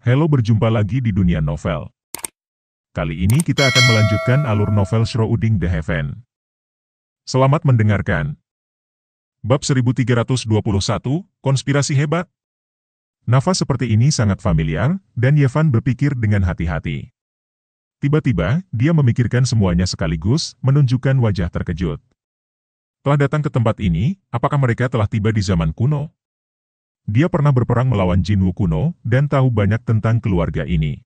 Halo berjumpa lagi di dunia novel. Kali ini kita akan melanjutkan alur novel Shrouding the Heaven. Selamat mendengarkan. Bab 1321, Konspirasi Hebat Nafas seperti ini sangat familiar, dan Yevan berpikir dengan hati-hati. Tiba-tiba, dia memikirkan semuanya sekaligus, menunjukkan wajah terkejut. Telah datang ke tempat ini, apakah mereka telah tiba di zaman kuno? Dia pernah berperang melawan Jin Kuno dan tahu banyak tentang keluarga ini.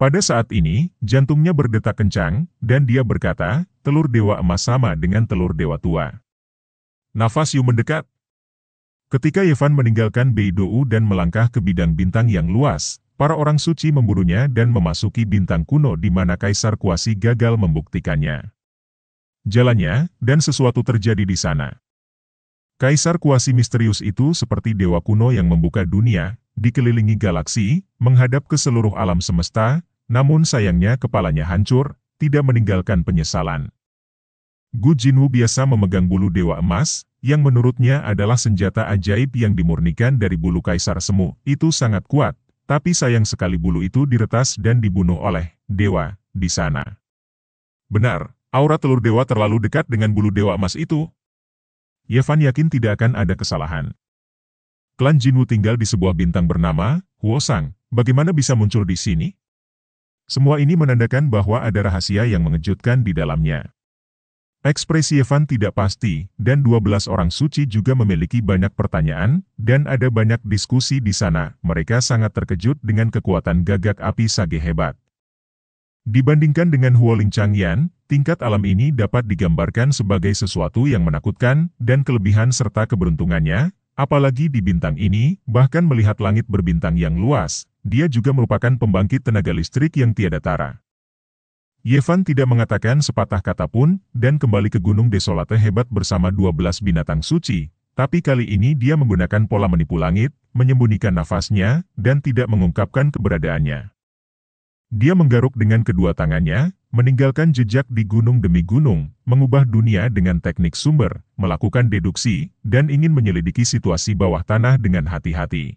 Pada saat ini, jantungnya berdetak kencang, dan dia berkata, telur dewa emas sama dengan telur dewa tua. Nafas Yu mendekat. Ketika Yevan meninggalkan Beidou dan melangkah ke bidang bintang yang luas, para orang suci memburunya dan memasuki bintang kuno di mana Kaisar Kuasi gagal membuktikannya. Jalannya, dan sesuatu terjadi di sana. Kaisar kuasi misterius itu seperti dewa kuno yang membuka dunia, dikelilingi galaksi, menghadap ke seluruh alam semesta, namun sayangnya kepalanya hancur, tidak meninggalkan penyesalan. Gu Jinwu biasa memegang bulu dewa emas, yang menurutnya adalah senjata ajaib yang dimurnikan dari bulu kaisar semu, itu sangat kuat, tapi sayang sekali bulu itu diretas dan dibunuh oleh dewa di sana. Benar, aura telur dewa terlalu dekat dengan bulu dewa emas itu, Yevan yakin tidak akan ada kesalahan. Klan Jinwu tinggal di sebuah bintang bernama, Huosang, bagaimana bisa muncul di sini? Semua ini menandakan bahwa ada rahasia yang mengejutkan di dalamnya. Ekspresi Yevan tidak pasti, dan 12 orang suci juga memiliki banyak pertanyaan, dan ada banyak diskusi di sana. Mereka sangat terkejut dengan kekuatan gagak api sage hebat. Dibandingkan dengan Huoling Changyan, Tingkat alam ini dapat digambarkan sebagai sesuatu yang menakutkan, dan kelebihan serta keberuntungannya, apalagi di bintang ini, bahkan melihat langit berbintang yang luas, dia juga merupakan pembangkit tenaga listrik yang tiada tara. Yevan tidak mengatakan sepatah kata pun, dan kembali ke Gunung Desolate hebat bersama 12 binatang suci, tapi kali ini dia menggunakan pola menipu langit, menyembunyikan nafasnya, dan tidak mengungkapkan keberadaannya. Dia menggaruk dengan kedua tangannya, meninggalkan jejak di gunung demi gunung, mengubah dunia dengan teknik sumber, melakukan deduksi, dan ingin menyelidiki situasi bawah tanah dengan hati-hati.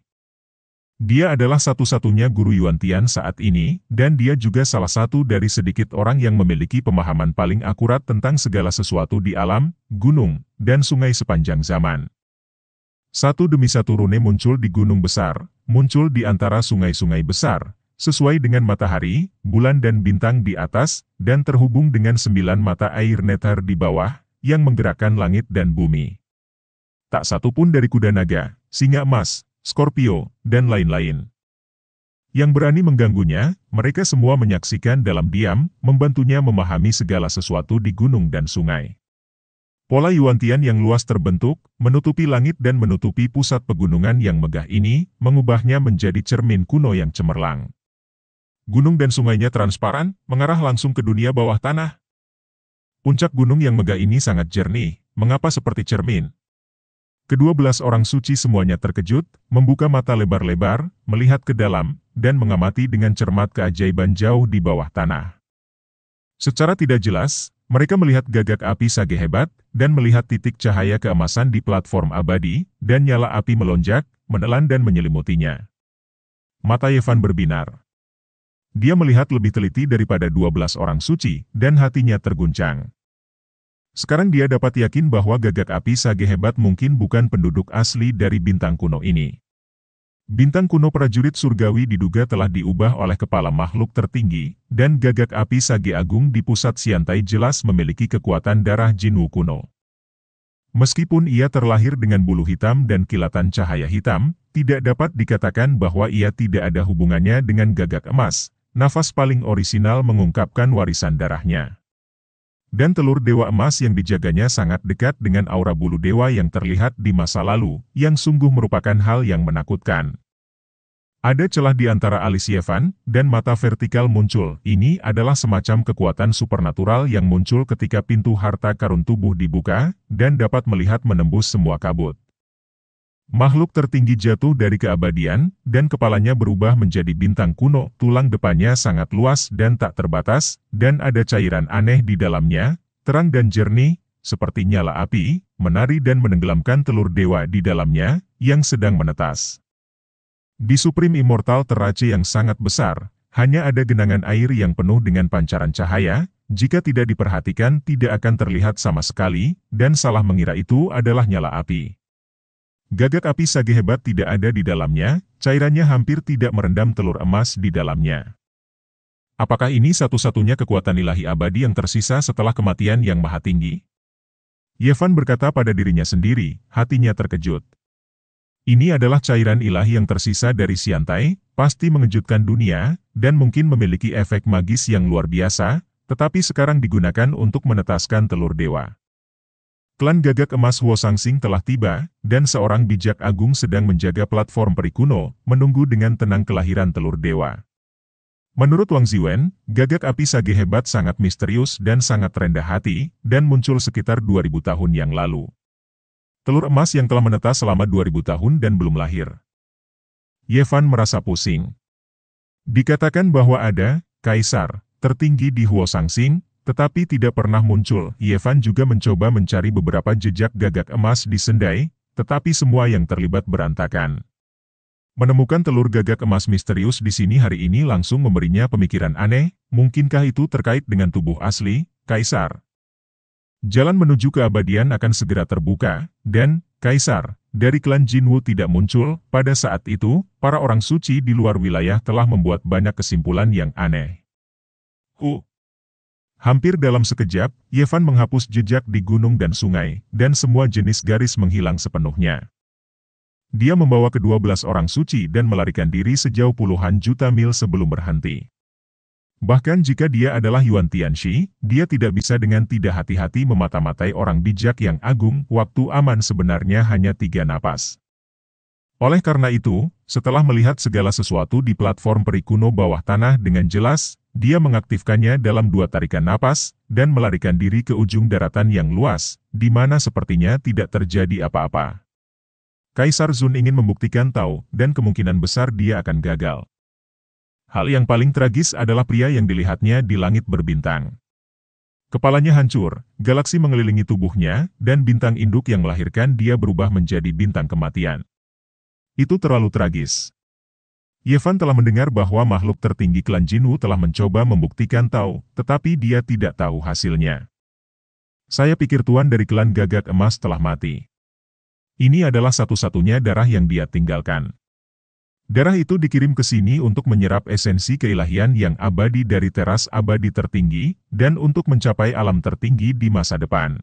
Dia adalah satu-satunya guru Yuan Tian saat ini, dan dia juga salah satu dari sedikit orang yang memiliki pemahaman paling akurat tentang segala sesuatu di alam, gunung, dan sungai sepanjang zaman. Satu demi satu rune muncul di gunung besar, muncul di antara sungai-sungai besar, sesuai dengan matahari, bulan dan bintang di atas, dan terhubung dengan sembilan mata air netar di bawah, yang menggerakkan langit dan bumi. Tak satu pun dari kuda naga, singa emas, Scorpio, dan lain-lain. Yang berani mengganggunya, mereka semua menyaksikan dalam diam, membantunya memahami segala sesuatu di gunung dan sungai. Pola Yuantian yang luas terbentuk, menutupi langit dan menutupi pusat pegunungan yang megah ini, mengubahnya menjadi cermin kuno yang cemerlang gunung dan sungainya transparan, mengarah langsung ke dunia bawah tanah. Puncak gunung yang megah ini sangat jernih, mengapa seperti cermin. Kedua belas orang suci semuanya terkejut, membuka mata lebar-lebar, melihat ke dalam, dan mengamati dengan cermat keajaiban jauh di bawah tanah. Secara tidak jelas, mereka melihat gagak api sage hebat, dan melihat titik cahaya keemasan di platform abadi, dan nyala api melonjak, menelan dan menyelimutinya. Mata Yevan berbinar. Dia melihat lebih teliti daripada 12 orang suci, dan hatinya terguncang. Sekarang dia dapat yakin bahwa gagak api sage hebat mungkin bukan penduduk asli dari bintang kuno ini. Bintang kuno prajurit surgawi diduga telah diubah oleh kepala makhluk tertinggi, dan gagak api sage agung di pusat Siantai jelas memiliki kekuatan darah jinu kuno. Meskipun ia terlahir dengan bulu hitam dan kilatan cahaya hitam, tidak dapat dikatakan bahwa ia tidak ada hubungannya dengan gagak emas, nafas paling orisinal mengungkapkan warisan darahnya. Dan telur dewa emas yang dijaganya sangat dekat dengan aura bulu dewa yang terlihat di masa lalu, yang sungguh merupakan hal yang menakutkan. Ada celah di antara alis Yevan, dan mata vertikal muncul. Ini adalah semacam kekuatan supernatural yang muncul ketika pintu harta karun tubuh dibuka, dan dapat melihat menembus semua kabut. Makhluk tertinggi jatuh dari keabadian, dan kepalanya berubah menjadi bintang kuno, tulang depannya sangat luas dan tak terbatas, dan ada cairan aneh di dalamnya, terang dan jernih, seperti nyala api, menari dan menenggelamkan telur dewa di dalamnya, yang sedang menetas. Di Supreme Immortal Terace yang sangat besar, hanya ada genangan air yang penuh dengan pancaran cahaya, jika tidak diperhatikan tidak akan terlihat sama sekali, dan salah mengira itu adalah nyala api. Gagak api sage hebat tidak ada di dalamnya, cairannya hampir tidak merendam telur emas di dalamnya. Apakah ini satu-satunya kekuatan ilahi abadi yang tersisa setelah kematian yang maha tinggi? Yevan berkata pada dirinya sendiri, hatinya terkejut. Ini adalah cairan ilahi yang tersisa dari Siantai, pasti mengejutkan dunia, dan mungkin memiliki efek magis yang luar biasa, tetapi sekarang digunakan untuk menetaskan telur dewa. Klan gagak emas Sangsing telah tiba, dan seorang bijak agung sedang menjaga platform perikuno, menunggu dengan tenang kelahiran telur dewa. Menurut Wang Ziwen, gagak api sage hebat sangat misterius dan sangat rendah hati, dan muncul sekitar 2000 tahun yang lalu. Telur emas yang telah menetas selama 2000 tahun dan belum lahir. Yevan merasa pusing. Dikatakan bahwa ada, kaisar, tertinggi di Sangsing, tetapi tidak pernah muncul, Yevan juga mencoba mencari beberapa jejak gagak emas di Sendai, tetapi semua yang terlibat berantakan. Menemukan telur gagak emas misterius di sini hari ini langsung memberinya pemikiran aneh, mungkinkah itu terkait dengan tubuh asli, Kaisar? Jalan menuju keabadian akan segera terbuka, dan, Kaisar, dari klan Jinwu tidak muncul, pada saat itu, para orang suci di luar wilayah telah membuat banyak kesimpulan yang aneh. Hu, Hampir dalam sekejap, Yevan menghapus jejak di gunung dan sungai, dan semua jenis garis menghilang sepenuhnya. Dia membawa kedua belas orang suci dan melarikan diri sejauh puluhan juta mil sebelum berhenti. Bahkan jika dia adalah Yuan Tianxi, dia tidak bisa dengan tidak hati-hati memata-matai orang bijak yang agung, waktu aman sebenarnya hanya tiga napas. Oleh karena itu, setelah melihat segala sesuatu di platform perikuno bawah tanah dengan jelas, dia mengaktifkannya dalam dua tarikan napas, dan melarikan diri ke ujung daratan yang luas, di mana sepertinya tidak terjadi apa-apa. Kaisar Zun ingin membuktikan tahu, dan kemungkinan besar dia akan gagal. Hal yang paling tragis adalah pria yang dilihatnya di langit berbintang. Kepalanya hancur, galaksi mengelilingi tubuhnya, dan bintang induk yang melahirkan dia berubah menjadi bintang kematian. Itu terlalu tragis. Yevan telah mendengar bahwa makhluk tertinggi klan Jinwu telah mencoba membuktikan tahu, tetapi dia tidak tahu hasilnya. Saya pikir tuan dari klan gagak Emas telah mati. Ini adalah satu-satunya darah yang dia tinggalkan. Darah itu dikirim ke sini untuk menyerap esensi keilahian yang abadi dari teras abadi tertinggi, dan untuk mencapai alam tertinggi di masa depan.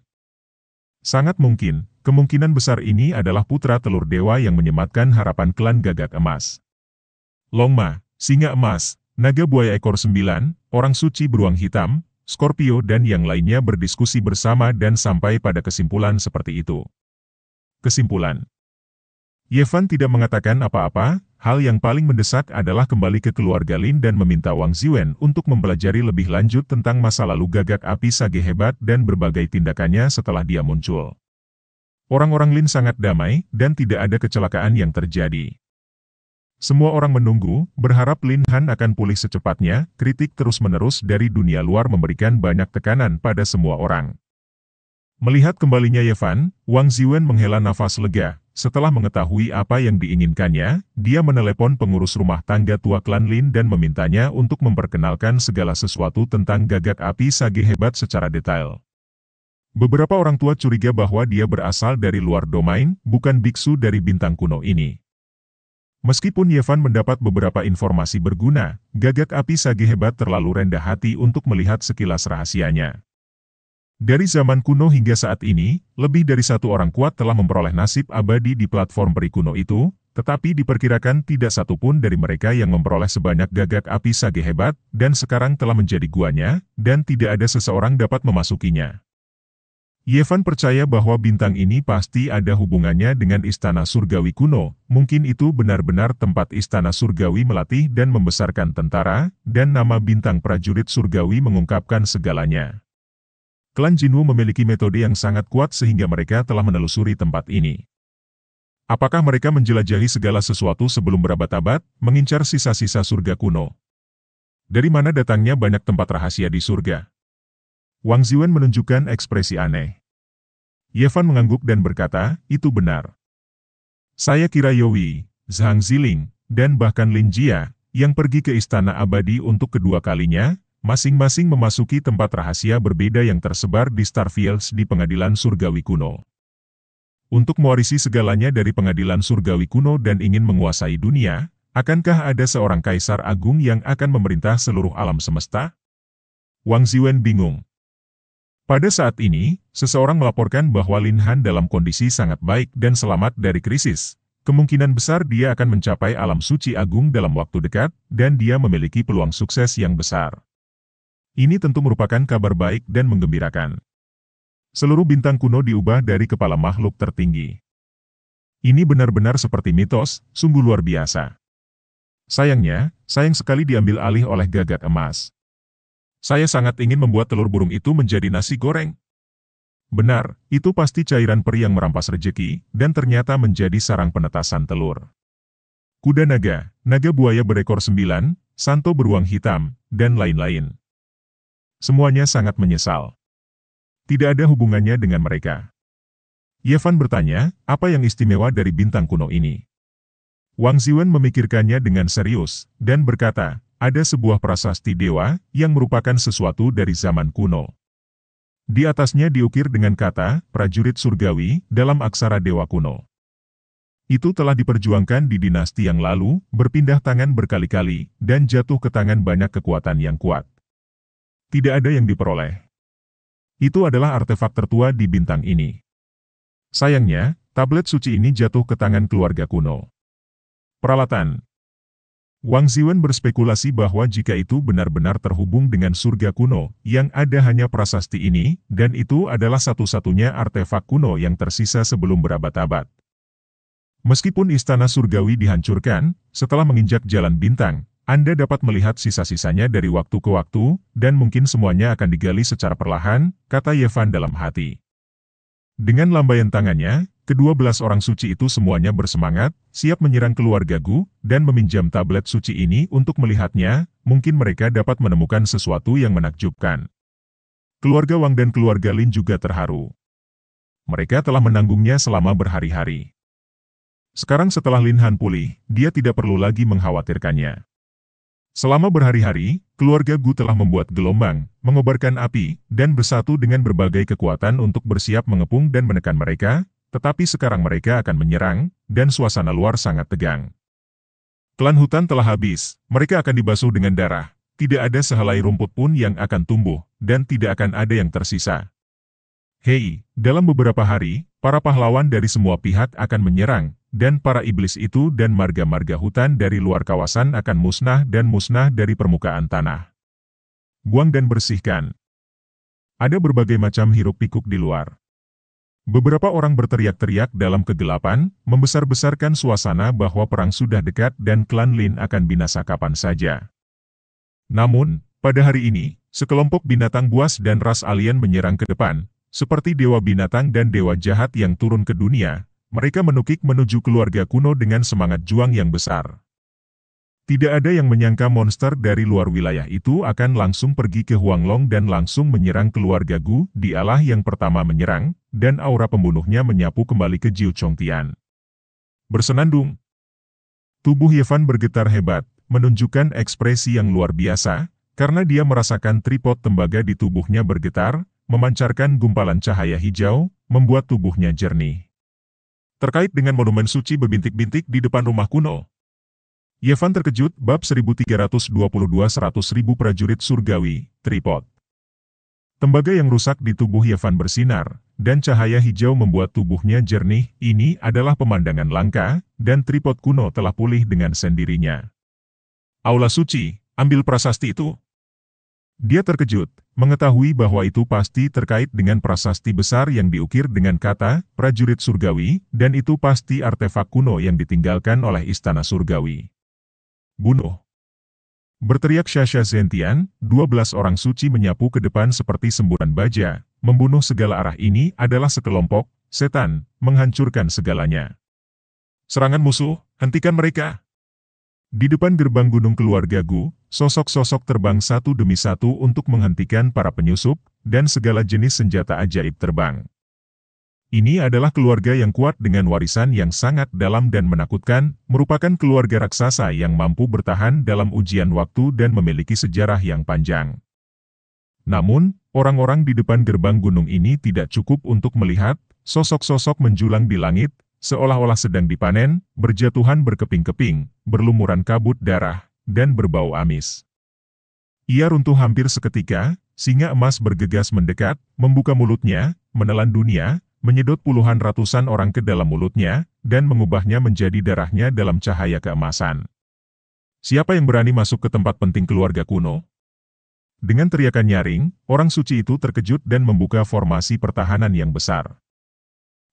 Sangat mungkin, kemungkinan besar ini adalah putra telur dewa yang menyematkan harapan klan gagak Emas. Longma, Singa Emas, Naga Buaya Ekor Sembilan, Orang Suci Beruang Hitam, Scorpio dan yang lainnya berdiskusi bersama dan sampai pada kesimpulan seperti itu. Kesimpulan Yevan tidak mengatakan apa-apa, hal yang paling mendesak adalah kembali ke keluarga Lin dan meminta Wang Ziwen untuk mempelajari lebih lanjut tentang masa lalu gagak api sage hebat dan berbagai tindakannya setelah dia muncul. Orang-orang Lin sangat damai dan tidak ada kecelakaan yang terjadi. Semua orang menunggu, berharap Lin Han akan pulih secepatnya, kritik terus-menerus dari dunia luar memberikan banyak tekanan pada semua orang. Melihat kembalinya Yevan, Wang Ziwen menghela nafas lega. Setelah mengetahui apa yang diinginkannya, dia menelepon pengurus rumah tangga tua klan Lin dan memintanya untuk memperkenalkan segala sesuatu tentang gagak api sage hebat secara detail. Beberapa orang tua curiga bahwa dia berasal dari luar domain, bukan biksu dari bintang kuno ini. Meskipun Yevan mendapat beberapa informasi berguna, gagak api sage hebat terlalu rendah hati untuk melihat sekilas rahasianya. Dari zaman kuno hingga saat ini, lebih dari satu orang kuat telah memperoleh nasib abadi di platform perikuno itu, tetapi diperkirakan tidak satupun dari mereka yang memperoleh sebanyak gagak api sage hebat, dan sekarang telah menjadi guanya, dan tidak ada seseorang dapat memasukinya. Yevan percaya bahwa bintang ini pasti ada hubungannya dengan istana surgawi kuno, mungkin itu benar-benar tempat istana surgawi melatih dan membesarkan tentara, dan nama bintang prajurit surgawi mengungkapkan segalanya. Klan Jinwu memiliki metode yang sangat kuat sehingga mereka telah menelusuri tempat ini. Apakah mereka menjelajahi segala sesuatu sebelum berabad-abad, mengincar sisa-sisa surga kuno? Dari mana datangnya banyak tempat rahasia di surga? Wang Ziwen menunjukkan ekspresi aneh. Yevan mengangguk dan berkata, itu benar. Saya kira Yowi, Zhang Ziling, dan bahkan Lin Jia, yang pergi ke Istana Abadi untuk kedua kalinya, masing-masing memasuki tempat rahasia berbeda yang tersebar di Starfields di pengadilan surgawi kuno. Untuk mewarisi segalanya dari pengadilan surgawi kuno dan ingin menguasai dunia, akankah ada seorang kaisar agung yang akan memerintah seluruh alam semesta? Wang Ziwen bingung. Pada saat ini, seseorang melaporkan bahwa Lin Han dalam kondisi sangat baik dan selamat dari krisis. Kemungkinan besar dia akan mencapai alam suci agung dalam waktu dekat, dan dia memiliki peluang sukses yang besar. Ini tentu merupakan kabar baik dan menggembirakan. Seluruh bintang kuno diubah dari kepala makhluk tertinggi. Ini benar-benar seperti mitos, sungguh luar biasa. Sayangnya, sayang sekali diambil alih oleh gagak emas. Saya sangat ingin membuat telur burung itu menjadi nasi goreng. Benar, itu pasti cairan peri yang merampas rejeki, dan ternyata menjadi sarang penetasan telur. Kuda naga, naga buaya berekor sembilan, santo beruang hitam, dan lain-lain. Semuanya sangat menyesal. Tidak ada hubungannya dengan mereka. Yevan bertanya, apa yang istimewa dari bintang kuno ini? Wang Ziwen memikirkannya dengan serius, dan berkata, ada sebuah prasasti dewa yang merupakan sesuatu dari zaman kuno. Di atasnya diukir dengan kata prajurit surgawi dalam aksara dewa kuno. Itu telah diperjuangkan di dinasti yang lalu, berpindah tangan berkali-kali, dan jatuh ke tangan banyak kekuatan yang kuat. Tidak ada yang diperoleh. Itu adalah artefak tertua di bintang ini. Sayangnya, tablet suci ini jatuh ke tangan keluarga kuno. Peralatan, Wang Ziwen berspekulasi bahwa jika itu benar-benar terhubung dengan surga kuno, yang ada hanya prasasti ini, dan itu adalah satu-satunya artefak kuno yang tersisa sebelum berabad-abad. Meskipun istana surgawi dihancurkan, setelah menginjak jalan bintang, Anda dapat melihat sisa-sisanya dari waktu ke waktu, dan mungkin semuanya akan digali secara perlahan, kata Yevan dalam hati. Dengan lambaian tangannya, Kedua belas orang suci itu semuanya bersemangat, siap menyerang keluarga Gu, dan meminjam tablet suci ini untuk melihatnya, mungkin mereka dapat menemukan sesuatu yang menakjubkan. Keluarga Wang dan keluarga Lin juga terharu. Mereka telah menanggungnya selama berhari-hari. Sekarang setelah Lin Han pulih, dia tidak perlu lagi mengkhawatirkannya. Selama berhari-hari, keluarga Gu telah membuat gelombang, mengobarkan api, dan bersatu dengan berbagai kekuatan untuk bersiap mengepung dan menekan mereka, tetapi sekarang mereka akan menyerang, dan suasana luar sangat tegang. Klan hutan telah habis, mereka akan dibasuh dengan darah. Tidak ada sehelai rumput pun yang akan tumbuh, dan tidak akan ada yang tersisa. Hei, dalam beberapa hari, para pahlawan dari semua pihak akan menyerang, dan para iblis itu dan marga-marga hutan dari luar kawasan akan musnah dan musnah dari permukaan tanah. Buang dan bersihkan. Ada berbagai macam hiruk pikuk di luar. Beberapa orang berteriak-teriak dalam kegelapan, membesar-besarkan suasana bahwa perang sudah dekat dan klan Lin akan binasa kapan saja. Namun, pada hari ini, sekelompok binatang buas dan ras alien menyerang ke depan, seperti dewa binatang dan dewa jahat yang turun ke dunia, mereka menukik menuju keluarga kuno dengan semangat juang yang besar. Tidak ada yang menyangka monster dari luar wilayah itu akan langsung pergi ke Huanglong dan langsung menyerang keluarga Gu, dialah yang pertama menyerang, dan aura pembunuhnya menyapu kembali ke Jiu Chongtian. Bersenandung. Tubuh Yevan bergetar hebat, menunjukkan ekspresi yang luar biasa, karena dia merasakan tripod tembaga di tubuhnya bergetar, memancarkan gumpalan cahaya hijau, membuat tubuhnya jernih. Terkait dengan monumen suci berbintik-bintik di depan rumah kuno, Yevan terkejut bab 1322 100 ribu prajurit surgawi, tripod. Tembaga yang rusak di tubuh Yevan bersinar, dan cahaya hijau membuat tubuhnya jernih, ini adalah pemandangan langka, dan tripod kuno telah pulih dengan sendirinya. Aula suci, ambil prasasti itu. Dia terkejut, mengetahui bahwa itu pasti terkait dengan prasasti besar yang diukir dengan kata prajurit surgawi, dan itu pasti artefak kuno yang ditinggalkan oleh istana surgawi. Bunuh. Berteriak Shasha Zentian, 12 orang suci menyapu ke depan seperti semburan baja, membunuh segala arah ini adalah sekelompok, setan, menghancurkan segalanya. Serangan musuh, hentikan mereka. Di depan gerbang gunung keluarga Gu, sosok-sosok terbang satu demi satu untuk menghentikan para penyusup, dan segala jenis senjata ajaib terbang. Ini adalah keluarga yang kuat dengan warisan yang sangat dalam dan menakutkan, merupakan keluarga raksasa yang mampu bertahan dalam ujian waktu dan memiliki sejarah yang panjang. Namun, orang-orang di depan gerbang gunung ini tidak cukup untuk melihat sosok-sosok menjulang di langit, seolah-olah sedang dipanen, berjatuhan berkeping-keping, berlumuran kabut darah, dan berbau amis. Ia runtuh hampir seketika, singa emas bergegas mendekat, membuka mulutnya, menelan dunia, menyedot puluhan ratusan orang ke dalam mulutnya, dan mengubahnya menjadi darahnya dalam cahaya keemasan. Siapa yang berani masuk ke tempat penting keluarga kuno? Dengan teriakan nyaring, orang suci itu terkejut dan membuka formasi pertahanan yang besar.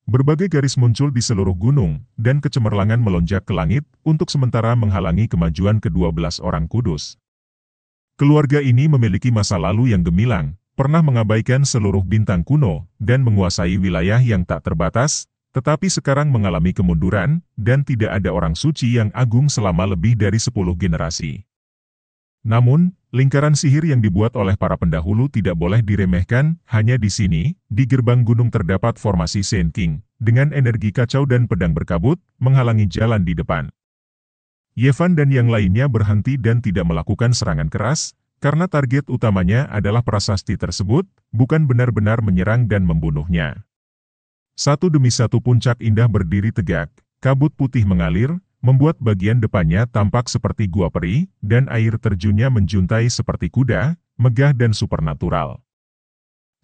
Berbagai garis muncul di seluruh gunung, dan kecemerlangan melonjak ke langit, untuk sementara menghalangi kemajuan kedua belas orang kudus. Keluarga ini memiliki masa lalu yang gemilang, pernah mengabaikan seluruh bintang kuno dan menguasai wilayah yang tak terbatas, tetapi sekarang mengalami kemunduran, dan tidak ada orang suci yang agung selama lebih dari sepuluh generasi. Namun, lingkaran sihir yang dibuat oleh para pendahulu tidak boleh diremehkan, hanya di sini, di gerbang gunung terdapat formasi Saint King, dengan energi kacau dan pedang berkabut, menghalangi jalan di depan. Yevan dan yang lainnya berhenti dan tidak melakukan serangan keras, karena target utamanya adalah prasasti tersebut, bukan benar-benar menyerang dan membunuhnya. Satu demi satu puncak indah berdiri tegak, kabut putih mengalir, membuat bagian depannya tampak seperti gua peri, dan air terjunnya menjuntai seperti kuda, megah dan supernatural.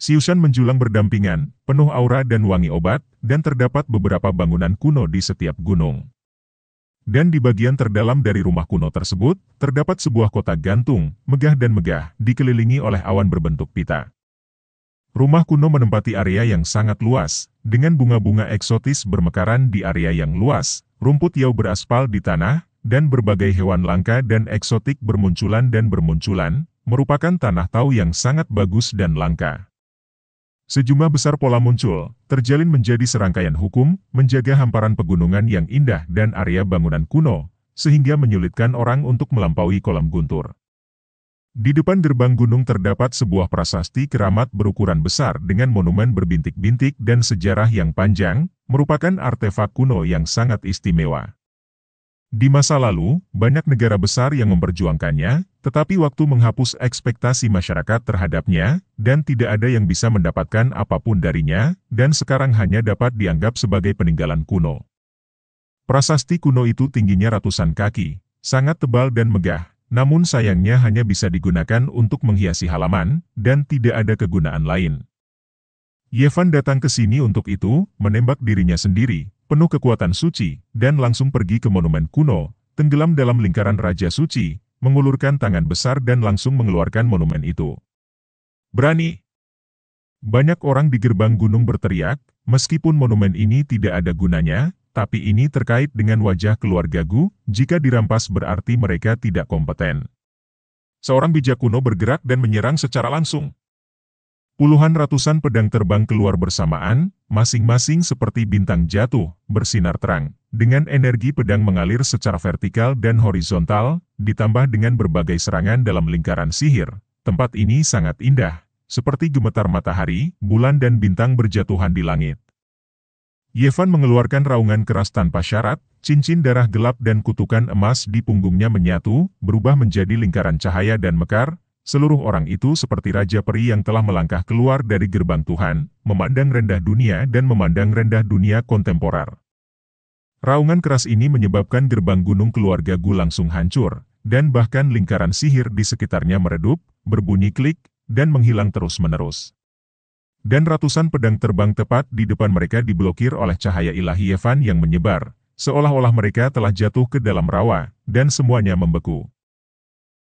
Siusan menjulang berdampingan, penuh aura dan wangi obat, dan terdapat beberapa bangunan kuno di setiap gunung. Dan di bagian terdalam dari rumah kuno tersebut, terdapat sebuah kota gantung, megah dan megah, dikelilingi oleh awan berbentuk pita. Rumah kuno menempati area yang sangat luas, dengan bunga-bunga eksotis bermekaran di area yang luas, rumput yau beraspal di tanah, dan berbagai hewan langka dan eksotik bermunculan dan bermunculan, merupakan tanah tau yang sangat bagus dan langka. Sejumlah besar pola muncul, terjalin menjadi serangkaian hukum, menjaga hamparan pegunungan yang indah dan area bangunan kuno, sehingga menyulitkan orang untuk melampaui kolam guntur. Di depan gerbang gunung terdapat sebuah prasasti keramat berukuran besar dengan monumen berbintik-bintik dan sejarah yang panjang, merupakan artefak kuno yang sangat istimewa. Di masa lalu, banyak negara besar yang memperjuangkannya, tetapi waktu menghapus ekspektasi masyarakat terhadapnya, dan tidak ada yang bisa mendapatkan apapun darinya, dan sekarang hanya dapat dianggap sebagai peninggalan kuno. Prasasti kuno itu tingginya ratusan kaki, sangat tebal dan megah, namun sayangnya hanya bisa digunakan untuk menghiasi halaman, dan tidak ada kegunaan lain. Yevan datang ke sini untuk itu, menembak dirinya sendiri, penuh kekuatan suci, dan langsung pergi ke monumen kuno, tenggelam dalam lingkaran Raja Suci, mengulurkan tangan besar dan langsung mengeluarkan monumen itu. Berani! Banyak orang di gerbang gunung berteriak, meskipun monumen ini tidak ada gunanya, tapi ini terkait dengan wajah keluarga Gu, jika dirampas berarti mereka tidak kompeten. Seorang bijak kuno bergerak dan menyerang secara langsung. Puluhan ratusan pedang terbang keluar bersamaan, masing-masing seperti bintang jatuh, bersinar terang, dengan energi pedang mengalir secara vertikal dan horizontal, ditambah dengan berbagai serangan dalam lingkaran sihir. Tempat ini sangat indah, seperti gemetar matahari, bulan dan bintang berjatuhan di langit. Yevan mengeluarkan raungan keras tanpa syarat, cincin darah gelap dan kutukan emas di punggungnya menyatu, berubah menjadi lingkaran cahaya dan mekar, Seluruh orang itu seperti Raja Peri yang telah melangkah keluar dari gerbang Tuhan, memandang rendah dunia dan memandang rendah dunia kontemporer. Raungan keras ini menyebabkan gerbang gunung keluarga Gu langsung hancur, dan bahkan lingkaran sihir di sekitarnya meredup, berbunyi klik, dan menghilang terus-menerus. Dan ratusan pedang terbang tepat di depan mereka diblokir oleh cahaya ilahi Evan yang menyebar, seolah-olah mereka telah jatuh ke dalam rawa, dan semuanya membeku.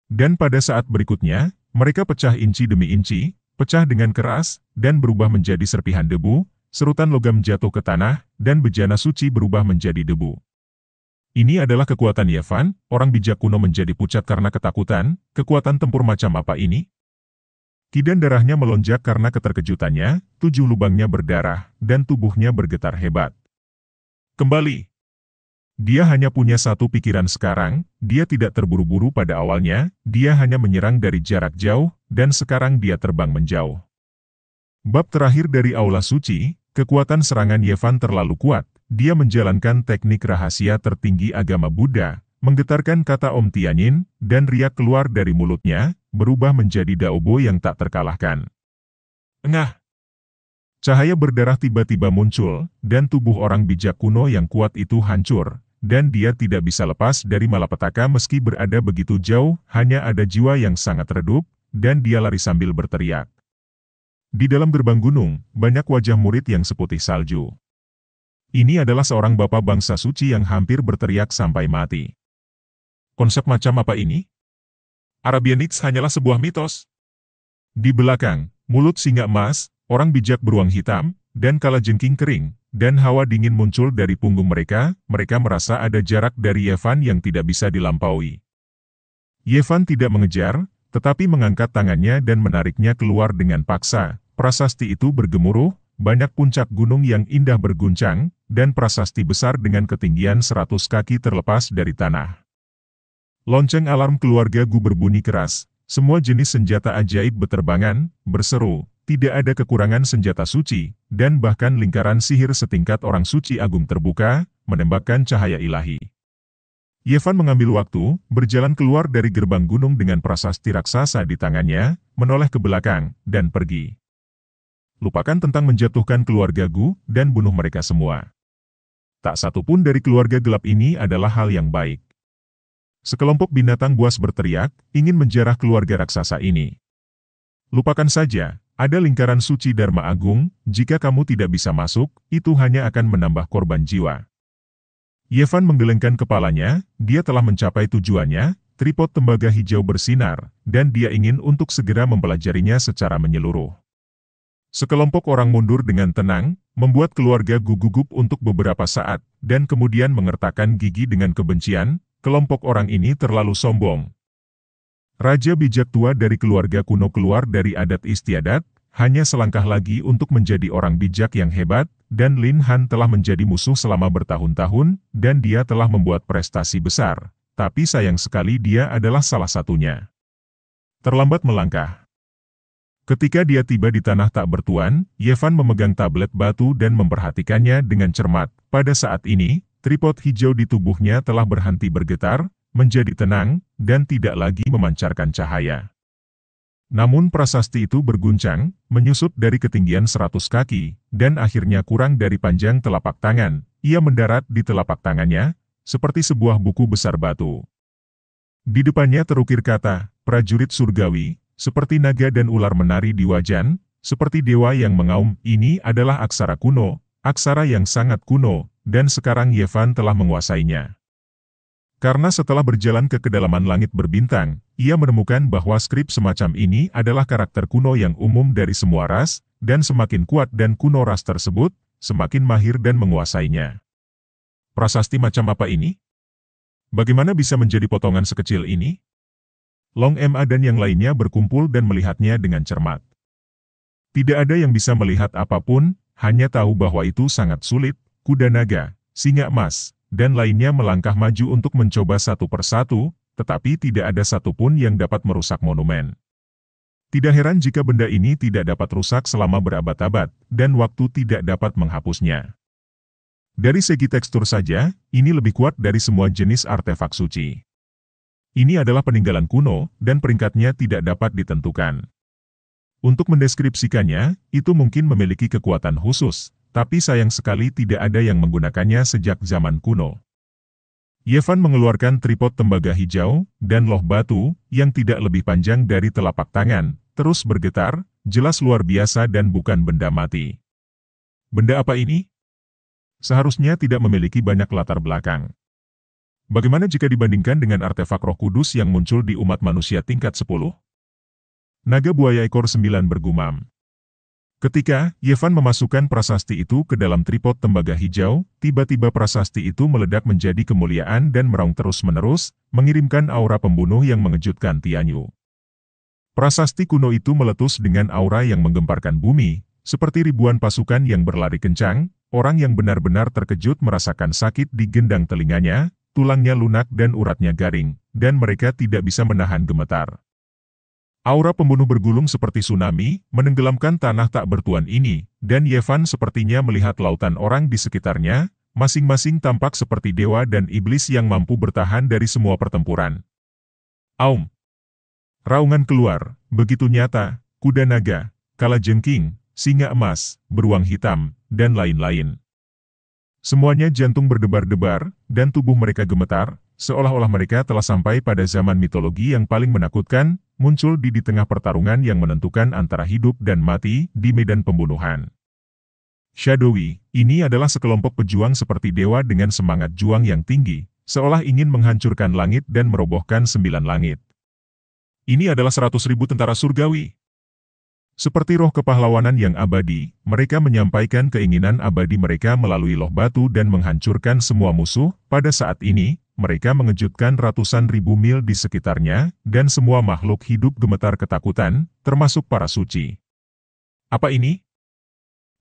Dan pada saat berikutnya, mereka pecah inci demi inci, pecah dengan keras, dan berubah menjadi serpihan debu, serutan logam jatuh ke tanah, dan bejana suci berubah menjadi debu. Ini adalah kekuatan Yevan. orang bijak kuno menjadi pucat karena ketakutan, kekuatan tempur macam apa ini? Kidan darahnya melonjak karena keterkejutannya, tujuh lubangnya berdarah, dan tubuhnya bergetar hebat. Kembali, dia hanya punya satu pikiran sekarang, dia tidak terburu-buru pada awalnya, dia hanya menyerang dari jarak jauh, dan sekarang dia terbang menjauh. Bab terakhir dari Aula Suci, kekuatan serangan Yevan terlalu kuat, dia menjalankan teknik rahasia tertinggi agama Buddha, menggetarkan kata Om Tianyin, dan riak keluar dari mulutnya, berubah menjadi daobo yang tak terkalahkan. Engah! Cahaya berdarah tiba-tiba muncul, dan tubuh orang bijak kuno yang kuat itu hancur, dan dia tidak bisa lepas dari malapetaka meski berada begitu jauh, hanya ada jiwa yang sangat redup, dan dia lari sambil berteriak. Di dalam gerbang gunung, banyak wajah murid yang seputih salju. Ini adalah seorang bapak bangsa suci yang hampir berteriak sampai mati. Konsep macam apa ini? Arabianids hanyalah sebuah mitos. Di belakang, mulut singa emas, orang bijak beruang hitam, dan kalajengking kering, dan hawa dingin muncul dari punggung mereka, mereka merasa ada jarak dari Yevan yang tidak bisa dilampaui. Yevan tidak mengejar, tetapi mengangkat tangannya dan menariknya keluar dengan paksa. Prasasti itu bergemuruh, banyak puncak gunung yang indah berguncang, dan prasasti besar dengan ketinggian 100 kaki terlepas dari tanah. Lonceng alarm keluarga Gu berbunyi keras, semua jenis senjata ajaib beterbangan, berseru, tidak ada kekurangan senjata suci, dan bahkan lingkaran sihir setingkat orang suci agung terbuka, menembakkan cahaya ilahi. Yevan mengambil waktu, berjalan keluar dari gerbang gunung dengan prasasti raksasa di tangannya, menoleh ke belakang, dan pergi. Lupakan tentang menjatuhkan keluarga Gu, dan bunuh mereka semua. Tak satu pun dari keluarga gelap ini adalah hal yang baik. Sekelompok binatang buas berteriak, ingin menjarah keluarga raksasa ini. Lupakan saja, ada lingkaran suci Dharma Agung, jika kamu tidak bisa masuk, itu hanya akan menambah korban jiwa. Yevan menggelengkan kepalanya, dia telah mencapai tujuannya, tripod tembaga hijau bersinar, dan dia ingin untuk segera mempelajarinya secara menyeluruh. Sekelompok orang mundur dengan tenang, membuat keluarga gugup untuk beberapa saat, dan kemudian mengertakkan gigi dengan kebencian, kelompok orang ini terlalu sombong, Raja bijak tua dari keluarga kuno keluar dari adat istiadat, hanya selangkah lagi untuk menjadi orang bijak yang hebat, dan Lin Han telah menjadi musuh selama bertahun-tahun, dan dia telah membuat prestasi besar. Tapi sayang sekali dia adalah salah satunya. Terlambat melangkah. Ketika dia tiba di tanah tak bertuan, Yevan memegang tablet batu dan memperhatikannya dengan cermat. Pada saat ini, tripod hijau di tubuhnya telah berhenti bergetar, menjadi tenang, dan tidak lagi memancarkan cahaya. Namun prasasti itu berguncang, menyusut dari ketinggian 100 kaki, dan akhirnya kurang dari panjang telapak tangan. Ia mendarat di telapak tangannya, seperti sebuah buku besar batu. Di depannya terukir kata, prajurit surgawi, seperti naga dan ular menari di wajan, seperti dewa yang mengaum, ini adalah aksara kuno, aksara yang sangat kuno, dan sekarang Yevan telah menguasainya. Karena setelah berjalan ke kedalaman langit berbintang, ia menemukan bahwa skrip semacam ini adalah karakter kuno yang umum dari semua ras, dan semakin kuat dan kuno ras tersebut, semakin mahir dan menguasainya. Prasasti macam apa ini? Bagaimana bisa menjadi potongan sekecil ini? Long MA dan yang lainnya berkumpul dan melihatnya dengan cermat. Tidak ada yang bisa melihat apapun, hanya tahu bahwa itu sangat sulit, kuda naga, singa emas, dan lainnya melangkah maju untuk mencoba satu persatu, tetapi tidak ada satupun yang dapat merusak monumen. Tidak heran jika benda ini tidak dapat rusak selama berabad-abad, dan waktu tidak dapat menghapusnya. Dari segi tekstur saja, ini lebih kuat dari semua jenis artefak suci. Ini adalah peninggalan kuno, dan peringkatnya tidak dapat ditentukan. Untuk mendeskripsikannya, itu mungkin memiliki kekuatan khusus, tapi sayang sekali tidak ada yang menggunakannya sejak zaman kuno. Yevan mengeluarkan tripod tembaga hijau, dan loh batu, yang tidak lebih panjang dari telapak tangan, terus bergetar, jelas luar biasa dan bukan benda mati. Benda apa ini? Seharusnya tidak memiliki banyak latar belakang. Bagaimana jika dibandingkan dengan artefak roh kudus yang muncul di umat manusia tingkat 10? Naga buaya ekor sembilan bergumam. Ketika Yevan memasukkan prasasti itu ke dalam tripod tembaga hijau, tiba-tiba prasasti itu meledak menjadi kemuliaan dan meraung terus-menerus, mengirimkan aura pembunuh yang mengejutkan Tianyu. Prasasti kuno itu meletus dengan aura yang menggemparkan bumi, seperti ribuan pasukan yang berlari kencang, orang yang benar-benar terkejut merasakan sakit di gendang telinganya, tulangnya lunak dan uratnya garing, dan mereka tidak bisa menahan gemetar. Aura pembunuh bergulung seperti tsunami, menenggelamkan tanah tak bertuan ini, dan Yevan sepertinya melihat lautan orang di sekitarnya, masing-masing tampak seperti dewa dan iblis yang mampu bertahan dari semua pertempuran. Aum! Raungan keluar, begitu nyata, kuda naga, kala jengking, singa emas, beruang hitam, dan lain-lain. Semuanya jantung berdebar-debar, dan tubuh mereka gemetar, seolah-olah mereka telah sampai pada zaman mitologi yang paling menakutkan, muncul di di tengah pertarungan yang menentukan antara hidup dan mati di medan pembunuhan. Shadowy, ini adalah sekelompok pejuang seperti dewa dengan semangat juang yang tinggi, seolah ingin menghancurkan langit dan merobohkan sembilan langit. Ini adalah seratus ribu tentara surgawi. Seperti roh kepahlawanan yang abadi, mereka menyampaikan keinginan abadi mereka melalui loh batu dan menghancurkan semua musuh, pada saat ini, mereka mengejutkan ratusan ribu mil di sekitarnya, dan semua makhluk hidup gemetar ketakutan, termasuk para suci. Apa ini?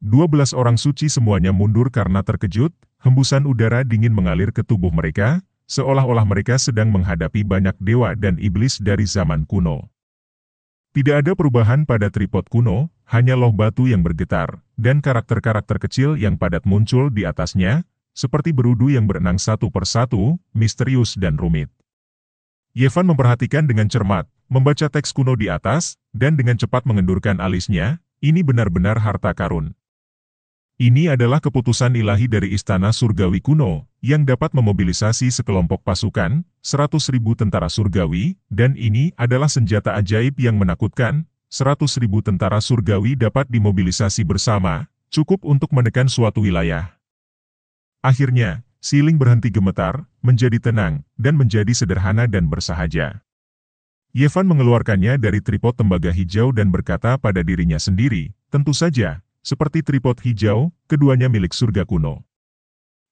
12 orang suci semuanya mundur karena terkejut, hembusan udara dingin mengalir ke tubuh mereka, seolah-olah mereka sedang menghadapi banyak dewa dan iblis dari zaman kuno. Tidak ada perubahan pada tripod kuno, hanya loh batu yang bergetar, dan karakter-karakter kecil yang padat muncul di atasnya, seperti berudu yang berenang satu persatu, misterius dan rumit. Yevan memperhatikan dengan cermat, membaca teks kuno di atas, dan dengan cepat mengendurkan alisnya, ini benar-benar harta karun. Ini adalah keputusan ilahi dari istana surgawi kuno, yang dapat memobilisasi sekelompok pasukan, 100.000 tentara surgawi, dan ini adalah senjata ajaib yang menakutkan, 100.000 tentara surgawi dapat dimobilisasi bersama, cukup untuk menekan suatu wilayah. Akhirnya, siling berhenti gemetar, menjadi tenang, dan menjadi sederhana dan bersahaja. Yevan mengeluarkannya dari tripod tembaga hijau dan berkata pada dirinya sendiri, tentu saja, seperti tripod hijau, keduanya milik surga kuno.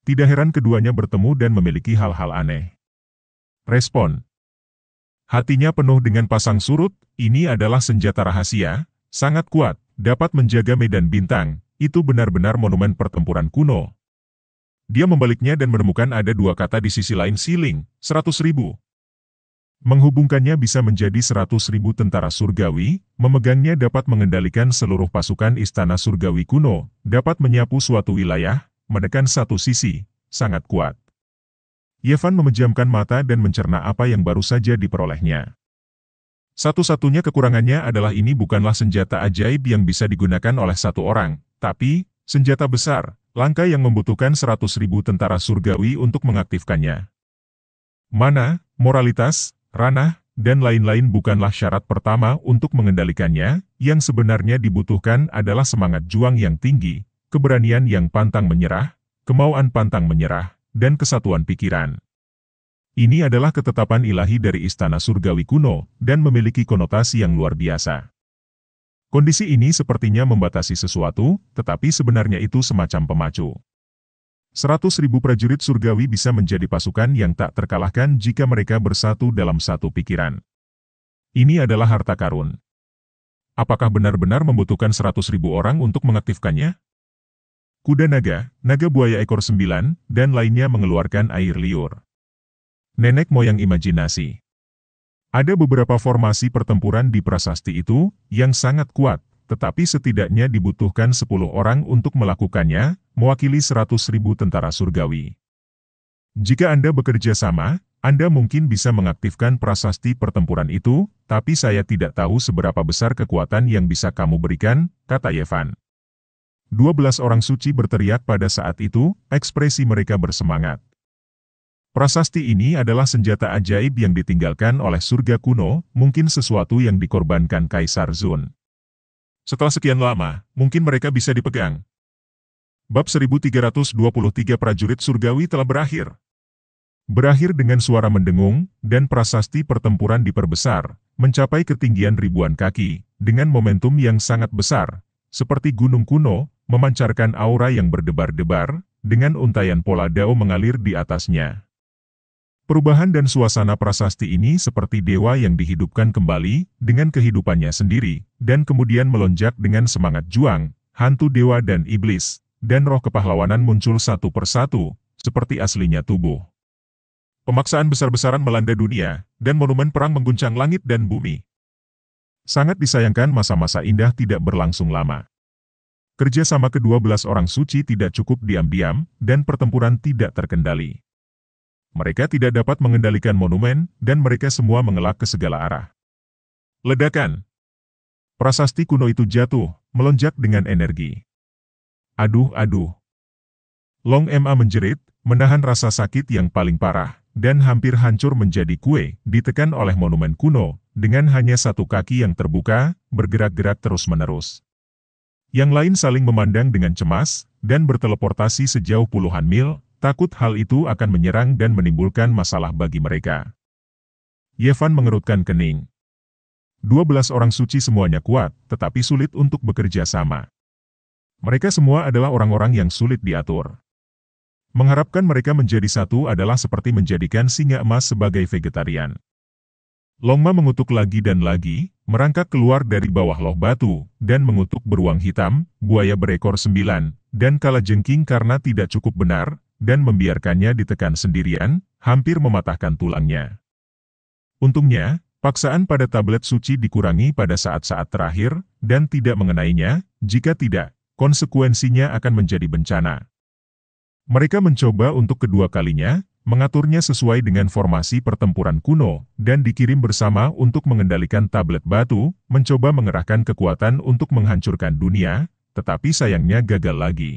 Tidak heran keduanya bertemu dan memiliki hal-hal aneh. Respon Hatinya penuh dengan pasang surut, ini adalah senjata rahasia, sangat kuat, dapat menjaga medan bintang, itu benar-benar monumen pertempuran kuno, dia membaliknya dan menemukan ada dua kata di sisi lain siling, seratus ribu. Menghubungkannya bisa menjadi seratus ribu tentara surgawi, memegangnya dapat mengendalikan seluruh pasukan istana surgawi kuno, dapat menyapu suatu wilayah, menekan satu sisi, sangat kuat. Yevan memejamkan mata dan mencerna apa yang baru saja diperolehnya. Satu-satunya kekurangannya adalah ini bukanlah senjata ajaib yang bisa digunakan oleh satu orang, tapi senjata besar, Langkah yang membutuhkan 100 tentara surgawi untuk mengaktifkannya. Mana, moralitas, ranah, dan lain-lain bukanlah syarat pertama untuk mengendalikannya, yang sebenarnya dibutuhkan adalah semangat juang yang tinggi, keberanian yang pantang menyerah, kemauan pantang menyerah, dan kesatuan pikiran. Ini adalah ketetapan ilahi dari istana surgawi kuno, dan memiliki konotasi yang luar biasa. Kondisi ini sepertinya membatasi sesuatu, tetapi sebenarnya itu semacam pemacu. Seratus ribu prajurit surgawi bisa menjadi pasukan yang tak terkalahkan jika mereka bersatu dalam satu pikiran. Ini adalah harta karun. Apakah benar-benar membutuhkan seratus ribu orang untuk mengaktifkannya? Kuda naga, naga buaya ekor sembilan, dan lainnya mengeluarkan air liur. Nenek moyang imajinasi. Ada beberapa formasi pertempuran di prasasti itu, yang sangat kuat, tetapi setidaknya dibutuhkan 10 orang untuk melakukannya, mewakili 100.000 tentara surgawi. Jika Anda bekerja sama, Anda mungkin bisa mengaktifkan prasasti pertempuran itu, tapi saya tidak tahu seberapa besar kekuatan yang bisa kamu berikan, kata Yevan. 12 orang suci berteriak pada saat itu, ekspresi mereka bersemangat. Prasasti ini adalah senjata ajaib yang ditinggalkan oleh surga kuno, mungkin sesuatu yang dikorbankan Kaisar Zun. Setelah sekian lama, mungkin mereka bisa dipegang. Bab 1323 prajurit surgawi telah berakhir. Berakhir dengan suara mendengung, dan prasasti pertempuran diperbesar, mencapai ketinggian ribuan kaki, dengan momentum yang sangat besar, seperti gunung kuno, memancarkan aura yang berdebar-debar, dengan untayan pola dao mengalir di atasnya. Perubahan dan suasana prasasti ini seperti dewa yang dihidupkan kembali dengan kehidupannya sendiri, dan kemudian melonjak dengan semangat juang, hantu dewa dan iblis, dan roh kepahlawanan muncul satu persatu, seperti aslinya tubuh. Pemaksaan besar-besaran melanda dunia, dan monumen perang mengguncang langit dan bumi. Sangat disayangkan masa-masa indah tidak berlangsung lama. Kerja sama kedua belas orang suci tidak cukup diam-diam, dan pertempuran tidak terkendali mereka tidak dapat mengendalikan monumen, dan mereka semua mengelak ke segala arah. Ledakan Prasasti kuno itu jatuh, melonjak dengan energi. Aduh, aduh. Long Ma menjerit, menahan rasa sakit yang paling parah, dan hampir hancur menjadi kue, ditekan oleh monumen kuno, dengan hanya satu kaki yang terbuka, bergerak-gerak terus-menerus. Yang lain saling memandang dengan cemas, dan berteleportasi sejauh puluhan mil, Takut hal itu akan menyerang dan menimbulkan masalah bagi mereka. Yevan mengerutkan kening. Dua belas orang suci semuanya kuat, tetapi sulit untuk bekerja sama. Mereka semua adalah orang-orang yang sulit diatur. Mengharapkan mereka menjadi satu adalah seperti menjadikan singa emas sebagai vegetarian. Longma mengutuk lagi dan lagi, merangkak keluar dari bawah loh batu, dan mengutuk beruang hitam, buaya berekor sembilan, dan kala jengking karena tidak cukup benar, dan membiarkannya ditekan sendirian, hampir mematahkan tulangnya. Untungnya, paksaan pada tablet suci dikurangi pada saat-saat terakhir, dan tidak mengenainya, jika tidak, konsekuensinya akan menjadi bencana. Mereka mencoba untuk kedua kalinya, mengaturnya sesuai dengan formasi pertempuran kuno, dan dikirim bersama untuk mengendalikan tablet batu, mencoba mengerahkan kekuatan untuk menghancurkan dunia, tetapi sayangnya gagal lagi.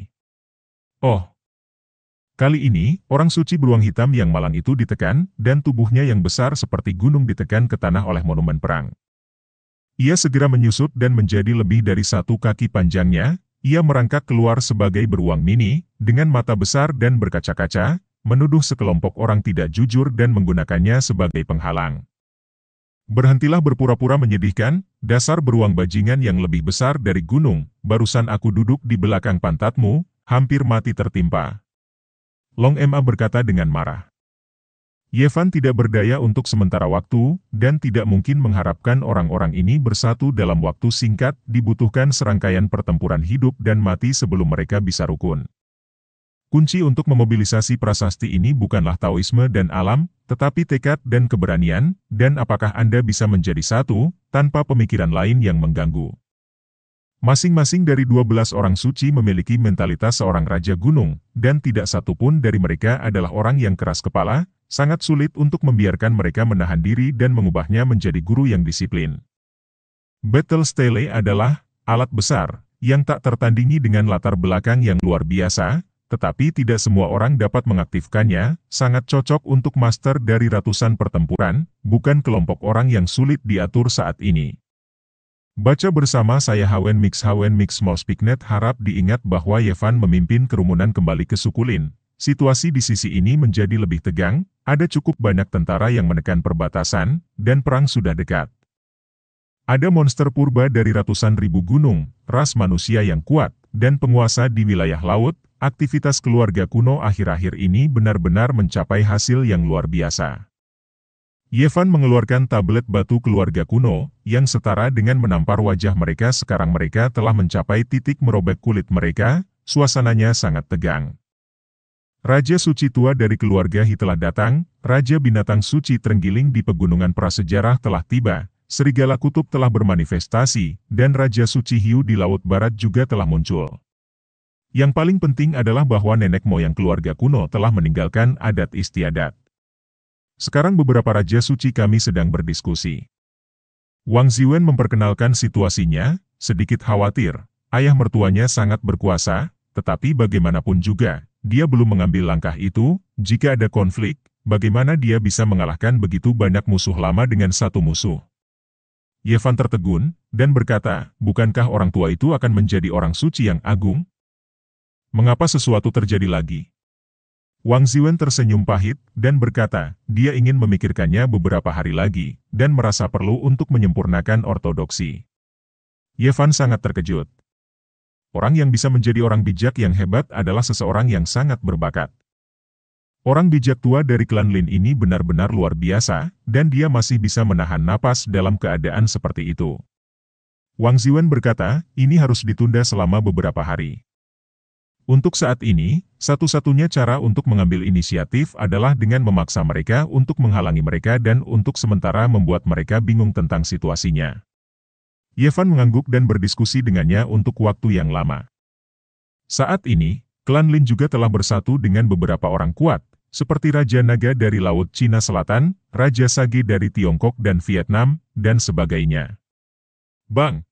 Oh, Kali ini, orang suci beruang hitam yang malang itu ditekan, dan tubuhnya yang besar seperti gunung ditekan ke tanah oleh monumen perang. Ia segera menyusut dan menjadi lebih dari satu kaki panjangnya, ia merangkak keluar sebagai beruang mini, dengan mata besar dan berkaca-kaca, menuduh sekelompok orang tidak jujur dan menggunakannya sebagai penghalang. Berhentilah berpura-pura menyedihkan, dasar beruang bajingan yang lebih besar dari gunung, barusan aku duduk di belakang pantatmu, hampir mati tertimpa. Long Ma berkata dengan marah. Yevan tidak berdaya untuk sementara waktu, dan tidak mungkin mengharapkan orang-orang ini bersatu dalam waktu singkat, dibutuhkan serangkaian pertempuran hidup dan mati sebelum mereka bisa rukun. Kunci untuk memobilisasi prasasti ini bukanlah Taoisme dan alam, tetapi tekad dan keberanian, dan apakah Anda bisa menjadi satu, tanpa pemikiran lain yang mengganggu. Masing-masing dari 12 orang suci memiliki mentalitas seorang raja gunung, dan tidak satu pun dari mereka adalah orang yang keras kepala, sangat sulit untuk membiarkan mereka menahan diri dan mengubahnya menjadi guru yang disiplin. Battle Stele adalah alat besar, yang tak tertandingi dengan latar belakang yang luar biasa, tetapi tidak semua orang dapat mengaktifkannya, sangat cocok untuk master dari ratusan pertempuran, bukan kelompok orang yang sulit diatur saat ini. Baca bersama saya Hawen Mix Hawen Mix Mospiknet harap diingat bahwa Yevan memimpin kerumunan kembali ke Sukulin. Situasi di sisi ini menjadi lebih tegang, ada cukup banyak tentara yang menekan perbatasan, dan perang sudah dekat. Ada monster purba dari ratusan ribu gunung, ras manusia yang kuat, dan penguasa di wilayah laut, aktivitas keluarga kuno akhir-akhir ini benar-benar mencapai hasil yang luar biasa. Yevan mengeluarkan tablet batu keluarga kuno, yang setara dengan menampar wajah mereka sekarang mereka telah mencapai titik merobek kulit mereka, suasananya sangat tegang. Raja suci tua dari keluarga telah datang, Raja binatang suci terenggiling di pegunungan prasejarah telah tiba, serigala kutub telah bermanifestasi, dan Raja suci hiu di Laut Barat juga telah muncul. Yang paling penting adalah bahwa nenek moyang keluarga kuno telah meninggalkan adat istiadat. Sekarang beberapa raja suci kami sedang berdiskusi. Wang Ziwen memperkenalkan situasinya, sedikit khawatir. Ayah mertuanya sangat berkuasa, tetapi bagaimanapun juga, dia belum mengambil langkah itu, jika ada konflik, bagaimana dia bisa mengalahkan begitu banyak musuh lama dengan satu musuh. Yevan tertegun, dan berkata, bukankah orang tua itu akan menjadi orang suci yang agung? Mengapa sesuatu terjadi lagi? Wang Ziwen tersenyum pahit dan berkata, dia ingin memikirkannya beberapa hari lagi dan merasa perlu untuk menyempurnakan ortodoksi. Yevan sangat terkejut. Orang yang bisa menjadi orang bijak yang hebat adalah seseorang yang sangat berbakat. Orang bijak tua dari klan Lin ini benar-benar luar biasa, dan dia masih bisa menahan napas dalam keadaan seperti itu. Wang Ziwen berkata, ini harus ditunda selama beberapa hari. Untuk saat ini, satu-satunya cara untuk mengambil inisiatif adalah dengan memaksa mereka untuk menghalangi mereka dan untuk sementara membuat mereka bingung tentang situasinya. Yevan mengangguk dan berdiskusi dengannya untuk waktu yang lama. Saat ini, klan Lin juga telah bersatu dengan beberapa orang kuat, seperti Raja Naga dari Laut Cina Selatan, Raja Sage dari Tiongkok dan Vietnam, dan sebagainya. Bang,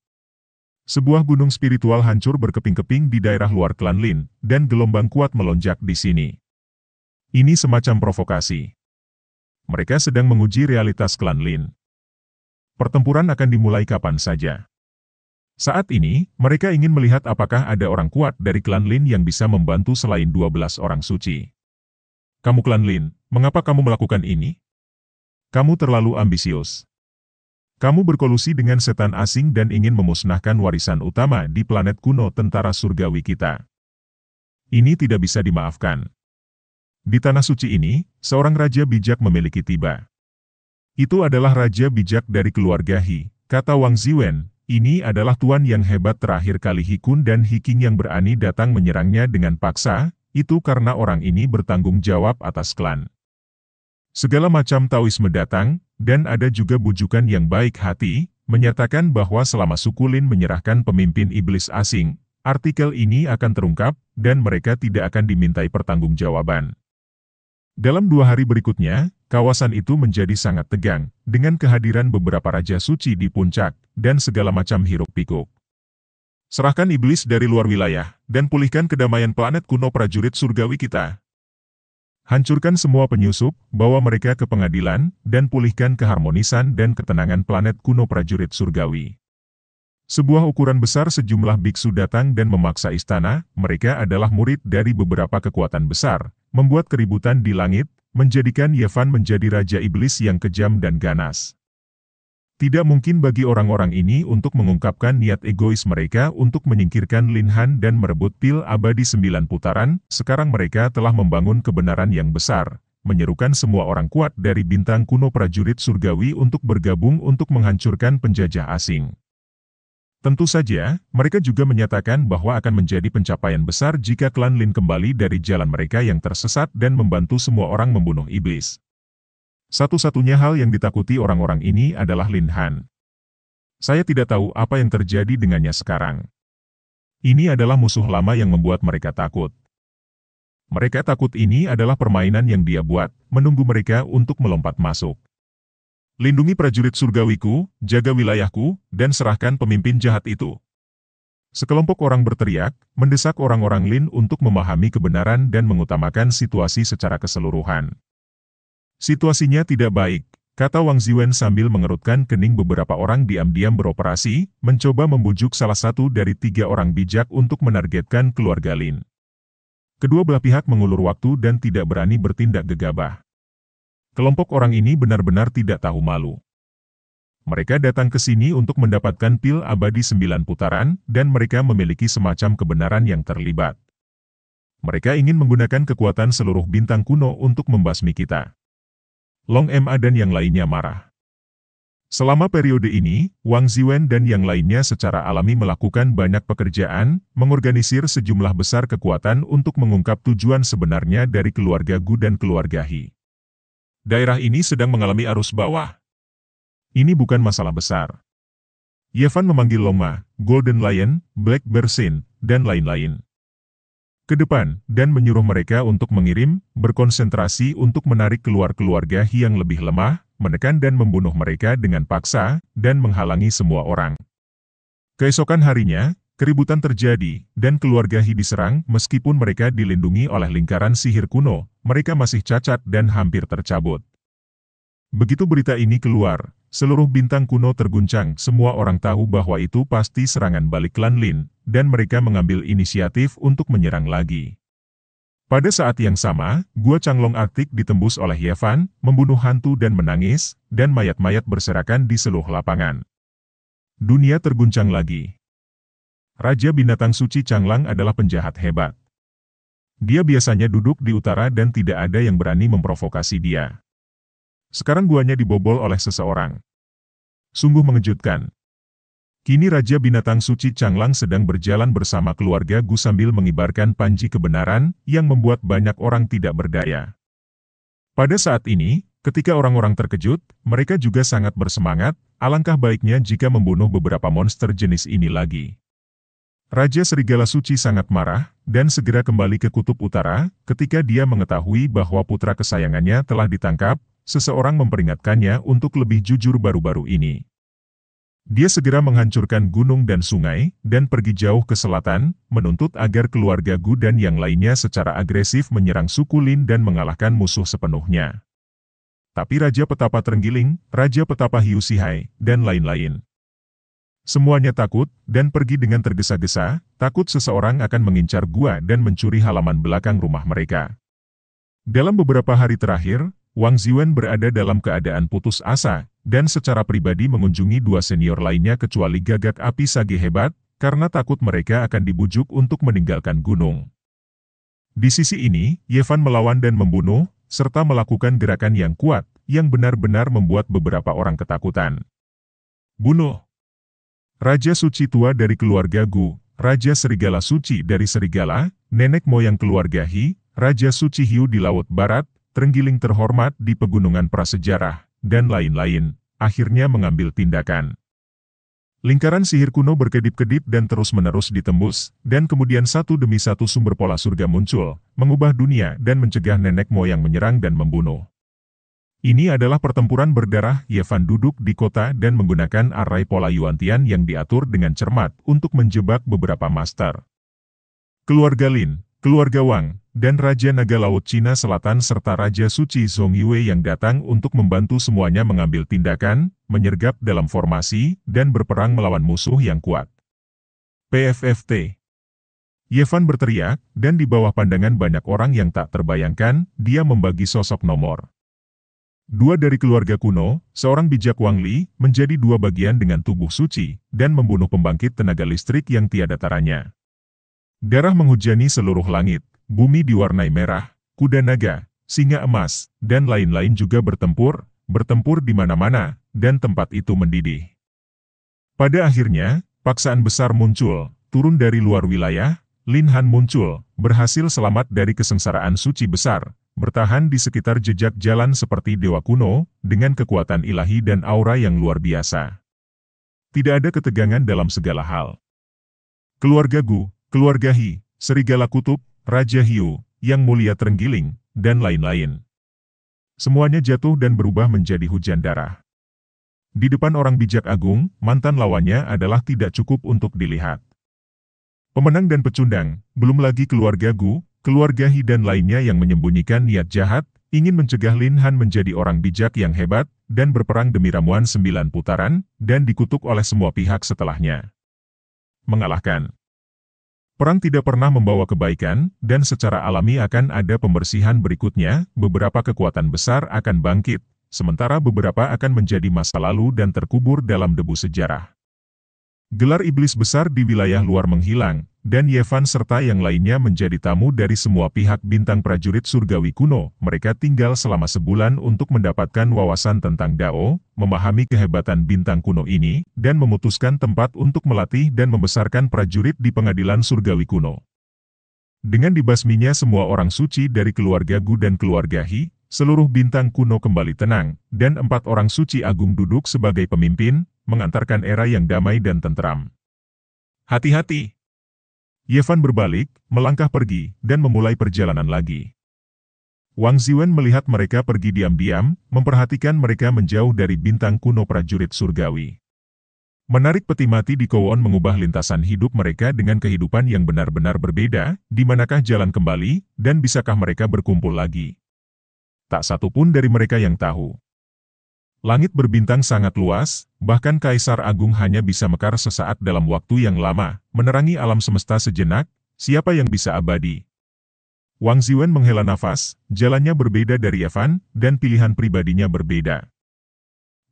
sebuah gunung spiritual hancur berkeping-keping di daerah luar klan Lin, dan gelombang kuat melonjak di sini. Ini semacam provokasi. Mereka sedang menguji realitas klan Lin. Pertempuran akan dimulai kapan saja. Saat ini, mereka ingin melihat apakah ada orang kuat dari klan Lin yang bisa membantu selain 12 orang suci. Kamu klan Lin, mengapa kamu melakukan ini? Kamu terlalu ambisius. Kamu berkolusi dengan setan asing dan ingin memusnahkan warisan utama di planet kuno tentara surgawi kita. Ini tidak bisa dimaafkan. Di tanah suci ini, seorang raja bijak memiliki tiba. Itu adalah raja bijak dari keluarga Hi, kata Wang Ziwen, ini adalah tuan yang hebat terakhir kali Hikun dan Hiking yang berani datang menyerangnya dengan paksa, itu karena orang ini bertanggung jawab atas klan. Segala macam Taoisme datang, dan ada juga bujukan yang baik hati, menyatakan bahwa selama suku menyerahkan pemimpin iblis asing, artikel ini akan terungkap, dan mereka tidak akan dimintai pertanggungjawaban. Dalam dua hari berikutnya, kawasan itu menjadi sangat tegang, dengan kehadiran beberapa raja suci di puncak, dan segala macam hiruk-pikuk. Serahkan iblis dari luar wilayah, dan pulihkan kedamaian planet kuno prajurit surgawi kita, Hancurkan semua penyusup, bawa mereka ke pengadilan, dan pulihkan keharmonisan dan ketenangan planet kuno prajurit surgawi. Sebuah ukuran besar sejumlah biksu datang dan memaksa istana, mereka adalah murid dari beberapa kekuatan besar, membuat keributan di langit, menjadikan Yevan menjadi Raja Iblis yang kejam dan ganas. Tidak mungkin bagi orang-orang ini untuk mengungkapkan niat egois mereka untuk menyingkirkan Lin Han dan merebut pil abadi sembilan putaran, sekarang mereka telah membangun kebenaran yang besar, menyerukan semua orang kuat dari bintang kuno prajurit surgawi untuk bergabung untuk menghancurkan penjajah asing. Tentu saja, mereka juga menyatakan bahwa akan menjadi pencapaian besar jika klan Lin kembali dari jalan mereka yang tersesat dan membantu semua orang membunuh iblis. Satu-satunya hal yang ditakuti orang-orang ini adalah Lin Han. Saya tidak tahu apa yang terjadi dengannya sekarang. Ini adalah musuh lama yang membuat mereka takut. Mereka takut ini adalah permainan yang dia buat, menunggu mereka untuk melompat masuk. Lindungi prajurit surgawiku, jaga wilayahku, dan serahkan pemimpin jahat itu. Sekelompok orang berteriak, mendesak orang-orang Lin untuk memahami kebenaran dan mengutamakan situasi secara keseluruhan. Situasinya tidak baik, kata Wang Ziwen sambil mengerutkan kening beberapa orang diam-diam beroperasi, mencoba membujuk salah satu dari tiga orang bijak untuk menargetkan keluarga Lin. Kedua belah pihak mengulur waktu dan tidak berani bertindak gegabah. Kelompok orang ini benar-benar tidak tahu malu. Mereka datang ke sini untuk mendapatkan pil abadi sembilan putaran, dan mereka memiliki semacam kebenaran yang terlibat. Mereka ingin menggunakan kekuatan seluruh bintang kuno untuk membasmi kita. Long MA dan yang lainnya marah. Selama periode ini, Wang Ziwen dan yang lainnya secara alami melakukan banyak pekerjaan, mengorganisir sejumlah besar kekuatan untuk mengungkap tujuan sebenarnya dari keluarga Gu dan keluarga Hi. Daerah ini sedang mengalami arus bawah. Ini bukan masalah besar. Yevan memanggil Loma, Golden Lion, Black Bersin, dan lain-lain ke depan, dan menyuruh mereka untuk mengirim, berkonsentrasi untuk menarik keluar keluarga yang lebih lemah, menekan dan membunuh mereka dengan paksa, dan menghalangi semua orang. Keesokan harinya, keributan terjadi, dan keluarga Hi diserang meskipun mereka dilindungi oleh lingkaran sihir kuno, mereka masih cacat dan hampir tercabut. Begitu berita ini keluar, Seluruh bintang kuno terguncang, semua orang tahu bahwa itu pasti serangan balik klan Lin, dan mereka mengambil inisiatif untuk menyerang lagi. Pada saat yang sama, Gua Changlong Arctic ditembus oleh Yevan, membunuh hantu dan menangis, dan mayat-mayat berserakan di seluruh lapangan. Dunia terguncang lagi. Raja Binatang Suci Changlang adalah penjahat hebat. Dia biasanya duduk di utara dan tidak ada yang berani memprovokasi dia. Sekarang guanya dibobol oleh seseorang. Sungguh mengejutkan. Kini Raja Binatang Suci Changlang sedang berjalan bersama keluarga Gu sambil mengibarkan panji kebenaran, yang membuat banyak orang tidak berdaya. Pada saat ini, ketika orang-orang terkejut, mereka juga sangat bersemangat, alangkah baiknya jika membunuh beberapa monster jenis ini lagi. Raja Serigala Suci sangat marah, dan segera kembali ke Kutub Utara, ketika dia mengetahui bahwa putra kesayangannya telah ditangkap, seseorang memperingatkannya untuk lebih jujur baru-baru ini. Dia segera menghancurkan gunung dan sungai, dan pergi jauh ke selatan, menuntut agar keluarga Gu dan yang lainnya secara agresif menyerang suku Lin dan mengalahkan musuh sepenuhnya. Tapi Raja Petapa Trenggiling, Raja Petapa Hiu Sihai, dan lain-lain. Semuanya takut, dan pergi dengan tergesa-gesa, takut seseorang akan mengincar gua dan mencuri halaman belakang rumah mereka. Dalam beberapa hari terakhir, Wang Ziwen berada dalam keadaan putus asa, dan secara pribadi mengunjungi dua senior lainnya kecuali gagak api sage hebat, karena takut mereka akan dibujuk untuk meninggalkan gunung. Di sisi ini, Yevan melawan dan membunuh, serta melakukan gerakan yang kuat, yang benar-benar membuat beberapa orang ketakutan. Bunuh! Raja Suci Tua dari keluarga Gu, Raja Serigala Suci dari Serigala, Nenek Moyang keluarga Hi, Raja Suci Hiu di Laut Barat, Trenggiling terhormat di Pegunungan Prasejarah, dan lain-lain, akhirnya mengambil tindakan. Lingkaran sihir kuno berkedip-kedip dan terus-menerus ditembus, dan kemudian satu demi satu sumber pola surga muncul, mengubah dunia dan mencegah nenek moyang menyerang dan membunuh. Ini adalah pertempuran berdarah Yevan duduk di kota dan menggunakan array pola Yuantian yang diatur dengan cermat untuk menjebak beberapa master. Keluarga Lin, keluarga Wang, dan Raja Naga Laut Cina Selatan serta Raja Suci Zhongyue yang datang untuk membantu semuanya mengambil tindakan, menyergap dalam formasi, dan berperang melawan musuh yang kuat. PFFT Yevan berteriak, dan di bawah pandangan banyak orang yang tak terbayangkan, dia membagi sosok nomor. Dua dari keluarga kuno, seorang bijak Wang Li, menjadi dua bagian dengan tubuh suci, dan membunuh pembangkit tenaga listrik yang tiada taranya. Darah menghujani seluruh langit, bumi diwarnai merah, kuda naga, singa emas, dan lain-lain juga bertempur, bertempur di mana-mana, dan tempat itu mendidih. Pada akhirnya, paksaan besar muncul, turun dari luar wilayah, Lin Han muncul, berhasil selamat dari kesengsaraan suci besar, bertahan di sekitar jejak jalan seperti dewa kuno, dengan kekuatan ilahi dan aura yang luar biasa. Tidak ada ketegangan dalam segala hal. Keluarga Gu, keluarga Hi, serigala kutub, Raja Hiu, Yang Mulia Trenggiling, dan lain-lain. Semuanya jatuh dan berubah menjadi hujan darah. Di depan orang bijak agung, mantan lawannya adalah tidak cukup untuk dilihat. Pemenang dan pecundang, belum lagi keluarga Gu, keluarga Hi dan lainnya yang menyembunyikan niat jahat, ingin mencegah Lin Han menjadi orang bijak yang hebat, dan berperang demi ramuan sembilan putaran, dan dikutuk oleh semua pihak setelahnya. Mengalahkan Perang tidak pernah membawa kebaikan, dan secara alami akan ada pembersihan berikutnya, beberapa kekuatan besar akan bangkit, sementara beberapa akan menjadi masa lalu dan terkubur dalam debu sejarah. Gelar iblis besar di wilayah luar menghilang, dan Yevan serta yang lainnya menjadi tamu dari semua pihak bintang prajurit surgawi kuno. Mereka tinggal selama sebulan untuk mendapatkan wawasan tentang Dao, memahami kehebatan bintang kuno ini, dan memutuskan tempat untuk melatih dan membesarkan prajurit di pengadilan surgawi kuno. Dengan dibasminya semua orang suci dari keluarga Gu dan keluarga Hi, seluruh bintang kuno kembali tenang, dan empat orang suci agung duduk sebagai pemimpin, mengantarkan era yang damai dan tentram. Hati-hati, Yevan berbalik, melangkah pergi, dan memulai perjalanan lagi. Wang Ziwen melihat mereka pergi diam-diam, memperhatikan mereka menjauh dari bintang kuno prajurit surgawi. Menarik peti mati di Kowon mengubah lintasan hidup mereka dengan kehidupan yang benar-benar berbeda, di manakah jalan kembali, dan bisakah mereka berkumpul lagi. Tak satu pun dari mereka yang tahu. Langit berbintang sangat luas, bahkan Kaisar Agung hanya bisa mekar sesaat dalam waktu yang lama, menerangi alam semesta sejenak, siapa yang bisa abadi? Wang Ziwen menghela nafas, jalannya berbeda dari Evan, dan pilihan pribadinya berbeda.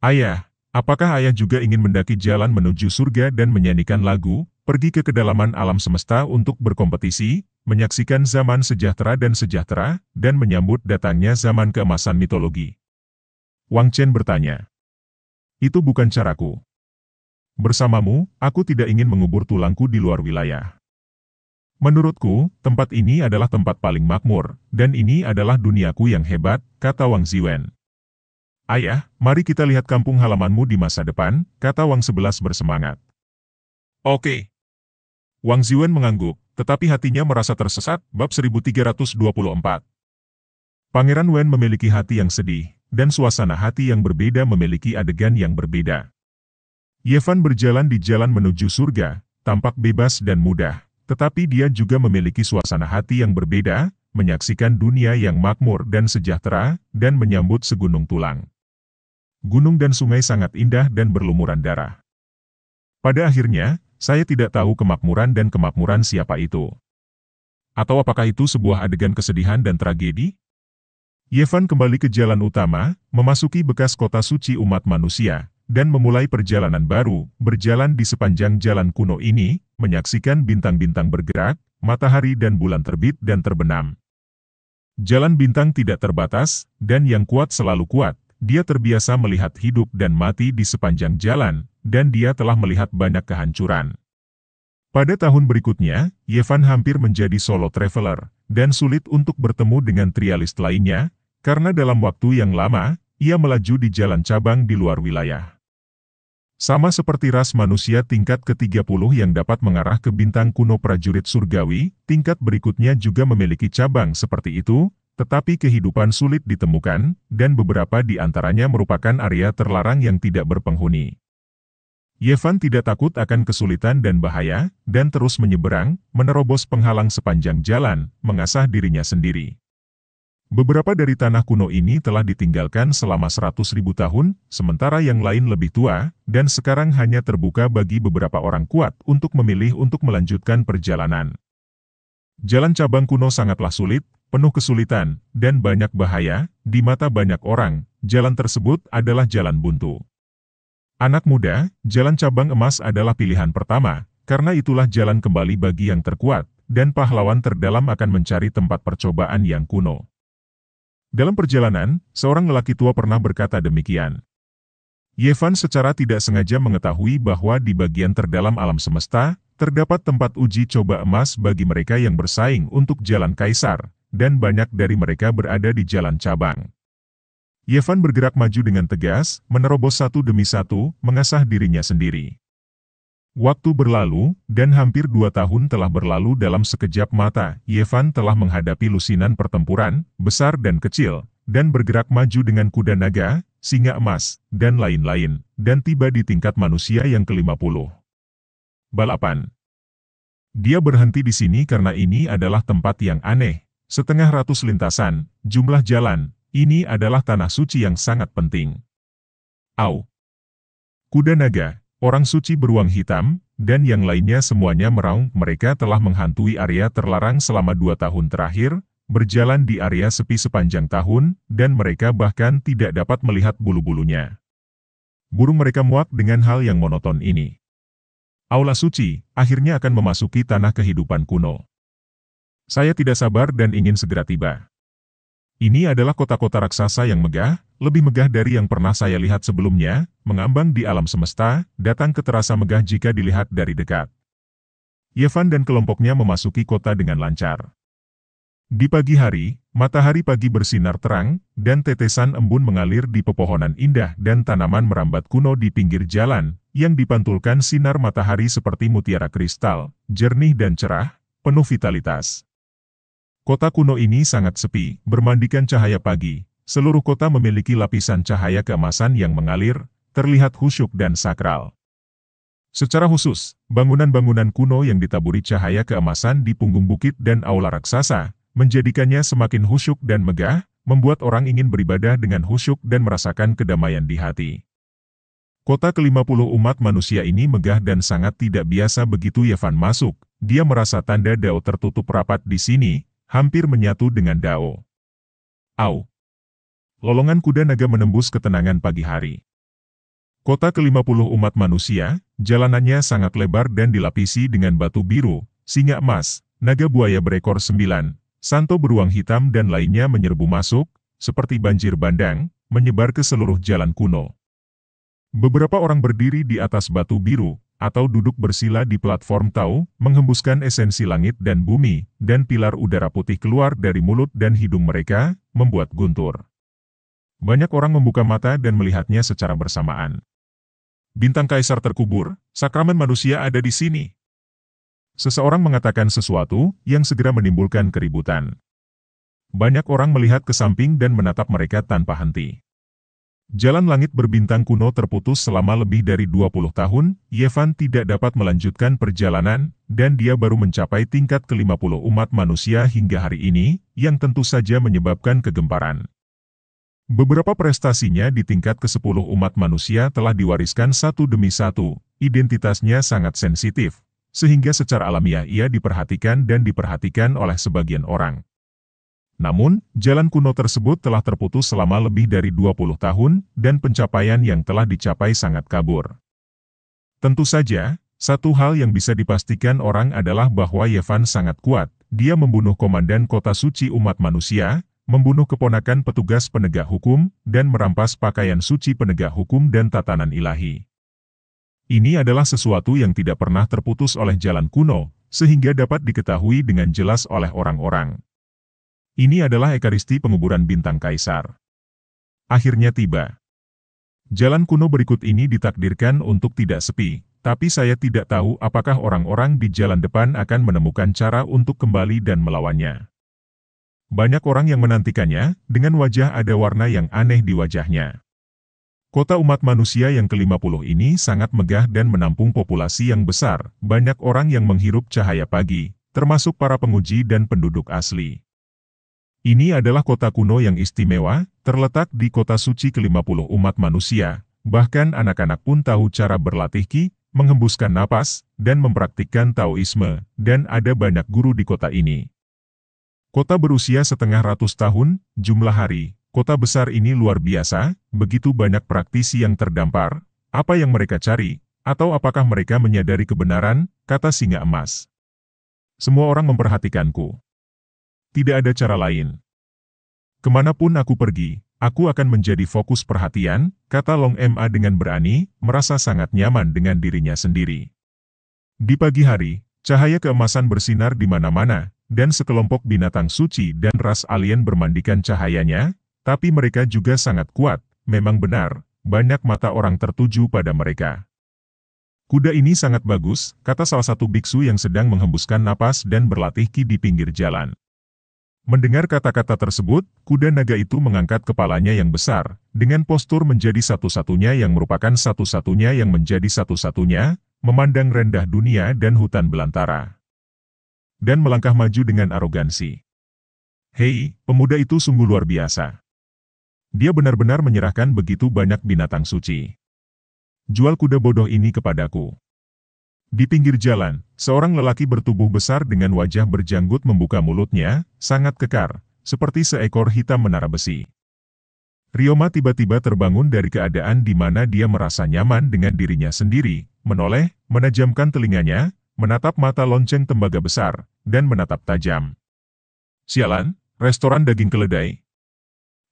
Ayah, apakah ayah juga ingin mendaki jalan menuju surga dan menyanyikan lagu, pergi ke kedalaman alam semesta untuk berkompetisi, menyaksikan zaman sejahtera dan sejahtera, dan menyambut datangnya zaman keemasan mitologi? Wang Chen bertanya. Itu bukan caraku. Bersamamu, aku tidak ingin mengubur tulangku di luar wilayah. Menurutku, tempat ini adalah tempat paling makmur, dan ini adalah duniaku yang hebat, kata Wang Ziwen. Ayah, mari kita lihat kampung halamanmu di masa depan, kata Wang Sebelas bersemangat. Oke. Wang Ziwen mengangguk, tetapi hatinya merasa tersesat, bab 1324. Pangeran Wen memiliki hati yang sedih, dan suasana hati yang berbeda memiliki adegan yang berbeda. Yevan berjalan di jalan menuju surga, tampak bebas dan mudah, tetapi dia juga memiliki suasana hati yang berbeda, menyaksikan dunia yang makmur dan sejahtera, dan menyambut segunung tulang. Gunung dan sungai sangat indah dan berlumuran darah. Pada akhirnya, saya tidak tahu kemakmuran dan kemakmuran siapa itu. Atau apakah itu sebuah adegan kesedihan dan tragedi? Yevan kembali ke jalan utama, memasuki bekas kota suci umat manusia, dan memulai perjalanan baru, berjalan di sepanjang jalan kuno ini, menyaksikan bintang-bintang bergerak, matahari dan bulan terbit dan terbenam. Jalan bintang tidak terbatas, dan yang kuat selalu kuat, dia terbiasa melihat hidup dan mati di sepanjang jalan, dan dia telah melihat banyak kehancuran. Pada tahun berikutnya, Yevan hampir menjadi solo traveler, dan sulit untuk bertemu dengan trialist lainnya, karena dalam waktu yang lama, ia melaju di jalan cabang di luar wilayah. Sama seperti ras manusia tingkat ke-30 yang dapat mengarah ke bintang kuno prajurit surgawi, tingkat berikutnya juga memiliki cabang seperti itu, tetapi kehidupan sulit ditemukan, dan beberapa di antaranya merupakan area terlarang yang tidak berpenghuni. Yevan tidak takut akan kesulitan dan bahaya, dan terus menyeberang, menerobos penghalang sepanjang jalan, mengasah dirinya sendiri. Beberapa dari tanah kuno ini telah ditinggalkan selama 100.000 tahun, sementara yang lain lebih tua, dan sekarang hanya terbuka bagi beberapa orang kuat untuk memilih untuk melanjutkan perjalanan. Jalan cabang kuno sangatlah sulit, penuh kesulitan, dan banyak bahaya, di mata banyak orang, jalan tersebut adalah jalan buntu. Anak muda, jalan cabang emas adalah pilihan pertama, karena itulah jalan kembali bagi yang terkuat, dan pahlawan terdalam akan mencari tempat percobaan yang kuno. Dalam perjalanan, seorang lelaki tua pernah berkata demikian. Yevan secara tidak sengaja mengetahui bahwa di bagian terdalam alam semesta, terdapat tempat uji coba emas bagi mereka yang bersaing untuk jalan kaisar, dan banyak dari mereka berada di jalan cabang. Yevan bergerak maju dengan tegas, menerobos satu demi satu, mengasah dirinya sendiri. Waktu berlalu, dan hampir dua tahun telah berlalu dalam sekejap mata, Yevan telah menghadapi lusinan pertempuran, besar dan kecil, dan bergerak maju dengan kuda naga, singa emas, dan lain-lain, dan tiba di tingkat manusia yang ke-50. Balapan Dia berhenti di sini karena ini adalah tempat yang aneh, setengah ratus lintasan, jumlah jalan, ini adalah tanah suci yang sangat penting. Au! Kuda naga, Orang suci beruang hitam, dan yang lainnya semuanya meraung, mereka telah menghantui area terlarang selama dua tahun terakhir, berjalan di area sepi sepanjang tahun, dan mereka bahkan tidak dapat melihat bulu-bulunya. Burung mereka muak dengan hal yang monoton ini. Aula suci, akhirnya akan memasuki tanah kehidupan kuno. Saya tidak sabar dan ingin segera tiba. Ini adalah kota-kota raksasa yang megah, lebih megah dari yang pernah saya lihat sebelumnya, mengambang di alam semesta, datang ke terasa megah jika dilihat dari dekat. Yevan dan kelompoknya memasuki kota dengan lancar. Di pagi hari, matahari pagi bersinar terang, dan tetesan embun mengalir di pepohonan indah dan tanaman merambat kuno di pinggir jalan, yang dipantulkan sinar matahari seperti mutiara kristal, jernih dan cerah, penuh vitalitas. Kota kuno ini sangat sepi, bermandikan cahaya pagi. Seluruh kota memiliki lapisan cahaya keemasan yang mengalir, terlihat khusyuk dan sakral. Secara khusus, bangunan-bangunan kuno yang ditaburi cahaya keemasan di punggung bukit dan aula raksasa, menjadikannya semakin khusyuk dan megah, membuat orang ingin beribadah dengan khusyuk dan merasakan kedamaian di hati. Kota ke-50 umat manusia ini megah dan sangat tidak biasa begitu Yevan masuk, dia merasa tanda Dao tertutup rapat di sini, hampir menyatu dengan Dao. Au. Lolongan kuda naga menembus ketenangan pagi hari. Kota ke-50 umat manusia, jalanannya sangat lebar dan dilapisi dengan batu biru, singa emas, naga buaya berekor sembilan, santo beruang hitam dan lainnya menyerbu masuk, seperti banjir bandang, menyebar ke seluruh jalan kuno. Beberapa orang berdiri di atas batu biru, atau duduk bersila di platform Tau, menghembuskan esensi langit dan bumi, dan pilar udara putih keluar dari mulut dan hidung mereka, membuat guntur. Banyak orang membuka mata dan melihatnya secara bersamaan. Bintang kaisar terkubur, sakramen manusia ada di sini. Seseorang mengatakan sesuatu yang segera menimbulkan keributan. Banyak orang melihat ke samping dan menatap mereka tanpa henti. Jalan langit berbintang kuno terputus selama lebih dari 20 tahun, Yevan tidak dapat melanjutkan perjalanan, dan dia baru mencapai tingkat ke-50 umat manusia hingga hari ini, yang tentu saja menyebabkan kegemparan. Beberapa prestasinya di tingkat ke-10 umat manusia telah diwariskan satu demi satu, identitasnya sangat sensitif, sehingga secara alamiah ia diperhatikan dan diperhatikan oleh sebagian orang. Namun, jalan kuno tersebut telah terputus selama lebih dari 20 tahun, dan pencapaian yang telah dicapai sangat kabur. Tentu saja, satu hal yang bisa dipastikan orang adalah bahwa Yevan sangat kuat, dia membunuh komandan kota suci umat manusia, membunuh keponakan petugas penegak hukum, dan merampas pakaian suci penegak hukum dan tatanan ilahi. Ini adalah sesuatu yang tidak pernah terputus oleh jalan kuno, sehingga dapat diketahui dengan jelas oleh orang-orang. Ini adalah Ekaristi penguburan bintang kaisar. Akhirnya tiba. Jalan kuno berikut ini ditakdirkan untuk tidak sepi, tapi saya tidak tahu apakah orang-orang di jalan depan akan menemukan cara untuk kembali dan melawannya. Banyak orang yang menantikannya, dengan wajah ada warna yang aneh di wajahnya. Kota umat manusia yang ke-50 ini sangat megah dan menampung populasi yang besar, banyak orang yang menghirup cahaya pagi, termasuk para penguji dan penduduk asli. Ini adalah kota kuno yang istimewa, terletak di kota suci ke-50 umat manusia, bahkan anak-anak pun tahu cara berlatih Qi, menghembuskan napas, dan mempraktikkan Taoisme, dan ada banyak guru di kota ini. Kota berusia setengah ratus tahun, jumlah hari, kota besar ini luar biasa, begitu banyak praktisi yang terdampar, apa yang mereka cari, atau apakah mereka menyadari kebenaran, kata singa emas. Semua orang memperhatikanku. Tidak ada cara lain. Kemanapun aku pergi, aku akan menjadi fokus perhatian, kata Long MA dengan berani, merasa sangat nyaman dengan dirinya sendiri. Di pagi hari, cahaya keemasan bersinar di mana-mana, dan sekelompok binatang suci dan ras alien bermandikan cahayanya, tapi mereka juga sangat kuat, memang benar, banyak mata orang tertuju pada mereka. Kuda ini sangat bagus, kata salah satu biksu yang sedang menghembuskan napas dan berlatih ki di pinggir jalan. Mendengar kata-kata tersebut, kuda naga itu mengangkat kepalanya yang besar, dengan postur menjadi satu-satunya yang merupakan satu-satunya yang menjadi satu-satunya, memandang rendah dunia dan hutan belantara. Dan melangkah maju dengan arogansi. Hei, pemuda itu sungguh luar biasa. Dia benar-benar menyerahkan begitu banyak binatang suci. Jual kuda bodoh ini kepadaku. Di pinggir jalan, seorang lelaki bertubuh besar dengan wajah berjanggut membuka mulutnya, sangat kekar, seperti seekor hitam menara besi. Ryoma tiba-tiba terbangun dari keadaan di mana dia merasa nyaman dengan dirinya sendiri, menoleh, menajamkan telinganya, menatap mata lonceng tembaga besar, dan menatap tajam. Sialan, restoran daging keledai.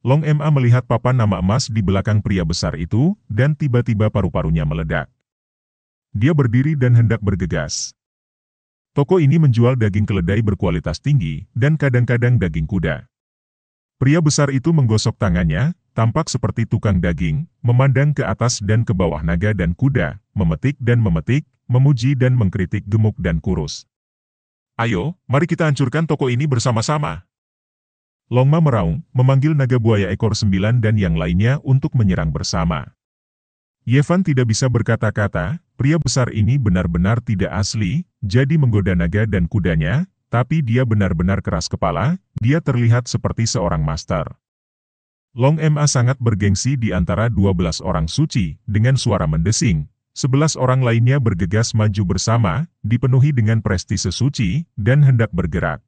Long Ma melihat papan nama emas di belakang pria besar itu, dan tiba-tiba paru-parunya meledak. Dia berdiri dan hendak bergegas. Toko ini menjual daging keledai berkualitas tinggi dan kadang-kadang daging kuda. Pria besar itu menggosok tangannya, tampak seperti tukang daging, memandang ke atas dan ke bawah naga dan kuda, memetik dan memetik, memuji dan mengkritik gemuk dan kurus. Ayo, mari kita hancurkan toko ini bersama-sama. Longma meraung, memanggil naga buaya ekor sembilan dan yang lainnya untuk menyerang bersama. Yevan tidak bisa berkata-kata, pria besar ini benar-benar tidak asli, jadi menggoda naga dan kudanya, tapi dia benar-benar keras kepala, dia terlihat seperti seorang master. Long Ma sangat bergengsi di antara 12 orang suci, dengan suara mendesing. Sebelas orang lainnya bergegas maju bersama, dipenuhi dengan prestise suci, dan hendak bergerak.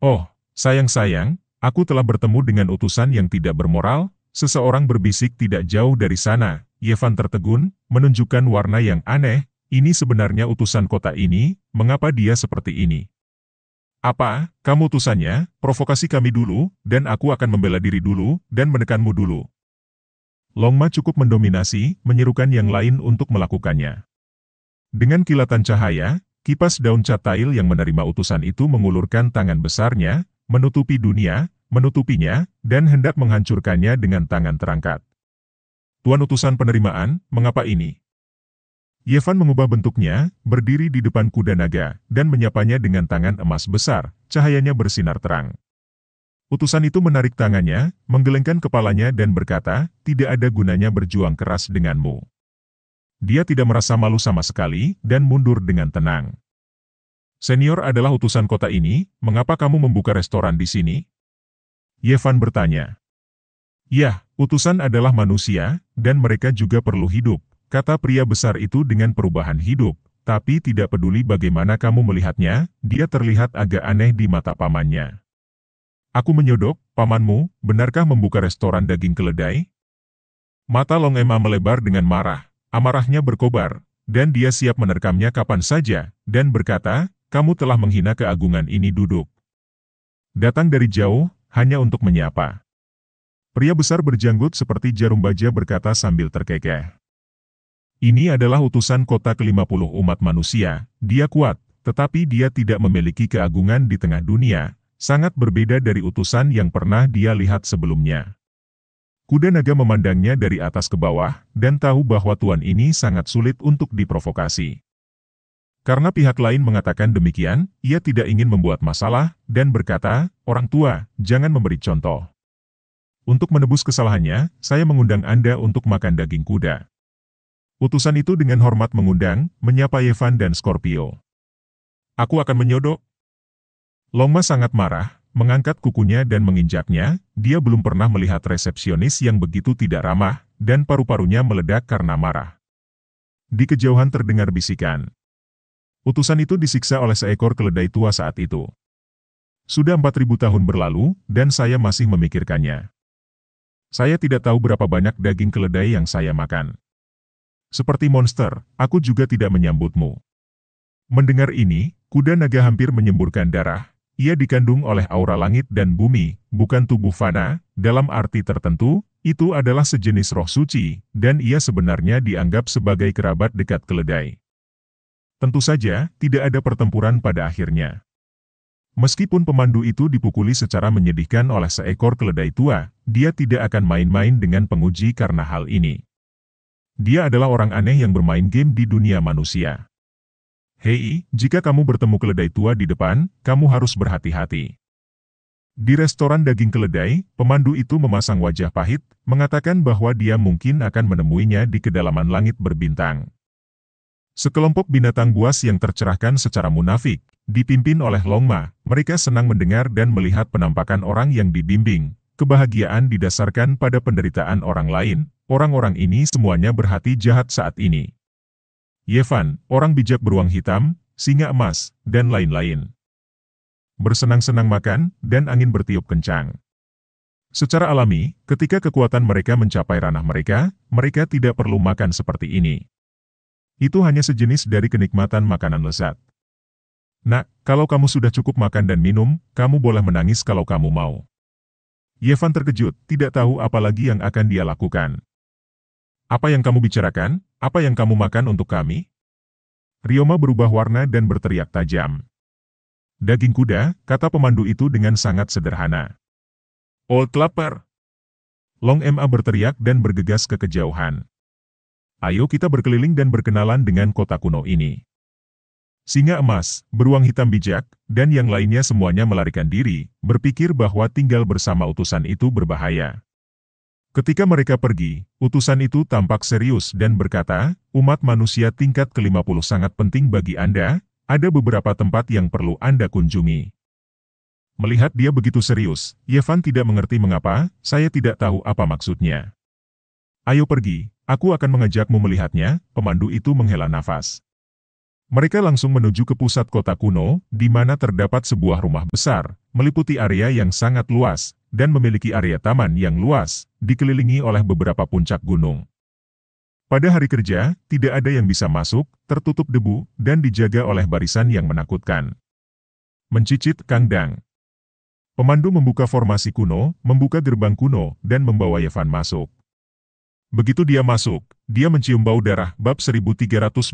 Oh, sayang-sayang, aku telah bertemu dengan utusan yang tidak bermoral, seseorang berbisik tidak jauh dari sana, Yevan tertegun, menunjukkan warna yang aneh, ini sebenarnya utusan kota ini, mengapa dia seperti ini? Apa, kamu utusannya, provokasi kami dulu, dan aku akan membela diri dulu, dan menekanmu dulu. Longma cukup mendominasi, menyerukan yang lain untuk melakukannya. Dengan kilatan cahaya, kipas daun catail yang menerima utusan itu mengulurkan tangan besarnya, menutupi dunia, menutupinya, dan hendak menghancurkannya dengan tangan terangkat. Tuan utusan penerimaan, mengapa ini? Yevan mengubah bentuknya, berdiri di depan kuda naga, dan menyapanya dengan tangan emas besar, cahayanya bersinar terang. Utusan itu menarik tangannya, menggelengkan kepalanya dan berkata, tidak ada gunanya berjuang keras denganmu. Dia tidak merasa malu sama sekali, dan mundur dengan tenang. Senior adalah utusan kota ini, mengapa kamu membuka restoran di sini? Yevan bertanya. Ya, utusan adalah manusia, dan mereka juga perlu hidup, kata pria besar itu dengan perubahan hidup. Tapi tidak peduli bagaimana kamu melihatnya, dia terlihat agak aneh di mata pamannya. Aku menyodok, pamanmu, benarkah membuka restoran daging keledai? Mata Long Emma melebar dengan marah, amarahnya berkobar, dan dia siap menerkamnya kapan saja, dan berkata, kamu telah menghina keagungan ini duduk. Datang dari jauh, hanya untuk menyapa. Pria besar berjanggut seperti jarum baja berkata sambil terkekeh. Ini adalah utusan kota ke-50 umat manusia, dia kuat, tetapi dia tidak memiliki keagungan di tengah dunia, sangat berbeda dari utusan yang pernah dia lihat sebelumnya. Kuda naga memandangnya dari atas ke bawah, dan tahu bahwa tuan ini sangat sulit untuk diprovokasi. Karena pihak lain mengatakan demikian, ia tidak ingin membuat masalah, dan berkata, orang tua, jangan memberi contoh. Untuk menebus kesalahannya, saya mengundang Anda untuk makan daging kuda. Utusan itu dengan hormat mengundang, menyapa Yevan dan Scorpio. Aku akan menyodok. Longma sangat marah, mengangkat kukunya dan menginjaknya, dia belum pernah melihat resepsionis yang begitu tidak ramah, dan paru-parunya meledak karena marah. Di kejauhan terdengar bisikan. Utusan itu disiksa oleh seekor keledai tua saat itu. Sudah 4.000 tahun berlalu, dan saya masih memikirkannya. Saya tidak tahu berapa banyak daging keledai yang saya makan. Seperti monster, aku juga tidak menyambutmu. Mendengar ini, kuda naga hampir menyemburkan darah. Ia dikandung oleh aura langit dan bumi, bukan tubuh fana, dalam arti tertentu, itu adalah sejenis roh suci, dan ia sebenarnya dianggap sebagai kerabat dekat keledai. Tentu saja, tidak ada pertempuran pada akhirnya. Meskipun pemandu itu dipukuli secara menyedihkan oleh seekor keledai tua, dia tidak akan main-main dengan penguji karena hal ini. Dia adalah orang aneh yang bermain game di dunia manusia. Hei, jika kamu bertemu keledai tua di depan, kamu harus berhati-hati. Di restoran daging keledai, pemandu itu memasang wajah pahit, mengatakan bahwa dia mungkin akan menemuinya di kedalaman langit berbintang. Sekelompok binatang buas yang tercerahkan secara munafik, Dipimpin oleh Longma, mereka senang mendengar dan melihat penampakan orang yang dibimbing. Kebahagiaan didasarkan pada penderitaan orang lain. Orang-orang ini semuanya berhati jahat saat ini. Yevan, orang bijak beruang hitam, singa emas, dan lain-lain. Bersenang-senang makan, dan angin bertiup kencang. Secara alami, ketika kekuatan mereka mencapai ranah mereka, mereka tidak perlu makan seperti ini. Itu hanya sejenis dari kenikmatan makanan lezat. Nak, kalau kamu sudah cukup makan dan minum, kamu boleh menangis kalau kamu mau. Yevan terkejut, tidak tahu apa lagi yang akan dia lakukan. Apa yang kamu bicarakan? Apa yang kamu makan untuk kami? Rioma berubah warna dan berteriak tajam. Daging kuda, kata pemandu itu dengan sangat sederhana. Old lapar. Long Ma berteriak dan bergegas ke kejauhan. Ayo kita berkeliling dan berkenalan dengan kota kuno ini. Singa emas, beruang hitam bijak, dan yang lainnya semuanya melarikan diri, berpikir bahwa tinggal bersama utusan itu berbahaya. Ketika mereka pergi, utusan itu tampak serius dan berkata, umat manusia tingkat ke-50 sangat penting bagi Anda, ada beberapa tempat yang perlu Anda kunjungi. Melihat dia begitu serius, Yevan tidak mengerti mengapa, saya tidak tahu apa maksudnya. Ayo pergi, aku akan mengajakmu melihatnya, pemandu itu menghela nafas. Mereka langsung menuju ke pusat kota kuno, di mana terdapat sebuah rumah besar, meliputi area yang sangat luas, dan memiliki area taman yang luas, dikelilingi oleh beberapa puncak gunung. Pada hari kerja, tidak ada yang bisa masuk, tertutup debu, dan dijaga oleh barisan yang menakutkan. Mencicit Kang Pemandu membuka formasi kuno, membuka gerbang kuno, dan membawa Yevan masuk. Begitu dia masuk, dia mencium bau darah bab 1325,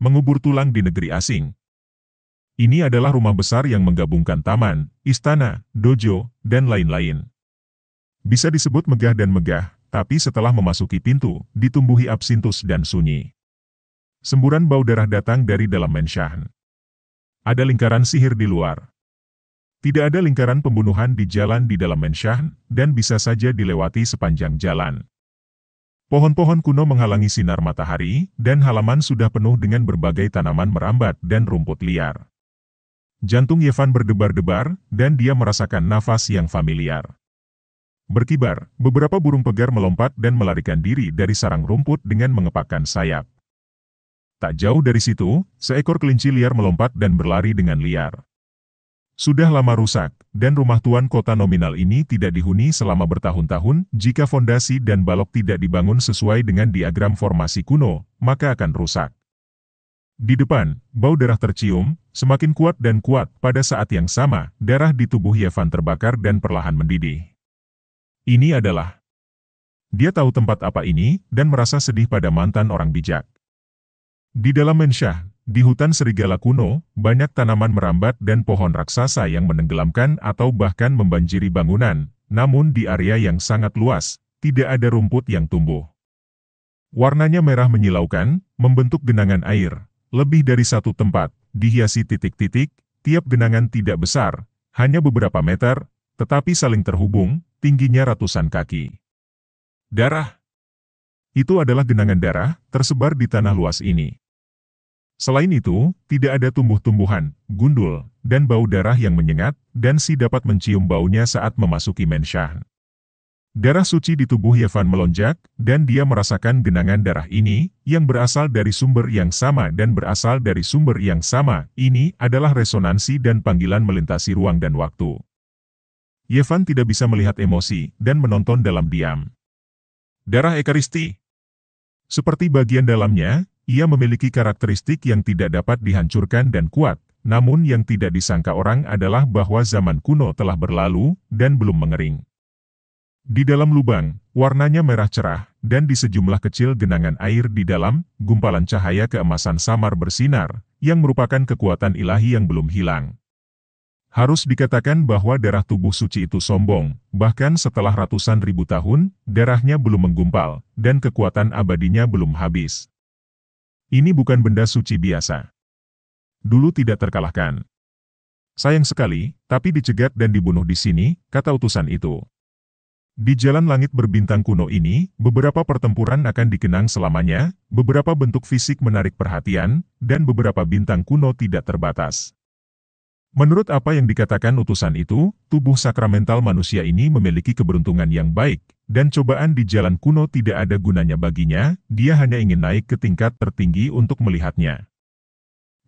mengubur tulang di negeri asing. Ini adalah rumah besar yang menggabungkan taman, istana, dojo, dan lain-lain. Bisa disebut megah dan megah, tapi setelah memasuki pintu, ditumbuhi absintus dan sunyi. Semburan bau darah datang dari dalam mensyahan. Ada lingkaran sihir di luar. Tidak ada lingkaran pembunuhan di jalan di dalam mensyahan, dan bisa saja dilewati sepanjang jalan. Pohon-pohon kuno menghalangi sinar matahari, dan halaman sudah penuh dengan berbagai tanaman merambat dan rumput liar. Jantung Yevan berdebar-debar, dan dia merasakan nafas yang familiar. Berkibar, beberapa burung pegar melompat dan melarikan diri dari sarang rumput dengan mengepakkan sayap. Tak jauh dari situ, seekor kelinci liar melompat dan berlari dengan liar. Sudah lama rusak, dan rumah tuan kota nominal ini tidak dihuni selama bertahun-tahun, jika fondasi dan balok tidak dibangun sesuai dengan diagram formasi kuno, maka akan rusak. Di depan, bau darah tercium, semakin kuat dan kuat, pada saat yang sama, darah di tubuh Yevan terbakar dan perlahan mendidih. Ini adalah... Dia tahu tempat apa ini, dan merasa sedih pada mantan orang bijak. Di dalam mensyah, di hutan serigala kuno, banyak tanaman merambat dan pohon raksasa yang menenggelamkan atau bahkan membanjiri bangunan, namun di area yang sangat luas, tidak ada rumput yang tumbuh. Warnanya merah menyilaukan, membentuk genangan air. Lebih dari satu tempat, dihiasi titik-titik, tiap genangan tidak besar, hanya beberapa meter, tetapi saling terhubung, tingginya ratusan kaki. Darah. Itu adalah genangan darah, tersebar di tanah luas ini. Selain itu, tidak ada tumbuh-tumbuhan, gundul, dan bau darah yang menyengat, dan si dapat mencium baunya saat memasuki Menshah. Darah suci di tubuh Yevan melonjak, dan dia merasakan genangan darah ini, yang berasal dari sumber yang sama dan berasal dari sumber yang sama, ini adalah resonansi dan panggilan melintasi ruang dan waktu. Yevan tidak bisa melihat emosi, dan menonton dalam diam. Darah Ekaristi Seperti bagian dalamnya, ia memiliki karakteristik yang tidak dapat dihancurkan dan kuat, namun yang tidak disangka orang adalah bahwa zaman kuno telah berlalu dan belum mengering. Di dalam lubang, warnanya merah cerah, dan di sejumlah kecil genangan air di dalam, gumpalan cahaya keemasan samar bersinar, yang merupakan kekuatan ilahi yang belum hilang. Harus dikatakan bahwa darah tubuh suci itu sombong, bahkan setelah ratusan ribu tahun, darahnya belum menggumpal, dan kekuatan abadinya belum habis. Ini bukan benda suci biasa. Dulu tidak terkalahkan. Sayang sekali, tapi dicegat dan dibunuh di sini, kata utusan itu. Di jalan langit berbintang kuno ini, beberapa pertempuran akan dikenang selamanya, beberapa bentuk fisik menarik perhatian, dan beberapa bintang kuno tidak terbatas. Menurut apa yang dikatakan utusan itu, tubuh sakramental manusia ini memiliki keberuntungan yang baik, dan cobaan di jalan kuno tidak ada gunanya baginya, dia hanya ingin naik ke tingkat tertinggi untuk melihatnya.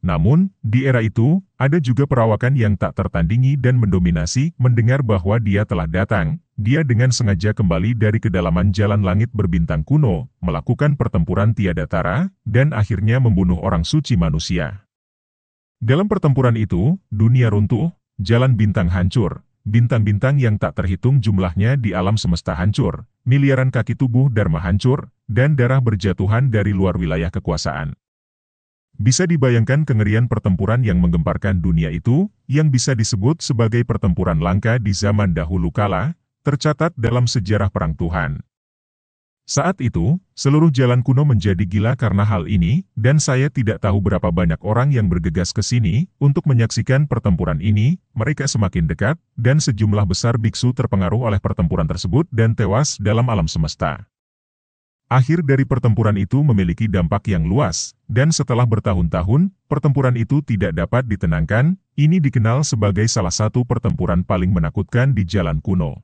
Namun, di era itu, ada juga perawakan yang tak tertandingi dan mendominasi, mendengar bahwa dia telah datang, dia dengan sengaja kembali dari kedalaman jalan langit berbintang kuno, melakukan pertempuran tiada tara, dan akhirnya membunuh orang suci manusia. Dalam pertempuran itu, dunia runtuh, jalan bintang hancur, bintang-bintang yang tak terhitung jumlahnya di alam semesta hancur, miliaran kaki tubuh Dharma hancur, dan darah berjatuhan dari luar wilayah kekuasaan. Bisa dibayangkan kengerian pertempuran yang menggemparkan dunia itu, yang bisa disebut sebagai pertempuran langka di zaman dahulu kala, tercatat dalam sejarah Perang Tuhan. Saat itu, seluruh jalan kuno menjadi gila karena hal ini, dan saya tidak tahu berapa banyak orang yang bergegas ke sini untuk menyaksikan pertempuran ini, mereka semakin dekat, dan sejumlah besar biksu terpengaruh oleh pertempuran tersebut dan tewas dalam alam semesta. Akhir dari pertempuran itu memiliki dampak yang luas, dan setelah bertahun-tahun, pertempuran itu tidak dapat ditenangkan, ini dikenal sebagai salah satu pertempuran paling menakutkan di jalan kuno.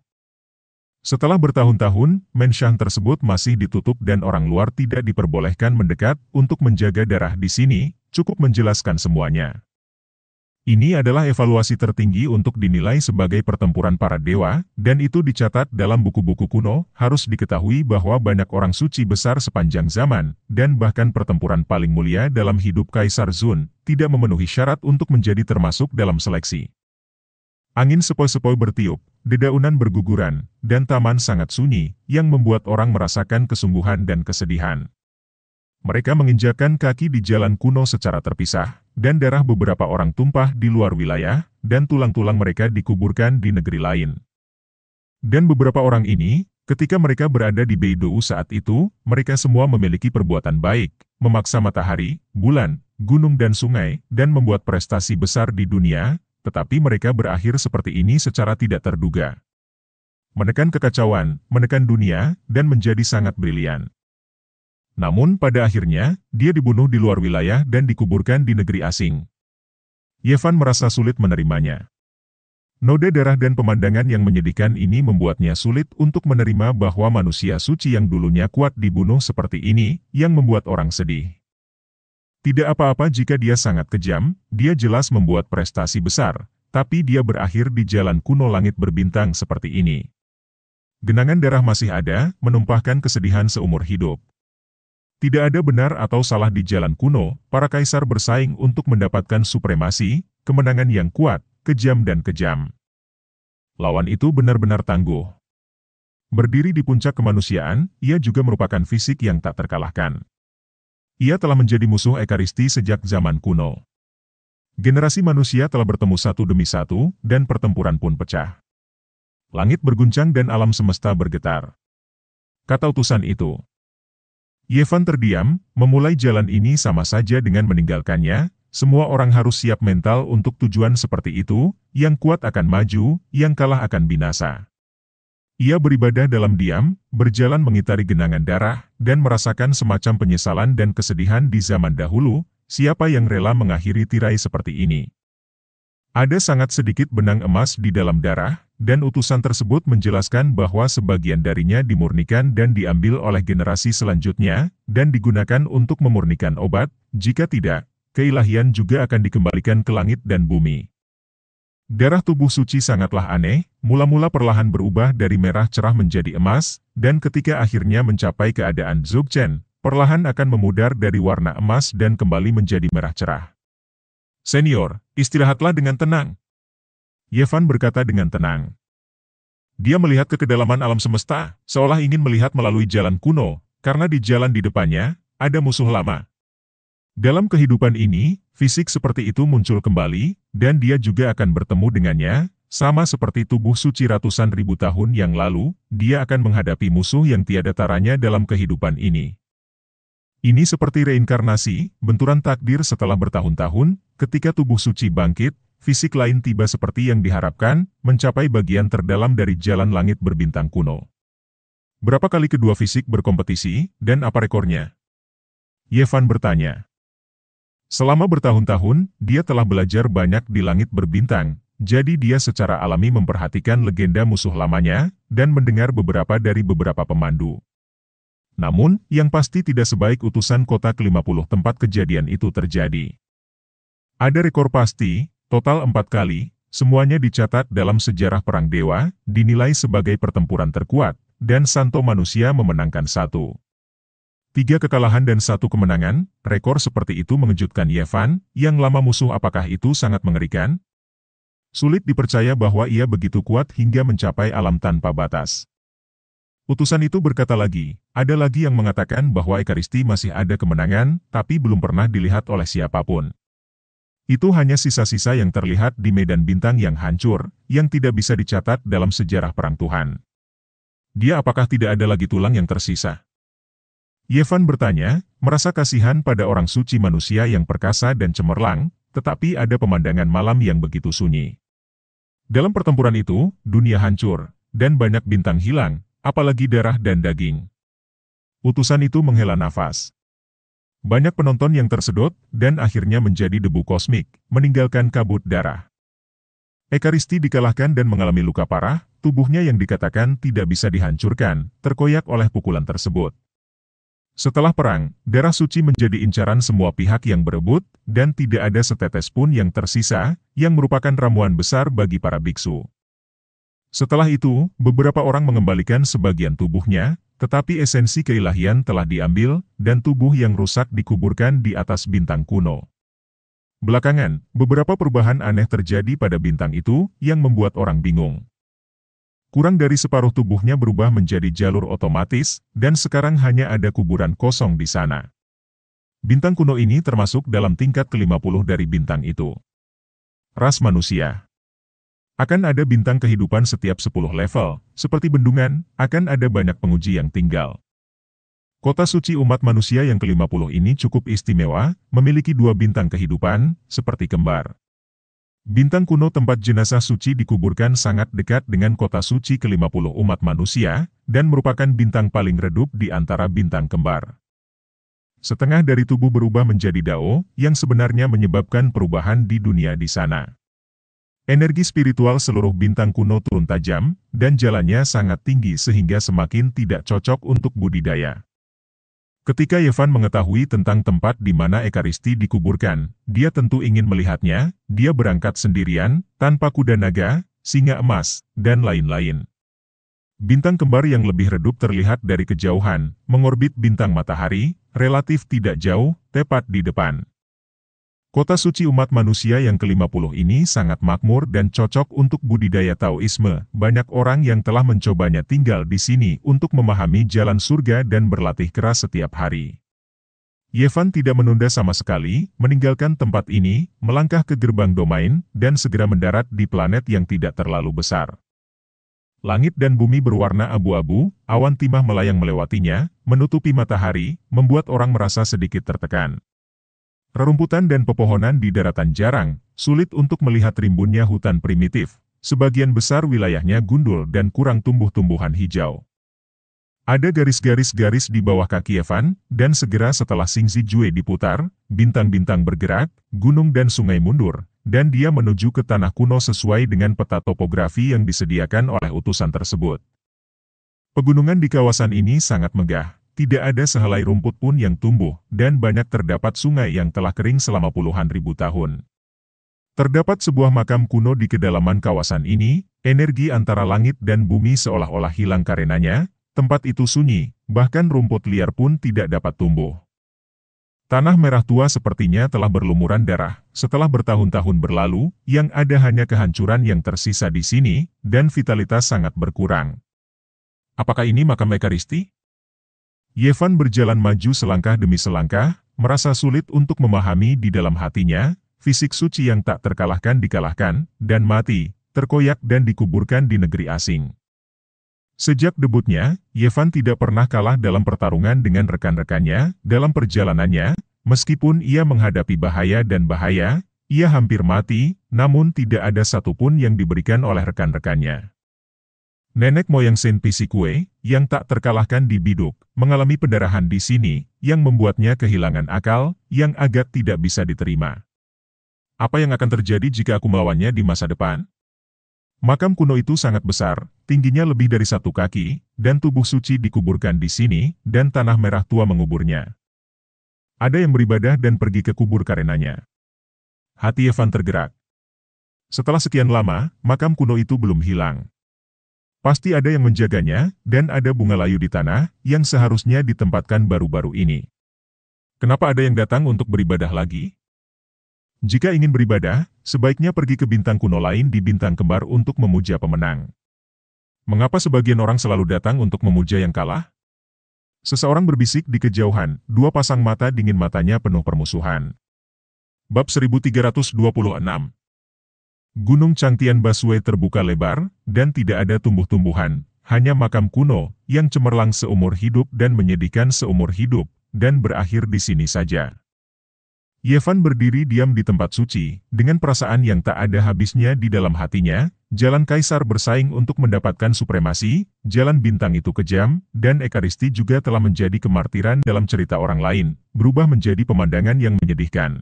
Setelah bertahun-tahun, mensyah tersebut masih ditutup dan orang luar tidak diperbolehkan mendekat untuk menjaga darah di sini, cukup menjelaskan semuanya. Ini adalah evaluasi tertinggi untuk dinilai sebagai pertempuran para dewa, dan itu dicatat dalam buku-buku kuno, harus diketahui bahwa banyak orang suci besar sepanjang zaman, dan bahkan pertempuran paling mulia dalam hidup Kaisar Zun, tidak memenuhi syarat untuk menjadi termasuk dalam seleksi. Angin sepoi-sepoi bertiup, dedaunan berguguran, dan taman sangat sunyi, yang membuat orang merasakan kesungguhan dan kesedihan. Mereka menginjakan kaki di jalan kuno secara terpisah, dan darah beberapa orang tumpah di luar wilayah, dan tulang-tulang mereka dikuburkan di negeri lain. Dan beberapa orang ini, ketika mereka berada di Beidou saat itu, mereka semua memiliki perbuatan baik, memaksa matahari, bulan, gunung dan sungai, dan membuat prestasi besar di dunia, tetapi mereka berakhir seperti ini secara tidak terduga. Menekan kekacauan, menekan dunia, dan menjadi sangat brilian. Namun pada akhirnya, dia dibunuh di luar wilayah dan dikuburkan di negeri asing. Yevan merasa sulit menerimanya. Noda darah dan pemandangan yang menyedihkan ini membuatnya sulit untuk menerima bahwa manusia suci yang dulunya kuat dibunuh seperti ini, yang membuat orang sedih. Tidak apa-apa jika dia sangat kejam, dia jelas membuat prestasi besar, tapi dia berakhir di jalan kuno langit berbintang seperti ini. Genangan darah masih ada, menumpahkan kesedihan seumur hidup. Tidak ada benar atau salah di jalan kuno, para kaisar bersaing untuk mendapatkan supremasi, kemenangan yang kuat, kejam dan kejam. Lawan itu benar-benar tangguh. Berdiri di puncak kemanusiaan, ia juga merupakan fisik yang tak terkalahkan. Ia telah menjadi musuh Ekaristi sejak zaman kuno. Generasi manusia telah bertemu satu demi satu, dan pertempuran pun pecah. Langit berguncang dan alam semesta bergetar. Kata utusan itu. Yevan terdiam, memulai jalan ini sama saja dengan meninggalkannya, semua orang harus siap mental untuk tujuan seperti itu, yang kuat akan maju, yang kalah akan binasa. Ia beribadah dalam diam, berjalan mengitari genangan darah, dan merasakan semacam penyesalan dan kesedihan di zaman dahulu, siapa yang rela mengakhiri tirai seperti ini. Ada sangat sedikit benang emas di dalam darah, dan utusan tersebut menjelaskan bahwa sebagian darinya dimurnikan dan diambil oleh generasi selanjutnya, dan digunakan untuk memurnikan obat, jika tidak, keilahian juga akan dikembalikan ke langit dan bumi. Darah tubuh suci sangatlah aneh, mula-mula perlahan berubah dari merah cerah menjadi emas, dan ketika akhirnya mencapai keadaan Zugchen, perlahan akan memudar dari warna emas dan kembali menjadi merah cerah. Senior, istirahatlah dengan tenang. Yevan berkata dengan tenang. Dia melihat ke kedalaman alam semesta, seolah ingin melihat melalui jalan kuno, karena di jalan di depannya, ada musuh lama. Dalam kehidupan ini, fisik seperti itu muncul kembali, dan dia juga akan bertemu dengannya, sama seperti tubuh suci ratusan ribu tahun yang lalu, dia akan menghadapi musuh yang tiada taranya dalam kehidupan ini. Ini seperti reinkarnasi, benturan takdir setelah bertahun-tahun, ketika tubuh suci bangkit, fisik lain tiba seperti yang diharapkan, mencapai bagian terdalam dari jalan langit berbintang kuno. Berapa kali kedua fisik berkompetisi, dan apa rekornya? Yevan bertanya. Selama bertahun-tahun, dia telah belajar banyak di langit berbintang, jadi dia secara alami memperhatikan legenda musuh lamanya, dan mendengar beberapa dari beberapa pemandu. Namun, yang pasti tidak sebaik utusan kota ke-50 tempat kejadian itu terjadi. Ada rekor pasti, total empat kali, semuanya dicatat dalam sejarah Perang Dewa, dinilai sebagai pertempuran terkuat, dan Santo Manusia memenangkan satu. Tiga kekalahan dan satu kemenangan, rekor seperti itu mengejutkan Yevan, yang lama musuh apakah itu sangat mengerikan? Sulit dipercaya bahwa ia begitu kuat hingga mencapai alam tanpa batas. Utusan itu berkata lagi, ada lagi yang mengatakan bahwa Ekaristi masih ada kemenangan, tapi belum pernah dilihat oleh siapapun. Itu hanya sisa-sisa yang terlihat di medan bintang yang hancur, yang tidak bisa dicatat dalam sejarah perang Tuhan. Dia apakah tidak ada lagi tulang yang tersisa? Yevan bertanya, merasa kasihan pada orang suci manusia yang perkasa dan cemerlang, tetapi ada pemandangan malam yang begitu sunyi. Dalam pertempuran itu, dunia hancur, dan banyak bintang hilang, apalagi darah dan daging. Utusan itu menghela nafas. Banyak penonton yang tersedot, dan akhirnya menjadi debu kosmik, meninggalkan kabut darah. Ekaristi dikalahkan dan mengalami luka parah, tubuhnya yang dikatakan tidak bisa dihancurkan, terkoyak oleh pukulan tersebut. Setelah perang, darah suci menjadi incaran semua pihak yang berebut, dan tidak ada setetes pun yang tersisa, yang merupakan ramuan besar bagi para biksu. Setelah itu, beberapa orang mengembalikan sebagian tubuhnya, tetapi esensi keilahian telah diambil, dan tubuh yang rusak dikuburkan di atas bintang kuno. Belakangan, beberapa perubahan aneh terjadi pada bintang itu, yang membuat orang bingung kurang dari separuh tubuhnya berubah menjadi jalur otomatis, dan sekarang hanya ada kuburan kosong di sana. Bintang kuno ini termasuk dalam tingkat ke-50 dari bintang itu. Ras manusia Akan ada bintang kehidupan setiap 10 level, seperti bendungan, akan ada banyak penguji yang tinggal. Kota suci umat manusia yang ke-50 ini cukup istimewa, memiliki dua bintang kehidupan, seperti kembar. Bintang kuno tempat jenazah suci dikuburkan sangat dekat dengan kota suci ke-50 umat manusia, dan merupakan bintang paling redup di antara bintang kembar. Setengah dari tubuh berubah menjadi dao, yang sebenarnya menyebabkan perubahan di dunia di sana. Energi spiritual seluruh bintang kuno turun tajam, dan jalannya sangat tinggi sehingga semakin tidak cocok untuk budidaya. Ketika Yevan mengetahui tentang tempat di mana Ekaristi dikuburkan, dia tentu ingin melihatnya, dia berangkat sendirian, tanpa kuda naga, singa emas, dan lain-lain. Bintang kembar yang lebih redup terlihat dari kejauhan, mengorbit bintang matahari, relatif tidak jauh, tepat di depan. Kota suci umat manusia yang ke-50 ini sangat makmur dan cocok untuk budidaya Taoisme. Banyak orang yang telah mencobanya tinggal di sini untuk memahami jalan surga dan berlatih keras setiap hari. Yevan tidak menunda sama sekali, meninggalkan tempat ini, melangkah ke gerbang domain, dan segera mendarat di planet yang tidak terlalu besar. Langit dan bumi berwarna abu-abu, awan timah melayang melewatinya, menutupi matahari, membuat orang merasa sedikit tertekan. Rerumputan dan pepohonan di daratan jarang, sulit untuk melihat rimbunnya hutan primitif. Sebagian besar wilayahnya gundul dan kurang tumbuh-tumbuhan hijau. Ada garis-garis-garis di bawah kaki Evan, dan segera setelah Singzi Jue diputar, bintang-bintang bergerak, gunung dan sungai mundur, dan dia menuju ke tanah kuno sesuai dengan peta topografi yang disediakan oleh utusan tersebut. Pegunungan di kawasan ini sangat megah, tidak ada sehelai rumput pun yang tumbuh, dan banyak terdapat sungai yang telah kering selama puluhan ribu tahun. Terdapat sebuah makam kuno di kedalaman kawasan ini, energi antara langit dan bumi seolah-olah hilang karenanya, tempat itu sunyi, bahkan rumput liar pun tidak dapat tumbuh. Tanah merah tua sepertinya telah berlumuran darah, setelah bertahun-tahun berlalu, yang ada hanya kehancuran yang tersisa di sini, dan vitalitas sangat berkurang. Apakah ini makam Ekaristi? Yevan berjalan maju selangkah demi selangkah, merasa sulit untuk memahami di dalam hatinya, fisik suci yang tak terkalahkan dikalahkan, dan mati, terkoyak dan dikuburkan di negeri asing. Sejak debutnya, Yevan tidak pernah kalah dalam pertarungan dengan rekan-rekannya, dalam perjalanannya, meskipun ia menghadapi bahaya dan bahaya, ia hampir mati, namun tidak ada satupun yang diberikan oleh rekan-rekannya. Nenek moyang Senpisi Kue, yang tak terkalahkan di biduk, mengalami pendarahan di sini, yang membuatnya kehilangan akal, yang agak tidak bisa diterima. Apa yang akan terjadi jika aku melawannya di masa depan? Makam kuno itu sangat besar, tingginya lebih dari satu kaki, dan tubuh suci dikuburkan di sini, dan tanah merah tua menguburnya. Ada yang beribadah dan pergi ke kubur karenanya. Hati Evan tergerak. Setelah sekian lama, makam kuno itu belum hilang. Pasti ada yang menjaganya, dan ada bunga layu di tanah, yang seharusnya ditempatkan baru-baru ini. Kenapa ada yang datang untuk beribadah lagi? Jika ingin beribadah, sebaiknya pergi ke bintang kuno lain di bintang kembar untuk memuja pemenang. Mengapa sebagian orang selalu datang untuk memuja yang kalah? Seseorang berbisik di kejauhan, dua pasang mata dingin matanya penuh permusuhan. Bab 1326 Gunung Changtian Baswe terbuka lebar, dan tidak ada tumbuh-tumbuhan, hanya makam kuno, yang cemerlang seumur hidup dan menyedihkan seumur hidup, dan berakhir di sini saja. Yevan berdiri diam di tempat suci, dengan perasaan yang tak ada habisnya di dalam hatinya, jalan kaisar bersaing untuk mendapatkan supremasi, jalan bintang itu kejam, dan ekaristi juga telah menjadi kemartiran dalam cerita orang lain, berubah menjadi pemandangan yang menyedihkan.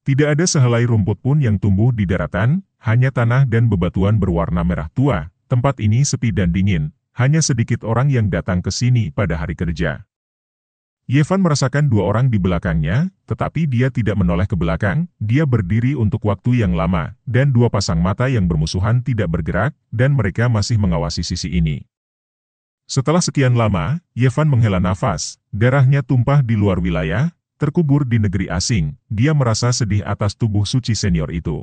Tidak ada sehelai rumput pun yang tumbuh di daratan, hanya tanah dan bebatuan berwarna merah tua. Tempat ini sepi dan dingin, hanya sedikit orang yang datang ke sini pada hari kerja. Yevan merasakan dua orang di belakangnya, tetapi dia tidak menoleh ke belakang, dia berdiri untuk waktu yang lama, dan dua pasang mata yang bermusuhan tidak bergerak, dan mereka masih mengawasi sisi ini. Setelah sekian lama, Yevan menghela nafas, darahnya tumpah di luar wilayah, terkubur di negeri asing, dia merasa sedih atas tubuh suci senior itu.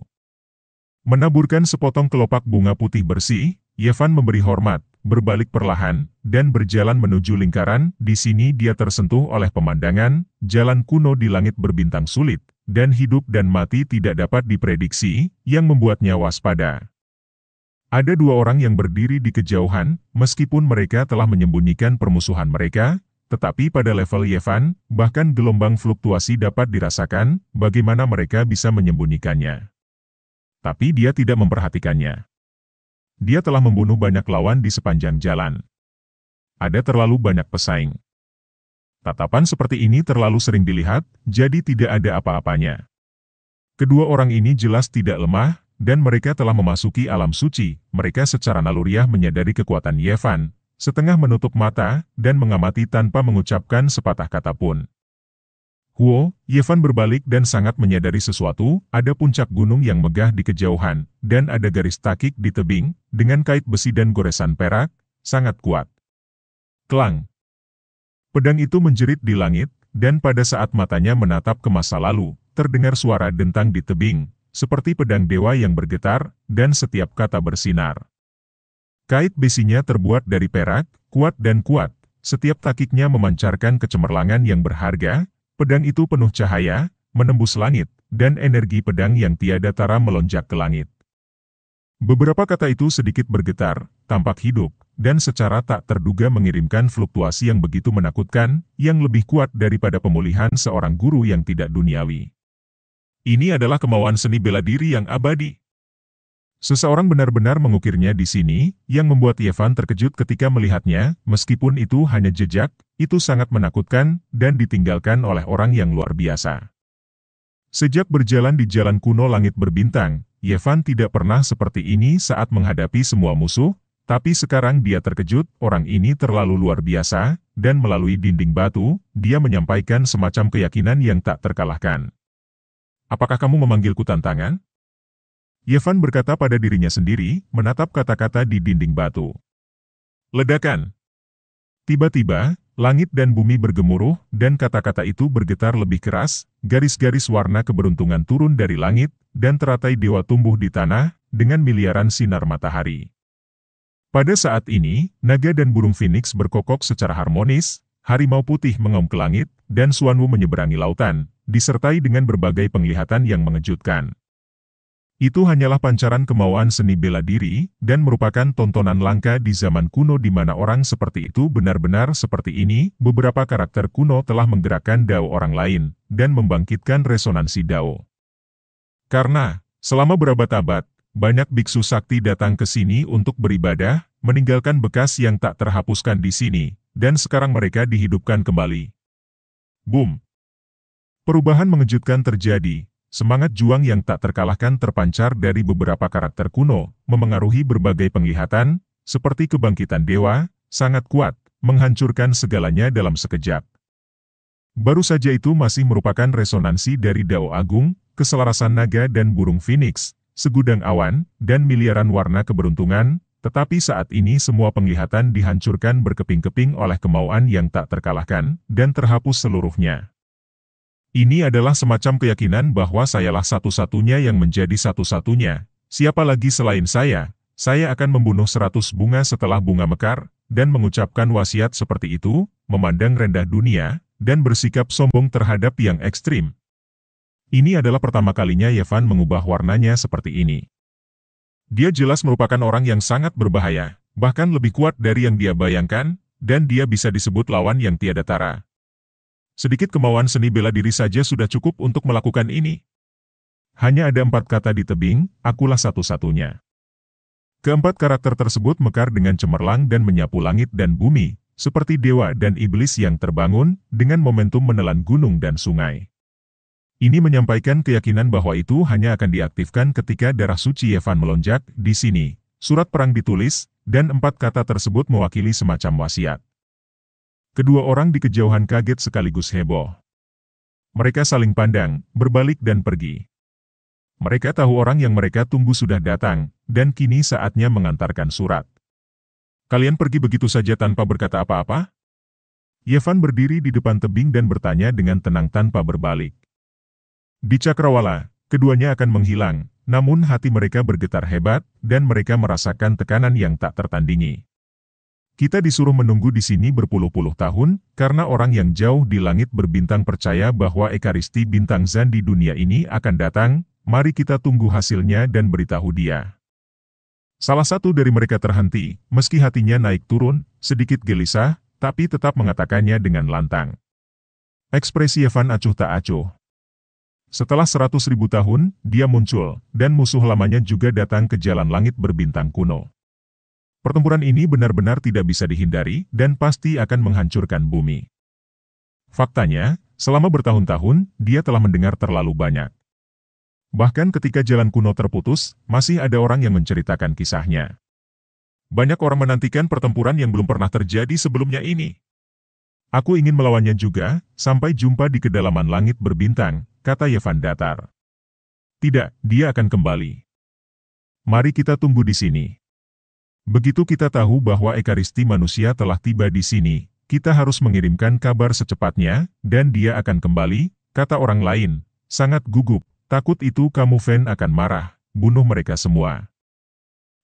Menaburkan sepotong kelopak bunga putih bersih, Yevan memberi hormat, berbalik perlahan, dan berjalan menuju lingkaran, di sini dia tersentuh oleh pemandangan, jalan kuno di langit berbintang sulit, dan hidup dan mati tidak dapat diprediksi, yang membuatnya waspada. Ada dua orang yang berdiri di kejauhan, meskipun mereka telah menyembunyikan permusuhan mereka, tetapi pada level Yevan, bahkan gelombang fluktuasi dapat dirasakan, bagaimana mereka bisa menyembunyikannya. Tapi dia tidak memperhatikannya. Dia telah membunuh banyak lawan di sepanjang jalan. Ada terlalu banyak pesaing. Tatapan seperti ini terlalu sering dilihat, jadi tidak ada apa-apanya. Kedua orang ini jelas tidak lemah, dan mereka telah memasuki alam suci, mereka secara naluriah menyadari kekuatan Yevan, setengah menutup mata, dan mengamati tanpa mengucapkan sepatah kata pun. Huo, Yevan berbalik dan sangat menyadari sesuatu, ada puncak gunung yang megah di kejauhan, dan ada garis takik di tebing, dengan kait besi dan goresan perak, sangat kuat. Kelang. Pedang itu menjerit di langit, dan pada saat matanya menatap ke masa lalu, terdengar suara dentang di tebing, seperti pedang dewa yang bergetar, dan setiap kata bersinar. Kait besinya terbuat dari perak, kuat dan kuat, setiap takiknya memancarkan kecemerlangan yang berharga, pedang itu penuh cahaya, menembus langit, dan energi pedang yang tiada tara melonjak ke langit. Beberapa kata itu sedikit bergetar, tampak hidup, dan secara tak terduga mengirimkan fluktuasi yang begitu menakutkan, yang lebih kuat daripada pemulihan seorang guru yang tidak duniawi. Ini adalah kemauan seni bela diri yang abadi. Seseorang benar-benar mengukirnya di sini, yang membuat Yevan terkejut ketika melihatnya, meskipun itu hanya jejak, itu sangat menakutkan, dan ditinggalkan oleh orang yang luar biasa. Sejak berjalan di jalan kuno langit berbintang, Yevan tidak pernah seperti ini saat menghadapi semua musuh, tapi sekarang dia terkejut, orang ini terlalu luar biasa, dan melalui dinding batu, dia menyampaikan semacam keyakinan yang tak terkalahkan. Apakah kamu memanggilku tantangan? Yevan berkata pada dirinya sendiri, menatap kata-kata di dinding batu. Ledakan. Tiba-tiba, langit dan bumi bergemuruh, dan kata-kata itu bergetar lebih keras, garis-garis warna keberuntungan turun dari langit, dan teratai dewa tumbuh di tanah, dengan miliaran sinar matahari. Pada saat ini, naga dan burung phoenix berkokok secara harmonis, harimau putih mengaum ke langit, dan Suanwu menyeberangi lautan, disertai dengan berbagai penglihatan yang mengejutkan. Itu hanyalah pancaran kemauan seni bela diri, dan merupakan tontonan langka di zaman kuno di mana orang seperti itu benar-benar seperti ini, beberapa karakter kuno telah menggerakkan dao orang lain, dan membangkitkan resonansi dao. Karena, selama berabad-abad, banyak biksu sakti datang ke sini untuk beribadah, meninggalkan bekas yang tak terhapuskan di sini, dan sekarang mereka dihidupkan kembali. Boom! Perubahan mengejutkan terjadi, Semangat juang yang tak terkalahkan terpancar dari beberapa karakter kuno, memengaruhi berbagai penglihatan, seperti kebangkitan dewa, sangat kuat, menghancurkan segalanya dalam sekejap. Baru saja itu masih merupakan resonansi dari Dao Agung, keselarasan naga dan burung phoenix, segudang awan, dan miliaran warna keberuntungan, tetapi saat ini semua penglihatan dihancurkan berkeping-keping oleh kemauan yang tak terkalahkan, dan terhapus seluruhnya. Ini adalah semacam keyakinan bahwa sayalah satu-satunya yang menjadi satu-satunya, siapa lagi selain saya, saya akan membunuh seratus bunga setelah bunga mekar, dan mengucapkan wasiat seperti itu, memandang rendah dunia, dan bersikap sombong terhadap yang ekstrim. Ini adalah pertama kalinya Yevan mengubah warnanya seperti ini. Dia jelas merupakan orang yang sangat berbahaya, bahkan lebih kuat dari yang dia bayangkan, dan dia bisa disebut lawan yang tiada tara. Sedikit kemauan seni bela diri saja sudah cukup untuk melakukan ini. Hanya ada empat kata di tebing, akulah satu-satunya. Keempat karakter tersebut mekar dengan cemerlang dan menyapu langit dan bumi, seperti dewa dan iblis yang terbangun, dengan momentum menelan gunung dan sungai. Ini menyampaikan keyakinan bahwa itu hanya akan diaktifkan ketika darah suci Evan melonjak, di sini, surat perang ditulis, dan empat kata tersebut mewakili semacam wasiat. Kedua orang di kejauhan kaget sekaligus heboh. Mereka saling pandang, berbalik dan pergi. Mereka tahu orang yang mereka tunggu sudah datang, dan kini saatnya mengantarkan surat. Kalian pergi begitu saja tanpa berkata apa-apa? Yevan berdiri di depan tebing dan bertanya dengan tenang tanpa berbalik. Di Cakrawala, keduanya akan menghilang, namun hati mereka bergetar hebat, dan mereka merasakan tekanan yang tak tertandingi. Kita disuruh menunggu di sini berpuluh-puluh tahun, karena orang yang jauh di langit berbintang percaya bahwa Ekaristi bintang Zan di dunia ini akan datang, mari kita tunggu hasilnya dan beritahu dia. Salah satu dari mereka terhenti, meski hatinya naik turun, sedikit gelisah, tapi tetap mengatakannya dengan lantang. Ekspresi Evan acuh tak acuh. Setelah seratus ribu tahun, dia muncul, dan musuh lamanya juga datang ke jalan langit berbintang kuno. Pertempuran ini benar-benar tidak bisa dihindari dan pasti akan menghancurkan bumi. Faktanya, selama bertahun-tahun, dia telah mendengar terlalu banyak. Bahkan ketika jalan kuno terputus, masih ada orang yang menceritakan kisahnya. Banyak orang menantikan pertempuran yang belum pernah terjadi sebelumnya ini. Aku ingin melawannya juga, sampai jumpa di kedalaman langit berbintang, kata Yevan Datar. Tidak, dia akan kembali. Mari kita tunggu di sini. Begitu kita tahu bahwa Ekaristi manusia telah tiba di sini, kita harus mengirimkan kabar secepatnya, dan dia akan kembali, kata orang lain, sangat gugup, takut itu kamu Ven akan marah, bunuh mereka semua.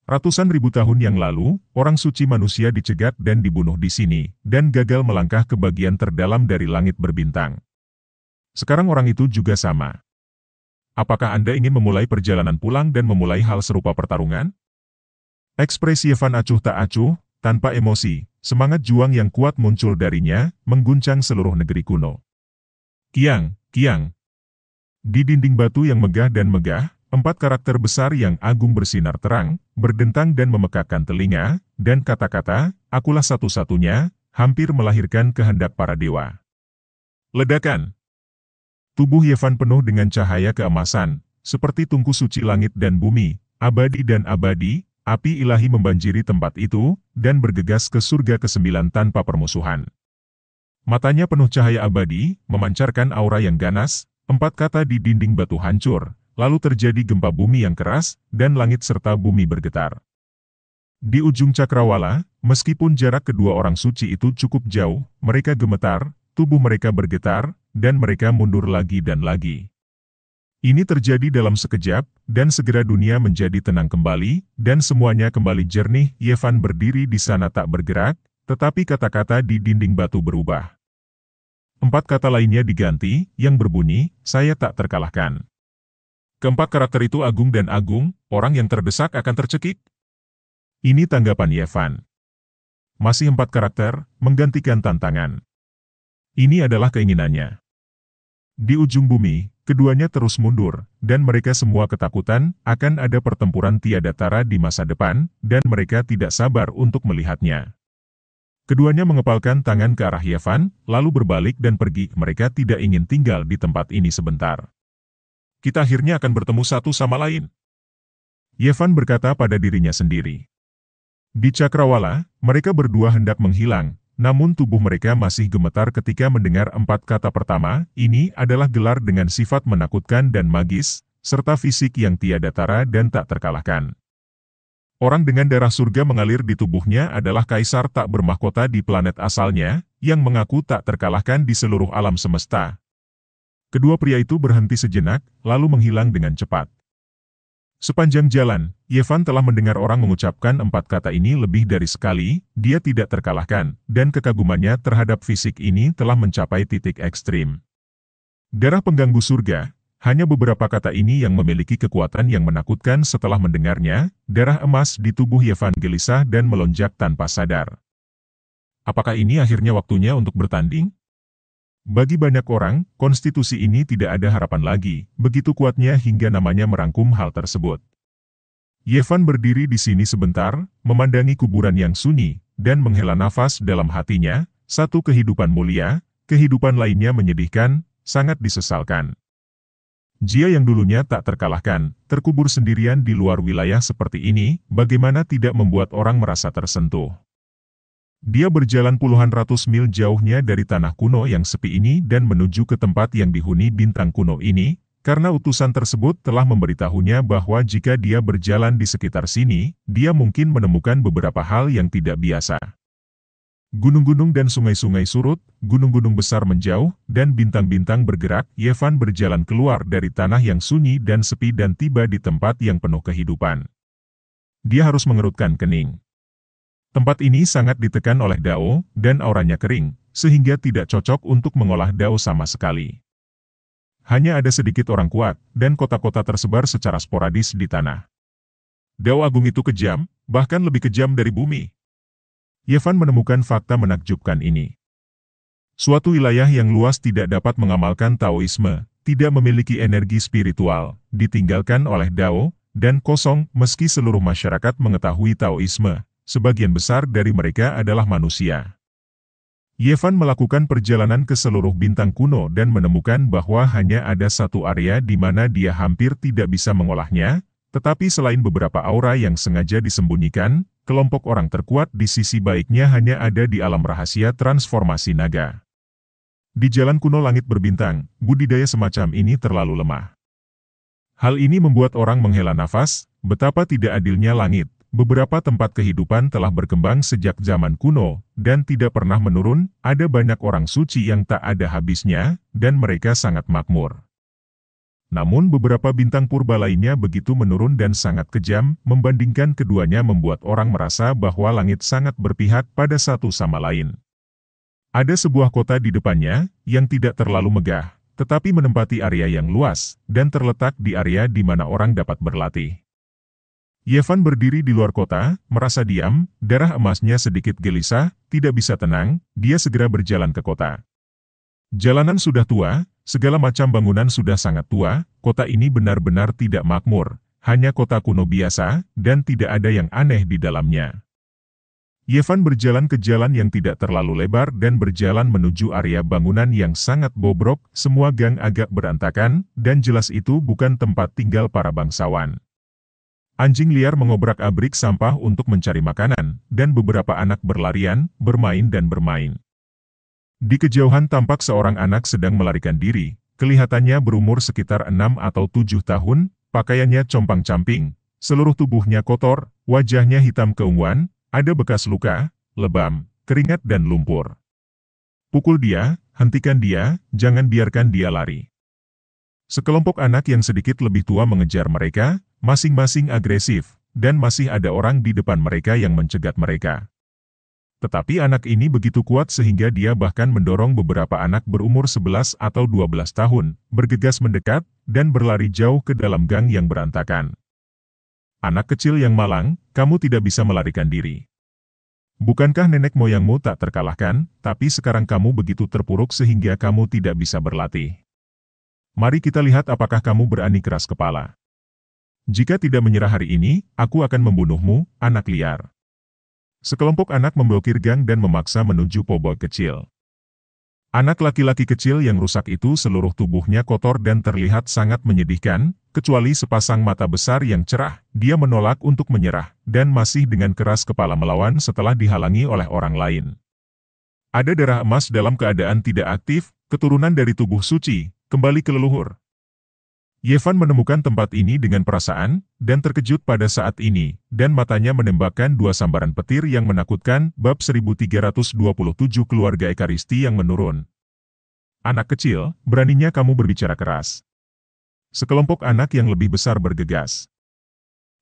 Ratusan ribu tahun yang lalu, orang suci manusia dicegat dan dibunuh di sini, dan gagal melangkah ke bagian terdalam dari langit berbintang. Sekarang orang itu juga sama. Apakah Anda ingin memulai perjalanan pulang dan memulai hal serupa pertarungan? Ekspresi Evan acuh tak acuh, tanpa emosi, semangat juang yang kuat muncul darinya, mengguncang seluruh negeri kuno. Kiang, kiang. Di dinding batu yang megah dan megah, empat karakter besar yang agung bersinar terang, berdentang dan memekakkan telinga, dan kata-kata, akulah satu-satunya, hampir melahirkan kehendak para dewa. Ledakan. Tubuh Yevan penuh dengan cahaya keemasan, seperti tungku suci langit dan bumi, abadi dan abadi, Api ilahi membanjiri tempat itu, dan bergegas ke surga kesembilan tanpa permusuhan. Matanya penuh cahaya abadi, memancarkan aura yang ganas, empat kata di dinding batu hancur, lalu terjadi gempa bumi yang keras, dan langit serta bumi bergetar. Di ujung cakrawala, meskipun jarak kedua orang suci itu cukup jauh, mereka gemetar, tubuh mereka bergetar, dan mereka mundur lagi dan lagi. Ini terjadi dalam sekejap, dan segera dunia menjadi tenang kembali, dan semuanya kembali jernih. Yevan berdiri di sana tak bergerak, tetapi kata-kata di dinding batu berubah. Empat kata lainnya diganti, yang berbunyi, saya tak terkalahkan. Keempat karakter itu agung dan agung, orang yang terdesak akan tercekik. Ini tanggapan Yevan. Masih empat karakter, menggantikan tantangan. Ini adalah keinginannya. Di ujung bumi, Keduanya terus mundur, dan mereka semua ketakutan akan ada pertempuran tiada tara di masa depan, dan mereka tidak sabar untuk melihatnya. Keduanya mengepalkan tangan ke arah Yevan, lalu berbalik dan pergi. Mereka tidak ingin tinggal di tempat ini sebentar. Kita akhirnya akan bertemu satu sama lain. Yevan berkata pada dirinya sendiri. Di Cakrawala, mereka berdua hendak menghilang, namun tubuh mereka masih gemetar ketika mendengar empat kata pertama, ini adalah gelar dengan sifat menakutkan dan magis, serta fisik yang tiada tara dan tak terkalahkan. Orang dengan darah surga mengalir di tubuhnya adalah kaisar tak bermahkota di planet asalnya, yang mengaku tak terkalahkan di seluruh alam semesta. Kedua pria itu berhenti sejenak, lalu menghilang dengan cepat. Sepanjang jalan, Yevan telah mendengar orang mengucapkan empat kata ini lebih dari sekali, dia tidak terkalahkan, dan kekagumannya terhadap fisik ini telah mencapai titik ekstrim. Darah pengganggu surga, hanya beberapa kata ini yang memiliki kekuatan yang menakutkan setelah mendengarnya, darah emas di tubuh Yevan gelisah dan melonjak tanpa sadar. Apakah ini akhirnya waktunya untuk bertanding? Bagi banyak orang, konstitusi ini tidak ada harapan lagi, begitu kuatnya hingga namanya merangkum hal tersebut. Yevan berdiri di sini sebentar, memandangi kuburan yang sunyi, dan menghela nafas dalam hatinya, satu kehidupan mulia, kehidupan lainnya menyedihkan, sangat disesalkan. Jia yang dulunya tak terkalahkan, terkubur sendirian di luar wilayah seperti ini, bagaimana tidak membuat orang merasa tersentuh. Dia berjalan puluhan ratus mil jauhnya dari tanah kuno yang sepi ini dan menuju ke tempat yang dihuni bintang kuno ini, karena utusan tersebut telah memberitahunya bahwa jika dia berjalan di sekitar sini, dia mungkin menemukan beberapa hal yang tidak biasa. Gunung-gunung dan sungai-sungai surut, gunung-gunung besar menjauh, dan bintang-bintang bergerak, Yevan berjalan keluar dari tanah yang sunyi dan sepi dan tiba di tempat yang penuh kehidupan. Dia harus mengerutkan kening. Tempat ini sangat ditekan oleh dao, dan auranya kering, sehingga tidak cocok untuk mengolah dao sama sekali. Hanya ada sedikit orang kuat, dan kota-kota tersebar secara sporadis di tanah. Dao agung itu kejam, bahkan lebih kejam dari bumi. Yevan menemukan fakta menakjubkan ini. Suatu wilayah yang luas tidak dapat mengamalkan Taoisme, tidak memiliki energi spiritual, ditinggalkan oleh Dao, dan kosong meski seluruh masyarakat mengetahui Taoisme. Sebagian besar dari mereka adalah manusia. Yevan melakukan perjalanan ke seluruh bintang kuno dan menemukan bahwa hanya ada satu area di mana dia hampir tidak bisa mengolahnya, tetapi selain beberapa aura yang sengaja disembunyikan, kelompok orang terkuat di sisi baiknya hanya ada di alam rahasia transformasi naga. Di jalan kuno langit berbintang, budidaya semacam ini terlalu lemah. Hal ini membuat orang menghela nafas, betapa tidak adilnya langit, Beberapa tempat kehidupan telah berkembang sejak zaman kuno, dan tidak pernah menurun, ada banyak orang suci yang tak ada habisnya, dan mereka sangat makmur. Namun beberapa bintang purba lainnya begitu menurun dan sangat kejam, membandingkan keduanya membuat orang merasa bahwa langit sangat berpihak pada satu sama lain. Ada sebuah kota di depannya, yang tidak terlalu megah, tetapi menempati area yang luas, dan terletak di area di mana orang dapat berlatih. Yevan berdiri di luar kota, merasa diam, darah emasnya sedikit gelisah, tidak bisa tenang, dia segera berjalan ke kota. Jalanan sudah tua, segala macam bangunan sudah sangat tua, kota ini benar-benar tidak makmur, hanya kota kuno biasa, dan tidak ada yang aneh di dalamnya. Yevan berjalan ke jalan yang tidak terlalu lebar dan berjalan menuju area bangunan yang sangat bobrok, semua gang agak berantakan, dan jelas itu bukan tempat tinggal para bangsawan. Anjing liar mengobrak-abrik sampah untuk mencari makanan, dan beberapa anak berlarian, bermain dan bermain. Di kejauhan tampak seorang anak sedang melarikan diri, kelihatannya berumur sekitar enam atau tujuh tahun, pakaiannya compang-camping, seluruh tubuhnya kotor, wajahnya hitam keunguan, ada bekas luka, lebam, keringat dan lumpur. Pukul dia, hentikan dia, jangan biarkan dia lari. Sekelompok anak yang sedikit lebih tua mengejar mereka, masing-masing agresif, dan masih ada orang di depan mereka yang mencegat mereka. Tetapi anak ini begitu kuat sehingga dia bahkan mendorong beberapa anak berumur 11 atau 12 tahun, bergegas mendekat, dan berlari jauh ke dalam gang yang berantakan. Anak kecil yang malang, kamu tidak bisa melarikan diri. Bukankah nenek moyangmu tak terkalahkan, tapi sekarang kamu begitu terpuruk sehingga kamu tidak bisa berlatih. Mari kita lihat apakah kamu berani keras kepala. Jika tidak menyerah hari ini, aku akan membunuhmu, anak liar. Sekelompok anak memblokir gang dan memaksa menuju pobol kecil. Anak laki-laki kecil yang rusak itu seluruh tubuhnya kotor dan terlihat sangat menyedihkan, kecuali sepasang mata besar yang cerah, dia menolak untuk menyerah, dan masih dengan keras kepala melawan setelah dihalangi oleh orang lain. Ada darah emas dalam keadaan tidak aktif, keturunan dari tubuh suci, kembali ke leluhur. Yevan menemukan tempat ini dengan perasaan, dan terkejut pada saat ini, dan matanya menembakkan dua sambaran petir yang menakutkan, bab 1327 keluarga Ekaristi yang menurun. Anak kecil, beraninya kamu berbicara keras. Sekelompok anak yang lebih besar bergegas.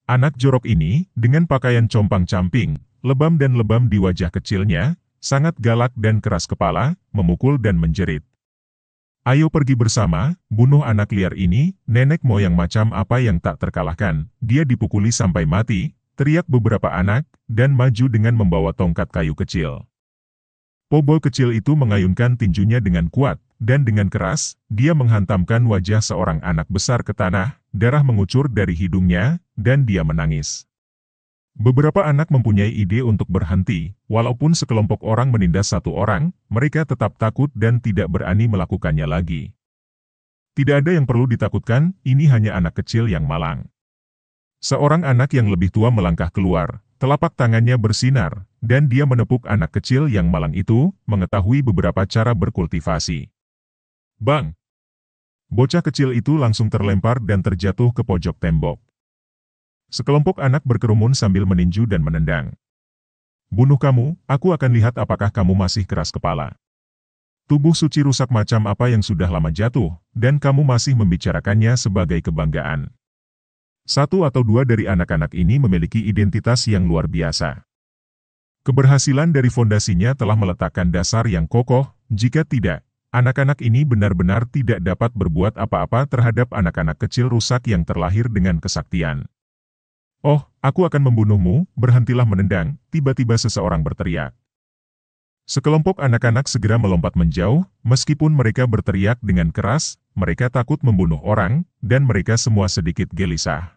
Anak jorok ini, dengan pakaian compang-camping, lebam dan lebam di wajah kecilnya, sangat galak dan keras kepala, memukul dan menjerit. Ayo pergi bersama, bunuh anak liar ini, nenek moyang macam apa yang tak terkalahkan, dia dipukuli sampai mati, teriak beberapa anak, dan maju dengan membawa tongkat kayu kecil. Pobol kecil itu mengayunkan tinjunya dengan kuat, dan dengan keras, dia menghantamkan wajah seorang anak besar ke tanah, darah mengucur dari hidungnya, dan dia menangis. Beberapa anak mempunyai ide untuk berhenti, walaupun sekelompok orang menindas satu orang, mereka tetap takut dan tidak berani melakukannya lagi. Tidak ada yang perlu ditakutkan, ini hanya anak kecil yang malang. Seorang anak yang lebih tua melangkah keluar, telapak tangannya bersinar, dan dia menepuk anak kecil yang malang itu, mengetahui beberapa cara berkultivasi. Bang! Bocah kecil itu langsung terlempar dan terjatuh ke pojok tembok. Sekelompok anak berkerumun sambil meninju dan menendang. Bunuh kamu, aku akan lihat apakah kamu masih keras kepala. Tubuh suci rusak macam apa yang sudah lama jatuh, dan kamu masih membicarakannya sebagai kebanggaan. Satu atau dua dari anak-anak ini memiliki identitas yang luar biasa. Keberhasilan dari fondasinya telah meletakkan dasar yang kokoh, jika tidak, anak-anak ini benar-benar tidak dapat berbuat apa-apa terhadap anak-anak kecil rusak yang terlahir dengan kesaktian. Oh, aku akan membunuhmu, berhentilah menendang, tiba-tiba seseorang berteriak. Sekelompok anak-anak segera melompat menjauh, meskipun mereka berteriak dengan keras, mereka takut membunuh orang, dan mereka semua sedikit gelisah.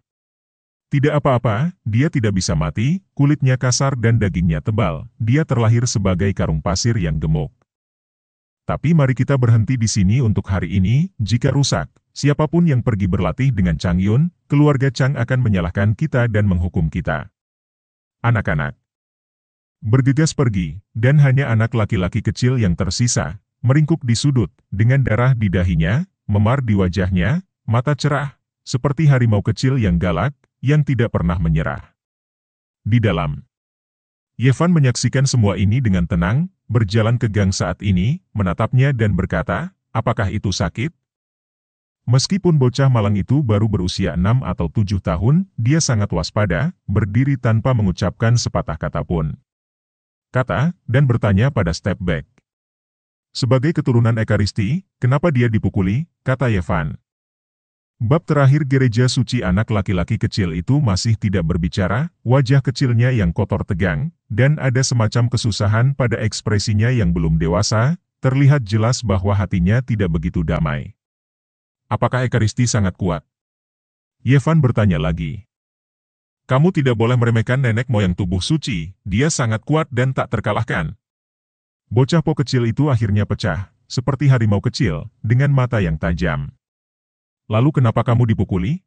Tidak apa-apa, dia tidak bisa mati, kulitnya kasar dan dagingnya tebal, dia terlahir sebagai karung pasir yang gemuk. Tapi mari kita berhenti di sini untuk hari ini, jika rusak, Siapapun yang pergi berlatih dengan Chang Yun, keluarga Chang akan menyalahkan kita dan menghukum kita. Anak-anak bergegas pergi, dan hanya anak laki-laki kecil yang tersisa, meringkuk di sudut, dengan darah di dahinya, memar di wajahnya, mata cerah, seperti harimau kecil yang galak, yang tidak pernah menyerah. Di dalam, Yevan menyaksikan semua ini dengan tenang, berjalan ke gang saat ini, menatapnya dan berkata, apakah itu sakit? Meskipun bocah malang itu baru berusia enam atau tujuh tahun, dia sangat waspada, berdiri tanpa mengucapkan sepatah kata pun. Kata, dan bertanya pada step back. Sebagai keturunan Ekaristi, kenapa dia dipukuli, kata Yevan. Bab terakhir gereja suci anak laki-laki kecil itu masih tidak berbicara, wajah kecilnya yang kotor tegang, dan ada semacam kesusahan pada ekspresinya yang belum dewasa, terlihat jelas bahwa hatinya tidak begitu damai. Apakah Ekaristi sangat kuat? Yevan bertanya lagi. Kamu tidak boleh meremehkan nenek moyang tubuh suci, dia sangat kuat dan tak terkalahkan. Bocah po kecil itu akhirnya pecah, seperti harimau kecil, dengan mata yang tajam. Lalu kenapa kamu dipukuli?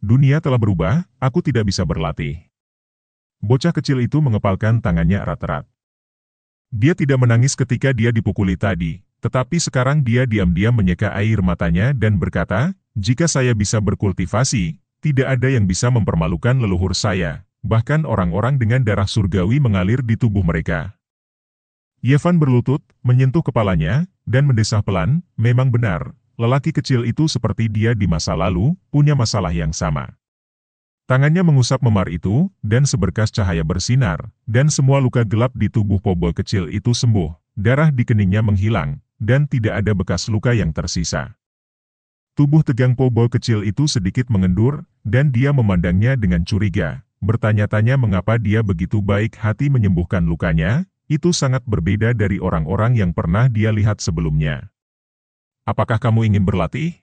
Dunia telah berubah, aku tidak bisa berlatih. Bocah kecil itu mengepalkan tangannya erat-erat. Dia tidak menangis ketika dia dipukuli tadi, tetapi sekarang dia diam-diam menyeka air matanya dan berkata, jika saya bisa berkultivasi, tidak ada yang bisa mempermalukan leluhur saya, bahkan orang-orang dengan darah surgawi mengalir di tubuh mereka. Yevan berlutut, menyentuh kepalanya, dan mendesah pelan, memang benar, lelaki kecil itu seperti dia di masa lalu, punya masalah yang sama. Tangannya mengusap memar itu, dan seberkas cahaya bersinar, dan semua luka gelap di tubuh Pobo kecil itu sembuh. Darah di keningnya menghilang, dan tidak ada bekas luka yang tersisa. Tubuh tegang Pobol kecil itu sedikit mengendur, dan dia memandangnya dengan curiga, bertanya-tanya mengapa dia begitu baik hati menyembuhkan lukanya, itu sangat berbeda dari orang-orang yang pernah dia lihat sebelumnya. Apakah kamu ingin berlatih?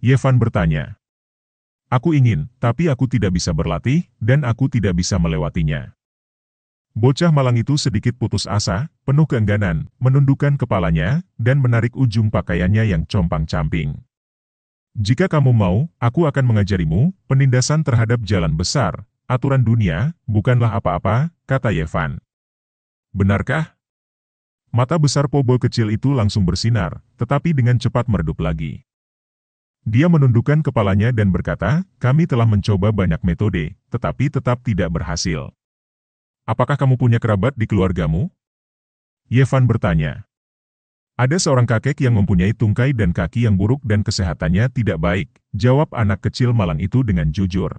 Yevan bertanya. Aku ingin, tapi aku tidak bisa berlatih, dan aku tidak bisa melewatinya. Bocah malang itu sedikit putus asa, penuh keengganan, menundukkan kepalanya, dan menarik ujung pakaiannya yang compang-camping. Jika kamu mau, aku akan mengajarimu, penindasan terhadap jalan besar, aturan dunia, bukanlah apa-apa, kata Yevan. Benarkah? Mata besar Pobol kecil itu langsung bersinar, tetapi dengan cepat meredup lagi. Dia menundukkan kepalanya dan berkata, kami telah mencoba banyak metode, tetapi tetap tidak berhasil. Apakah kamu punya kerabat di keluargamu? Yevan bertanya. Ada seorang kakek yang mempunyai tungkai dan kaki yang buruk dan kesehatannya tidak baik, jawab anak kecil malang itu dengan jujur.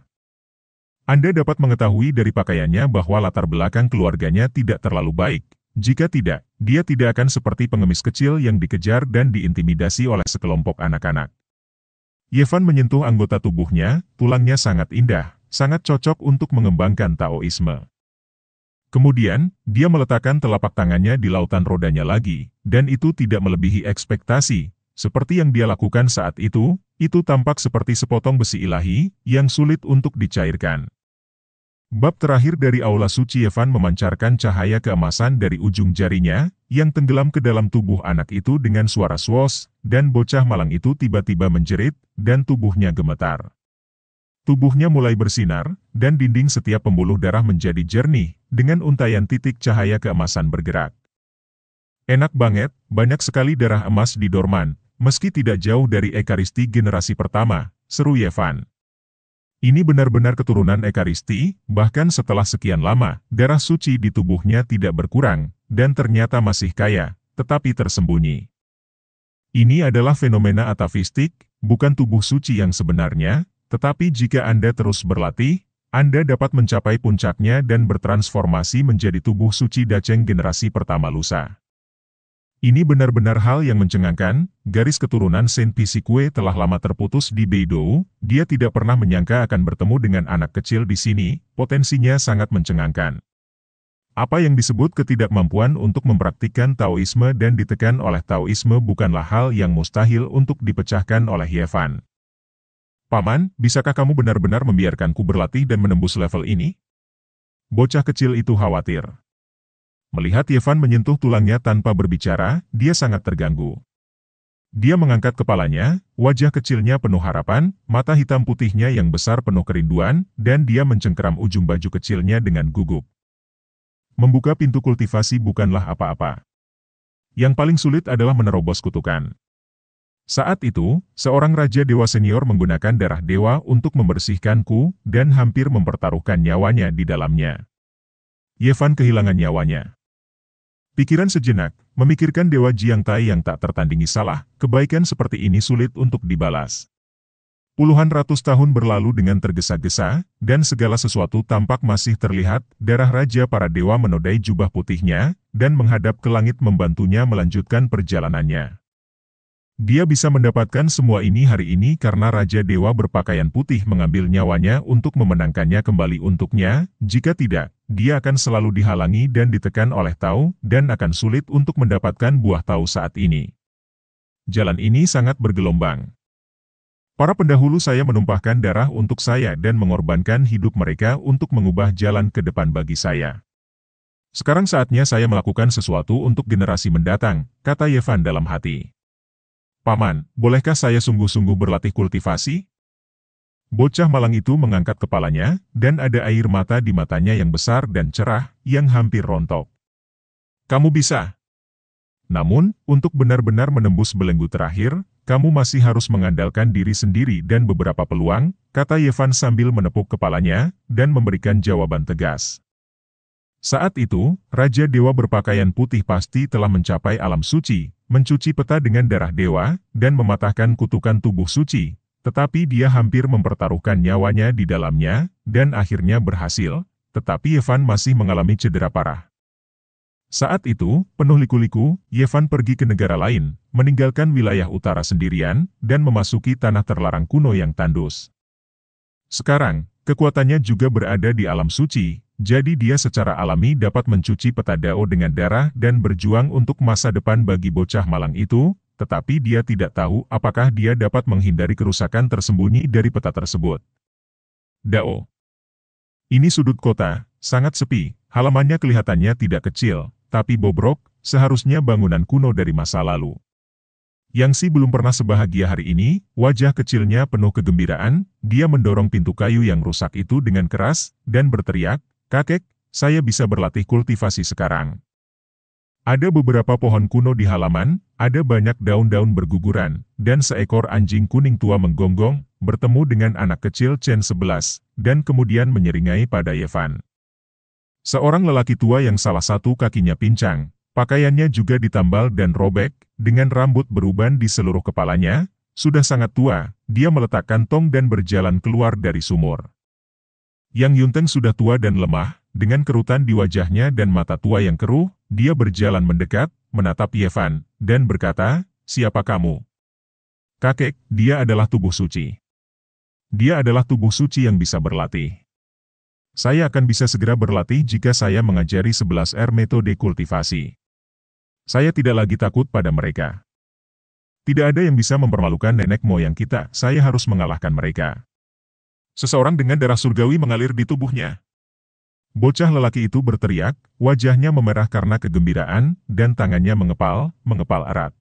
Anda dapat mengetahui dari pakaiannya bahwa latar belakang keluarganya tidak terlalu baik. Jika tidak, dia tidak akan seperti pengemis kecil yang dikejar dan diintimidasi oleh sekelompok anak-anak. Yevan menyentuh anggota tubuhnya, tulangnya sangat indah, sangat cocok untuk mengembangkan Taoisme. Kemudian, dia meletakkan telapak tangannya di lautan rodanya lagi, dan itu tidak melebihi ekspektasi. Seperti yang dia lakukan saat itu, itu tampak seperti sepotong besi ilahi, yang sulit untuk dicairkan. Bab terakhir dari Aula Suci Evan memancarkan cahaya keemasan dari ujung jarinya, yang tenggelam ke dalam tubuh anak itu dengan suara swos, dan bocah malang itu tiba-tiba menjerit, dan tubuhnya gemetar. Tubuhnya mulai bersinar, dan dinding setiap pembuluh darah menjadi jernih, dengan untayan titik cahaya keemasan bergerak. Enak banget, banyak sekali darah emas di Dorman, meski tidak jauh dari Ekaristi generasi pertama, seru Yevan. Ya, Ini benar-benar keturunan Ekaristi, bahkan setelah sekian lama, darah suci di tubuhnya tidak berkurang, dan ternyata masih kaya, tetapi tersembunyi. Ini adalah fenomena atavistik, bukan tubuh suci yang sebenarnya, tetapi jika Anda terus berlatih, Anda dapat mencapai puncaknya dan bertransformasi menjadi tubuh suci Daceng generasi pertama lusa. Ini benar-benar hal yang mencengangkan, garis keturunan Saint Pisikwe telah lama terputus di Beidou, dia tidak pernah menyangka akan bertemu dengan anak kecil di sini, potensinya sangat mencengangkan. Apa yang disebut ketidakmampuan untuk mempraktikkan Taoisme dan ditekan oleh Taoisme bukanlah hal yang mustahil untuk dipecahkan oleh Yevan. Paman, bisakah kamu benar-benar membiarkanku berlatih dan menembus level ini? Bocah kecil itu khawatir. Melihat Yevan menyentuh tulangnya tanpa berbicara, dia sangat terganggu. Dia mengangkat kepalanya, wajah kecilnya penuh harapan, mata hitam putihnya yang besar penuh kerinduan, dan dia mencengkeram ujung baju kecilnya dengan gugup. Membuka pintu kultivasi bukanlah apa-apa. Yang paling sulit adalah menerobos kutukan. Saat itu, seorang raja dewa senior menggunakan darah dewa untuk membersihkanku dan hampir mempertaruhkan nyawanya di dalamnya. Yevan kehilangan nyawanya. Pikiran sejenak, memikirkan dewa Jiang Tai yang tak tertandingi salah, kebaikan seperti ini sulit untuk dibalas. Puluhan ratus tahun berlalu dengan tergesa-gesa, dan segala sesuatu tampak masih terlihat, darah raja para dewa menodai jubah putihnya, dan menghadap ke langit membantunya melanjutkan perjalanannya. Dia bisa mendapatkan semua ini hari ini karena Raja Dewa berpakaian putih mengambil nyawanya untuk memenangkannya kembali untuknya, jika tidak, dia akan selalu dihalangi dan ditekan oleh Tau, dan akan sulit untuk mendapatkan buah Tau saat ini. Jalan ini sangat bergelombang. Para pendahulu saya menumpahkan darah untuk saya dan mengorbankan hidup mereka untuk mengubah jalan ke depan bagi saya. Sekarang saatnya saya melakukan sesuatu untuk generasi mendatang, kata Yevan dalam hati. Paman, bolehkah saya sungguh-sungguh berlatih kultivasi? Bocah malang itu mengangkat kepalanya, dan ada air mata di matanya yang besar dan cerah, yang hampir rontok. Kamu bisa. Namun, untuk benar-benar menembus belenggu terakhir, kamu masih harus mengandalkan diri sendiri dan beberapa peluang, kata Yevan sambil menepuk kepalanya, dan memberikan jawaban tegas. Saat itu, Raja Dewa berpakaian putih pasti telah mencapai alam suci, mencuci peta dengan darah dewa, dan mematahkan kutukan tubuh suci, tetapi dia hampir mempertaruhkan nyawanya di dalamnya, dan akhirnya berhasil, tetapi Yevan masih mengalami cedera parah. Saat itu, penuh liku-liku, Yevan pergi ke negara lain, meninggalkan wilayah utara sendirian, dan memasuki tanah terlarang kuno yang tandus. Sekarang, kekuatannya juga berada di alam suci, jadi dia secara alami dapat mencuci peta Dao dengan darah dan berjuang untuk masa depan bagi bocah malang itu, tetapi dia tidak tahu apakah dia dapat menghindari kerusakan tersembunyi dari peta tersebut. Dao Ini sudut kota, sangat sepi, halamannya kelihatannya tidak kecil, tapi bobrok, seharusnya bangunan kuno dari masa lalu. Yang Si belum pernah sebahagia hari ini, wajah kecilnya penuh kegembiraan, dia mendorong pintu kayu yang rusak itu dengan keras, dan berteriak, Kakek, saya bisa berlatih kultivasi sekarang. Ada beberapa pohon kuno di halaman, ada banyak daun-daun berguguran, dan seekor anjing kuning tua menggonggong, bertemu dengan anak kecil Chen 11, dan kemudian menyeringai pada Yevan. Seorang lelaki tua yang salah satu kakinya pincang, pakaiannya juga ditambal dan robek, dengan rambut beruban di seluruh kepalanya, sudah sangat tua, dia meletakkan tong dan berjalan keluar dari sumur. Yang Yunteng sudah tua dan lemah, dengan kerutan di wajahnya dan mata tua yang keruh, dia berjalan mendekat, menatap Yevan, dan berkata, Siapa kamu? Kakek, dia adalah tubuh suci. Dia adalah tubuh suci yang bisa berlatih. Saya akan bisa segera berlatih jika saya mengajari 11R metode kultivasi. Saya tidak lagi takut pada mereka. Tidak ada yang bisa mempermalukan nenek moyang kita, saya harus mengalahkan mereka. Seseorang dengan darah surgawi mengalir di tubuhnya. Bocah lelaki itu berteriak, wajahnya memerah karena kegembiraan, dan tangannya mengepal, mengepal erat.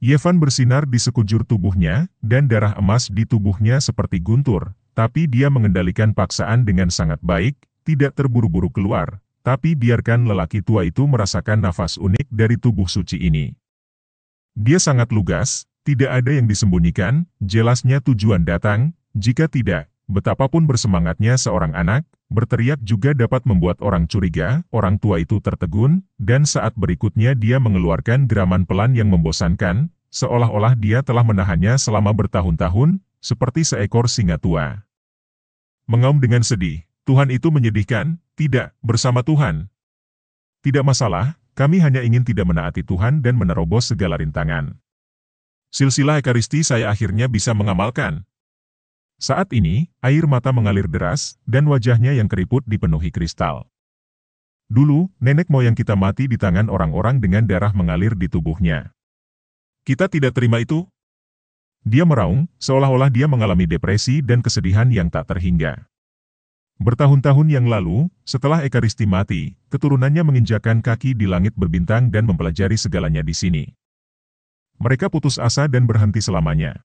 Yevan bersinar di sekujur tubuhnya, dan darah emas di tubuhnya seperti guntur, tapi dia mengendalikan paksaan dengan sangat baik, tidak terburu-buru keluar, tapi biarkan lelaki tua itu merasakan nafas unik dari tubuh suci ini. Dia sangat lugas, tidak ada yang disembunyikan, jelasnya tujuan datang, jika tidak, betapapun bersemangatnya seorang anak, berteriak juga dapat membuat orang curiga, orang tua itu tertegun, dan saat berikutnya dia mengeluarkan geraman pelan yang membosankan, seolah-olah dia telah menahannya selama bertahun-tahun, seperti seekor singa tua. Mengaum dengan sedih, Tuhan itu menyedihkan, tidak, bersama Tuhan. Tidak masalah, kami hanya ingin tidak menaati Tuhan dan menerobos segala rintangan. Silsilah Ekaristi saya akhirnya bisa mengamalkan, saat ini, air mata mengalir deras, dan wajahnya yang keriput dipenuhi kristal. Dulu, nenek moyang kita mati di tangan orang-orang dengan darah mengalir di tubuhnya. Kita tidak terima itu? Dia meraung, seolah-olah dia mengalami depresi dan kesedihan yang tak terhingga. Bertahun-tahun yang lalu, setelah Ekaristi mati, keturunannya menginjakan kaki di langit berbintang dan mempelajari segalanya di sini. Mereka putus asa dan berhenti selamanya.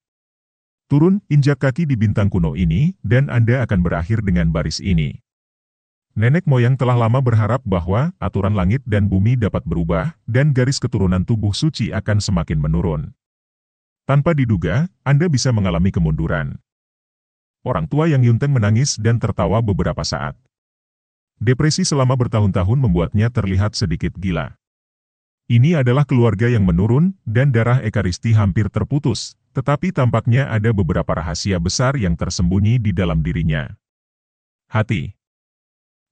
Turun, injak kaki di bintang kuno ini, dan Anda akan berakhir dengan baris ini. Nenek moyang telah lama berharap bahwa aturan langit dan bumi dapat berubah, dan garis keturunan tubuh suci akan semakin menurun. Tanpa diduga, Anda bisa mengalami kemunduran. Orang tua yang Yunteng menangis dan tertawa beberapa saat. Depresi selama bertahun-tahun membuatnya terlihat sedikit gila. Ini adalah keluarga yang menurun, dan darah Ekaristi hampir terputus, tetapi tampaknya ada beberapa rahasia besar yang tersembunyi di dalam dirinya. Hati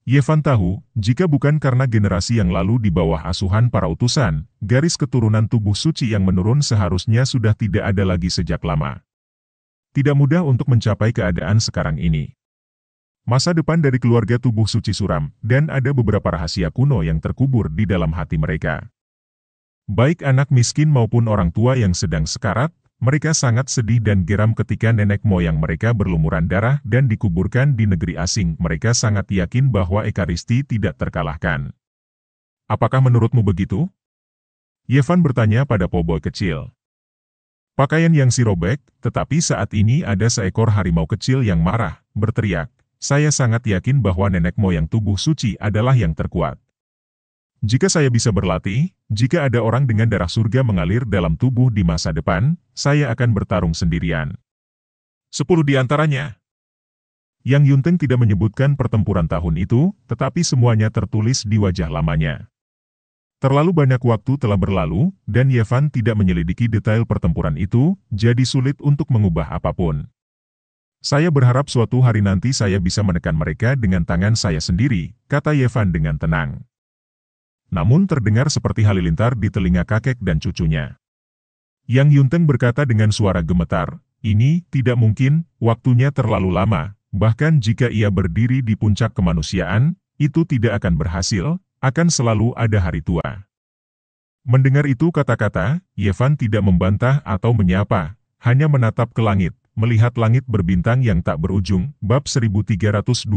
Yevan tahu, jika bukan karena generasi yang lalu di bawah asuhan para utusan, garis keturunan tubuh suci yang menurun seharusnya sudah tidak ada lagi sejak lama. Tidak mudah untuk mencapai keadaan sekarang ini. Masa depan dari keluarga tubuh suci suram, dan ada beberapa rahasia kuno yang terkubur di dalam hati mereka. Baik anak miskin maupun orang tua yang sedang sekarat, mereka sangat sedih dan geram ketika nenek moyang mereka berlumuran darah dan dikuburkan di negeri asing. Mereka sangat yakin bahwa Ekaristi tidak terkalahkan. Apakah menurutmu begitu? Yevan bertanya pada Poboy kecil. Pakaian yang sirobek, tetapi saat ini ada seekor harimau kecil yang marah, berteriak, saya sangat yakin bahwa nenek moyang tubuh suci adalah yang terkuat. Jika saya bisa berlatih, jika ada orang dengan darah surga mengalir dalam tubuh di masa depan, saya akan bertarung sendirian. Sepuluh di antaranya. Yang Yunteng tidak menyebutkan pertempuran tahun itu, tetapi semuanya tertulis di wajah lamanya. Terlalu banyak waktu telah berlalu, dan Yevan tidak menyelidiki detail pertempuran itu, jadi sulit untuk mengubah apapun. Saya berharap suatu hari nanti saya bisa menekan mereka dengan tangan saya sendiri, kata Yevan dengan tenang namun terdengar seperti halilintar di telinga kakek dan cucunya. Yang Yunteng berkata dengan suara gemetar, ini tidak mungkin, waktunya terlalu lama, bahkan jika ia berdiri di puncak kemanusiaan, itu tidak akan berhasil, akan selalu ada hari tua. Mendengar itu kata-kata, Yevan tidak membantah atau menyapa, hanya menatap ke langit, melihat langit berbintang yang tak berujung, bab 1328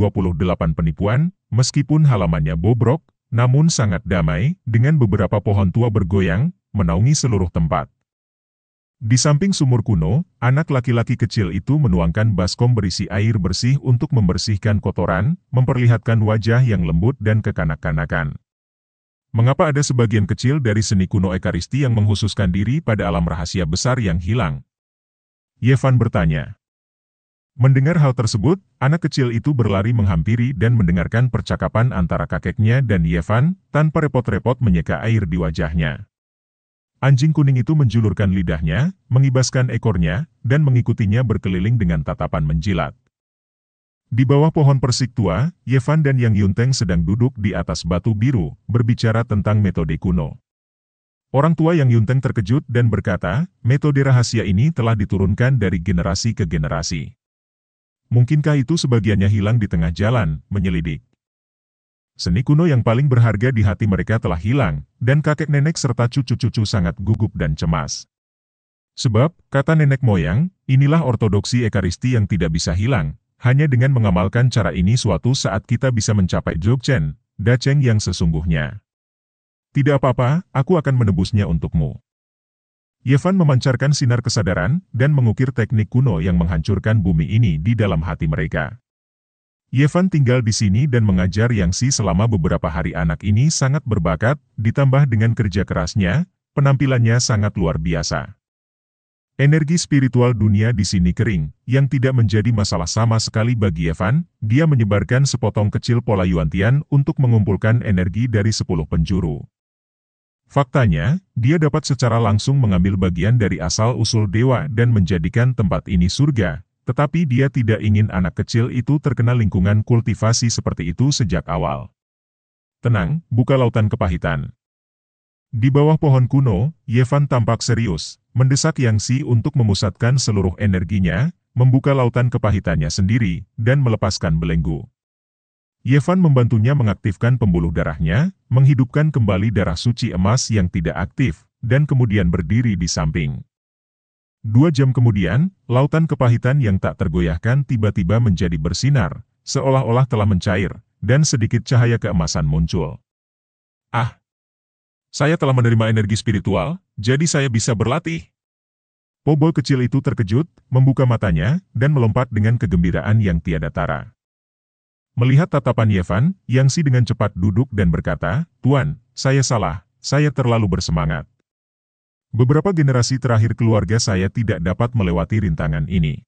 penipuan, meskipun halamannya bobrok, namun sangat damai, dengan beberapa pohon tua bergoyang, menaungi seluruh tempat. Di samping sumur kuno, anak laki-laki kecil itu menuangkan baskom berisi air bersih untuk membersihkan kotoran, memperlihatkan wajah yang lembut dan kekanak-kanakan. Mengapa ada sebagian kecil dari seni kuno Ekaristi yang menghususkan diri pada alam rahasia besar yang hilang? Yevan bertanya. Mendengar hal tersebut, anak kecil itu berlari menghampiri dan mendengarkan percakapan antara kakeknya dan Yevan, tanpa repot-repot menyeka air di wajahnya. Anjing kuning itu menjulurkan lidahnya, mengibaskan ekornya, dan mengikutinya berkeliling dengan tatapan menjilat. Di bawah pohon persik tua, Yevan dan Yang Yunteng sedang duduk di atas batu biru, berbicara tentang metode kuno. Orang tua Yang Yunteng terkejut dan berkata, metode rahasia ini telah diturunkan dari generasi ke generasi. Mungkinkah itu sebagiannya hilang di tengah jalan, menyelidik? Seni kuno yang paling berharga di hati mereka telah hilang, dan kakek nenek serta cucu-cucu sangat gugup dan cemas. Sebab, kata nenek moyang, inilah ortodoksi ekaristi yang tidak bisa hilang, hanya dengan mengamalkan cara ini suatu saat kita bisa mencapai Jogchen, Daceng yang sesungguhnya. Tidak apa-apa, aku akan menebusnya untukmu. Yevan memancarkan sinar kesadaran dan mengukir teknik kuno yang menghancurkan bumi ini di dalam hati mereka. Yevan tinggal di sini dan mengajar Yang Si selama beberapa hari anak ini sangat berbakat, ditambah dengan kerja kerasnya, penampilannya sangat luar biasa. Energi spiritual dunia di sini kering, yang tidak menjadi masalah sama sekali bagi Yevan. dia menyebarkan sepotong kecil pola Yuantian untuk mengumpulkan energi dari sepuluh penjuru. Faktanya, dia dapat secara langsung mengambil bagian dari asal-usul dewa dan menjadikan tempat ini surga, tetapi dia tidak ingin anak kecil itu terkena lingkungan kultivasi seperti itu sejak awal. Tenang, buka lautan kepahitan. Di bawah pohon kuno, Yevan tampak serius, mendesak Yang Si untuk memusatkan seluruh energinya, membuka lautan kepahitannya sendiri, dan melepaskan belenggu. Yevan membantunya mengaktifkan pembuluh darahnya, menghidupkan kembali darah suci emas yang tidak aktif, dan kemudian berdiri di samping. Dua jam kemudian, lautan kepahitan yang tak tergoyahkan tiba-tiba menjadi bersinar, seolah-olah telah mencair, dan sedikit cahaya keemasan muncul. Ah! Saya telah menerima energi spiritual, jadi saya bisa berlatih. Pobol kecil itu terkejut, membuka matanya, dan melompat dengan kegembiraan yang tiada tara. Melihat tatapan Yevan, Yang Si dengan cepat duduk dan berkata, Tuan, saya salah, saya terlalu bersemangat. Beberapa generasi terakhir keluarga saya tidak dapat melewati rintangan ini.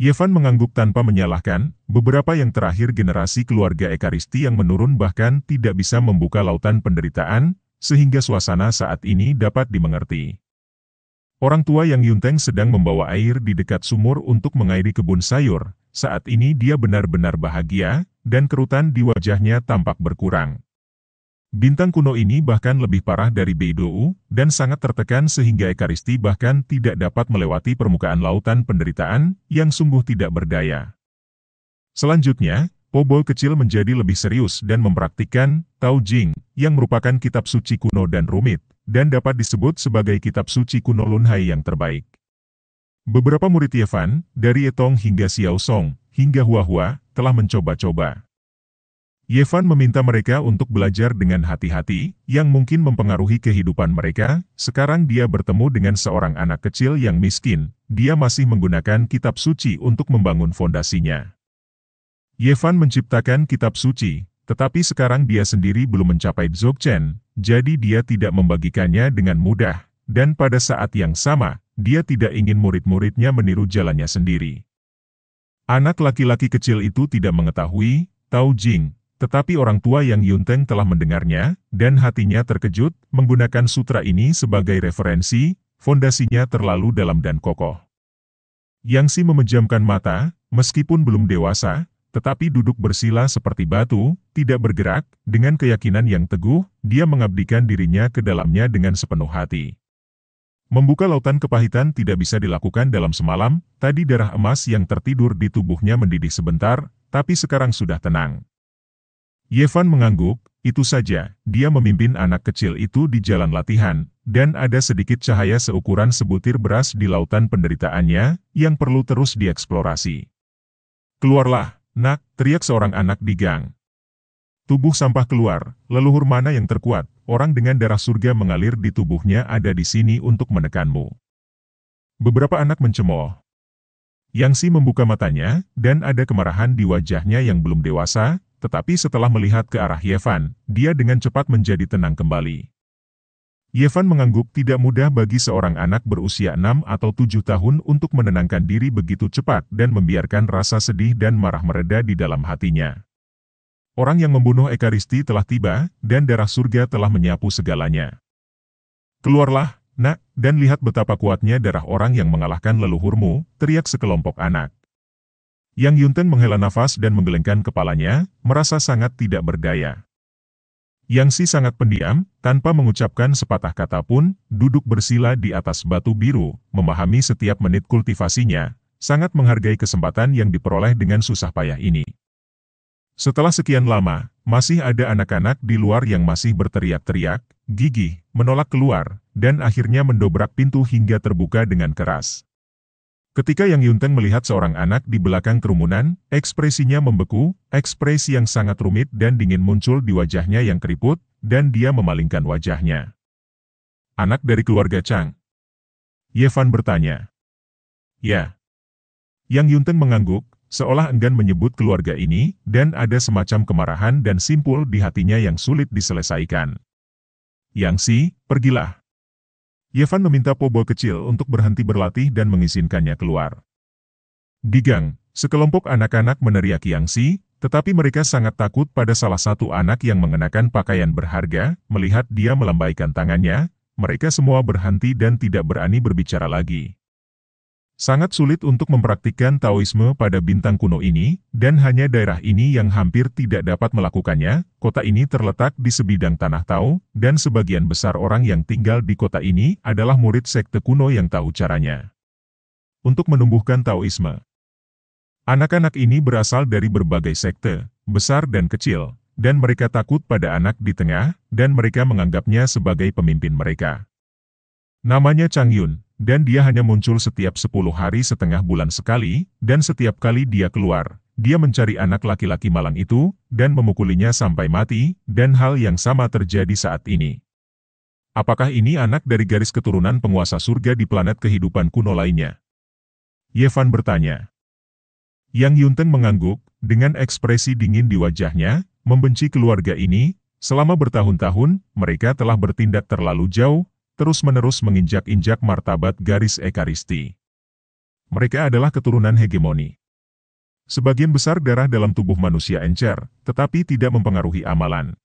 Yevan mengangguk tanpa menyalahkan, beberapa yang terakhir generasi keluarga Ekaristi yang menurun bahkan tidak bisa membuka lautan penderitaan, sehingga suasana saat ini dapat dimengerti. Orang tua yang Yunteng sedang membawa air di dekat sumur untuk mengairi kebun sayur, saat ini dia benar-benar bahagia, dan kerutan di wajahnya tampak berkurang. Bintang kuno ini bahkan lebih parah dari Beidou, dan sangat tertekan sehingga Ekaristi bahkan tidak dapat melewati permukaan lautan penderitaan, yang sungguh tidak berdaya. Selanjutnya, Pobol kecil menjadi lebih serius dan mempraktikkan Tao Jing, yang merupakan kitab suci kuno dan rumit, dan dapat disebut sebagai kitab suci kuno Lunhai yang terbaik. Beberapa murid Yevan dari Etong hingga Xiao Song hingga Hua Hua, telah mencoba-coba. Yevan meminta mereka untuk belajar dengan hati-hati, yang mungkin mempengaruhi kehidupan mereka. Sekarang dia bertemu dengan seorang anak kecil yang miskin, dia masih menggunakan kitab suci untuk membangun fondasinya. Yevan menciptakan kitab suci, tetapi sekarang dia sendiri belum mencapai Dzogchen, jadi dia tidak membagikannya dengan mudah. Dan pada saat yang sama, dia tidak ingin murid-muridnya meniru jalannya sendiri. Anak laki-laki kecil itu tidak mengetahui, Tao Jing, tetapi orang tua yang Yunteng telah mendengarnya, dan hatinya terkejut, menggunakan sutra ini sebagai referensi, fondasinya terlalu dalam dan kokoh. Yang Si memejamkan mata, meskipun belum dewasa, tetapi duduk bersila seperti batu, tidak bergerak, dengan keyakinan yang teguh, dia mengabdikan dirinya ke dalamnya dengan sepenuh hati. Membuka lautan kepahitan tidak bisa dilakukan dalam semalam, tadi darah emas yang tertidur di tubuhnya mendidih sebentar, tapi sekarang sudah tenang. Yevan mengangguk, itu saja, dia memimpin anak kecil itu di jalan latihan, dan ada sedikit cahaya seukuran sebutir beras di lautan penderitaannya, yang perlu terus dieksplorasi. Keluarlah, nak, teriak seorang anak di gang. Tubuh sampah keluar, leluhur mana yang terkuat, orang dengan darah surga mengalir di tubuhnya ada di sini untuk menekanmu. Beberapa anak mencemooh. Yang Si membuka matanya, dan ada kemarahan di wajahnya yang belum dewasa, tetapi setelah melihat ke arah Yevan, dia dengan cepat menjadi tenang kembali. Yevan mengangguk tidak mudah bagi seorang anak berusia 6 atau 7 tahun untuk menenangkan diri begitu cepat dan membiarkan rasa sedih dan marah mereda di dalam hatinya. Orang yang membunuh Ekaristi telah tiba, dan darah surga telah menyapu segalanya. Keluarlah, nak, dan lihat betapa kuatnya darah orang yang mengalahkan leluhurmu, teriak sekelompok anak. Yang Yunten menghela nafas dan menggelengkan kepalanya, merasa sangat tidak berdaya. Yang Si sangat pendiam, tanpa mengucapkan sepatah kata pun, duduk bersila di atas batu biru, memahami setiap menit kultivasinya, sangat menghargai kesempatan yang diperoleh dengan susah payah ini. Setelah sekian lama, masih ada anak-anak di luar yang masih berteriak-teriak, gigih, menolak keluar, dan akhirnya mendobrak pintu hingga terbuka dengan keras. Ketika Yang Yunteng melihat seorang anak di belakang kerumunan, ekspresinya membeku, ekspresi yang sangat rumit dan dingin muncul di wajahnya yang keriput, dan dia memalingkan wajahnya. Anak dari keluarga Chang. Yevan bertanya. Ya. Yang Yunteng mengangguk, Seolah enggan menyebut keluarga ini, dan ada semacam kemarahan dan simpul di hatinya yang sulit diselesaikan. Yang si, pergilah. Yevan meminta Pobo kecil untuk berhenti berlatih dan mengizinkannya keluar. Di gang, sekelompok anak-anak meneriaki Yang si, tetapi mereka sangat takut pada salah satu anak yang mengenakan pakaian berharga, melihat dia melambaikan tangannya, mereka semua berhenti dan tidak berani berbicara lagi. Sangat sulit untuk mempraktikkan Taoisme pada bintang kuno ini, dan hanya daerah ini yang hampir tidak dapat melakukannya. Kota ini terletak di sebidang tanah Tao, dan sebagian besar orang yang tinggal di kota ini adalah murid sekte kuno yang tahu caranya. Untuk menumbuhkan Taoisme, anak-anak ini berasal dari berbagai sekte, besar dan kecil, dan mereka takut pada anak di tengah, dan mereka menganggapnya sebagai pemimpin mereka. Namanya Chang Yun, dan dia hanya muncul setiap 10 hari setengah bulan sekali, dan setiap kali dia keluar, dia mencari anak laki-laki malang itu, dan memukulinya sampai mati, dan hal yang sama terjadi saat ini. Apakah ini anak dari garis keturunan penguasa surga di planet kehidupan kuno lainnya? Yevan bertanya. Yang Yunteng mengangguk, dengan ekspresi dingin di wajahnya, membenci keluarga ini, selama bertahun-tahun, mereka telah bertindak terlalu jauh, terus-menerus menginjak-injak martabat garis ekaristi. Mereka adalah keturunan hegemoni. Sebagian besar darah dalam tubuh manusia encer, tetapi tidak mempengaruhi amalan.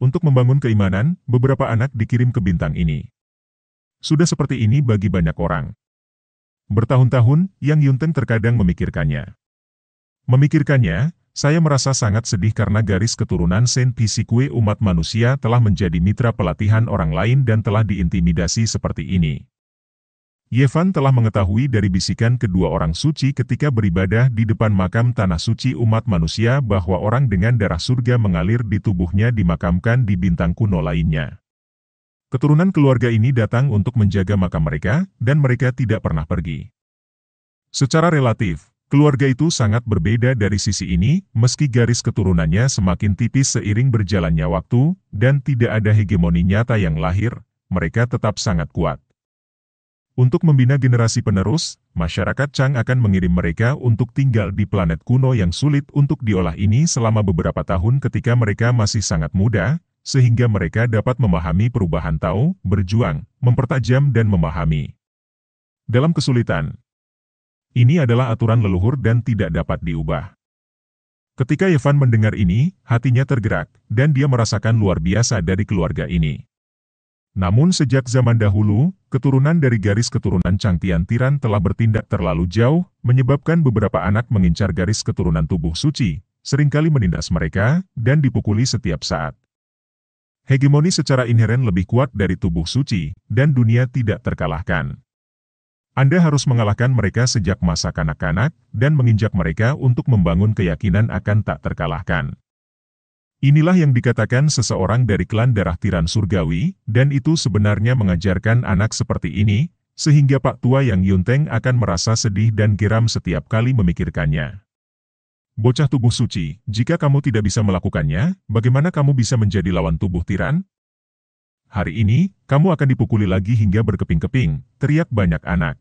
Untuk membangun keimanan, beberapa anak dikirim ke bintang ini. Sudah seperti ini bagi banyak orang. Bertahun-tahun, Yang Yunteng terkadang memikirkannya. Memikirkannya, saya merasa sangat sedih karena garis keturunan Saint Pisikwe umat manusia telah menjadi mitra pelatihan orang lain dan telah diintimidasi seperti ini. Yevan telah mengetahui dari bisikan kedua orang suci ketika beribadah di depan makam tanah suci umat manusia bahwa orang dengan darah surga mengalir di tubuhnya dimakamkan di bintang kuno lainnya. Keturunan keluarga ini datang untuk menjaga makam mereka, dan mereka tidak pernah pergi. Secara relatif, Keluarga itu sangat berbeda dari sisi ini, meski garis keturunannya semakin tipis seiring berjalannya waktu, dan tidak ada hegemoni nyata yang lahir, mereka tetap sangat kuat. Untuk membina generasi penerus, masyarakat Chang akan mengirim mereka untuk tinggal di planet kuno yang sulit untuk diolah ini selama beberapa tahun ketika mereka masih sangat muda, sehingga mereka dapat memahami perubahan tahu, berjuang, mempertajam dan memahami. Dalam kesulitan, ini adalah aturan leluhur dan tidak dapat diubah. Ketika Yevan mendengar ini, hatinya tergerak, dan dia merasakan luar biasa dari keluarga ini. Namun sejak zaman dahulu, keturunan dari garis keturunan Chang Tian Tiran telah bertindak terlalu jauh, menyebabkan beberapa anak mengincar garis keturunan tubuh suci, seringkali menindas mereka, dan dipukuli setiap saat. Hegemoni secara inheren lebih kuat dari tubuh suci, dan dunia tidak terkalahkan. Anda harus mengalahkan mereka sejak masa kanak-kanak dan menginjak mereka untuk membangun keyakinan akan tak terkalahkan. Inilah yang dikatakan seseorang dari klan darah tiran surgawi, dan itu sebenarnya mengajarkan anak seperti ini, sehingga Pak Tua yang Yunteng akan merasa sedih dan geram setiap kali memikirkannya. Bocah tubuh suci, jika kamu tidak bisa melakukannya, bagaimana kamu bisa menjadi lawan tubuh tiran? hari ini, kamu akan dipukuli lagi hingga berkeping-keping, teriak banyak anak.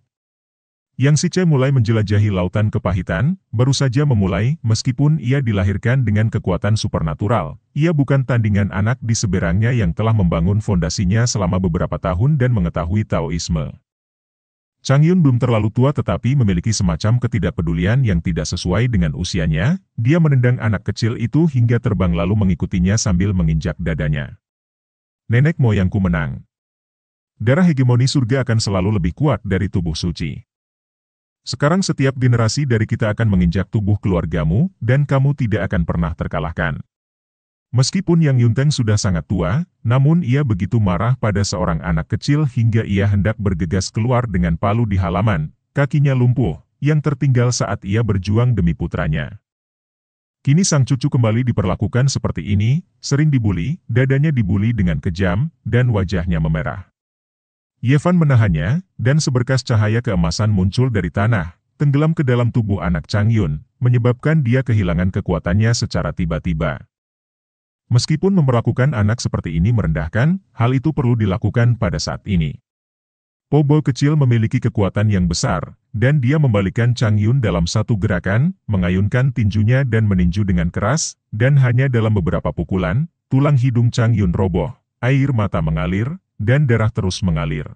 Yang si C mulai menjelajahi lautan kepahitan, baru saja memulai, meskipun ia dilahirkan dengan kekuatan supernatural. Ia bukan tandingan anak di seberangnya yang telah membangun fondasinya selama beberapa tahun dan mengetahui Taoisme. Chang Yun belum terlalu tua tetapi memiliki semacam ketidakpedulian yang tidak sesuai dengan usianya, dia menendang anak kecil itu hingga terbang lalu mengikutinya sambil menginjak dadanya nenek moyangku menang. Darah hegemoni surga akan selalu lebih kuat dari tubuh suci. Sekarang setiap generasi dari kita akan menginjak tubuh keluargamu, dan kamu tidak akan pernah terkalahkan. Meskipun Yang Yunteng sudah sangat tua, namun ia begitu marah pada seorang anak kecil hingga ia hendak bergegas keluar dengan palu di halaman, kakinya lumpuh, yang tertinggal saat ia berjuang demi putranya. Kini sang cucu kembali diperlakukan seperti ini, sering dibuli, dadanya dibuli dengan kejam, dan wajahnya memerah. Yevan menahannya, dan seberkas cahaya keemasan muncul dari tanah, tenggelam ke dalam tubuh anak Chang menyebabkan dia kehilangan kekuatannya secara tiba-tiba. Meskipun memperlakukan anak seperti ini merendahkan, hal itu perlu dilakukan pada saat ini. Pobo kecil memiliki kekuatan yang besar, dan dia membalikkan Chang Yun dalam satu gerakan, mengayunkan tinjunya dan meninju dengan keras, dan hanya dalam beberapa pukulan, tulang hidung Chang Yun roboh, air mata mengalir, dan darah terus mengalir.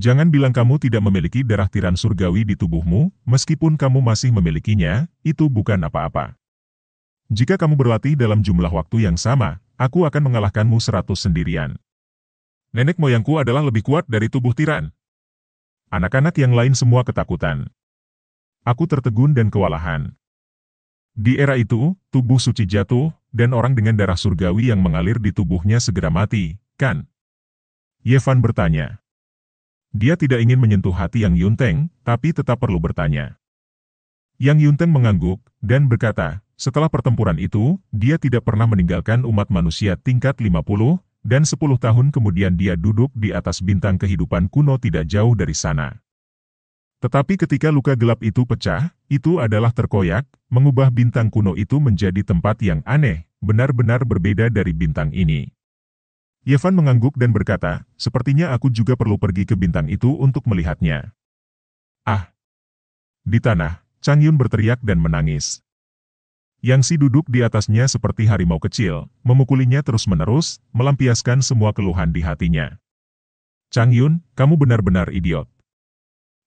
Jangan bilang kamu tidak memiliki darah tiran surgawi di tubuhmu, meskipun kamu masih memilikinya, itu bukan apa-apa. Jika kamu berlatih dalam jumlah waktu yang sama, aku akan mengalahkanmu seratus sendirian nenek moyangku adalah lebih kuat dari tubuh tiran. Anak-anak yang lain semua ketakutan. Aku tertegun dan kewalahan. Di era itu, tubuh suci jatuh, dan orang dengan darah surgawi yang mengalir di tubuhnya segera mati, kan? Yevan bertanya. Dia tidak ingin menyentuh hati Yang Yunteng, tapi tetap perlu bertanya. Yang Yunteng mengangguk, dan berkata, setelah pertempuran itu, dia tidak pernah meninggalkan umat manusia tingkat 50, dan sepuluh tahun kemudian dia duduk di atas bintang kehidupan kuno tidak jauh dari sana. Tetapi ketika luka gelap itu pecah, itu adalah terkoyak, mengubah bintang kuno itu menjadi tempat yang aneh, benar-benar berbeda dari bintang ini. Yevan mengangguk dan berkata, sepertinya aku juga perlu pergi ke bintang itu untuk melihatnya. Ah! Di tanah, Chang Yun berteriak dan menangis. Yang si duduk di atasnya seperti harimau kecil, memukulinya terus-menerus, melampiaskan semua keluhan di hatinya. Chang Yun, kamu benar-benar idiot.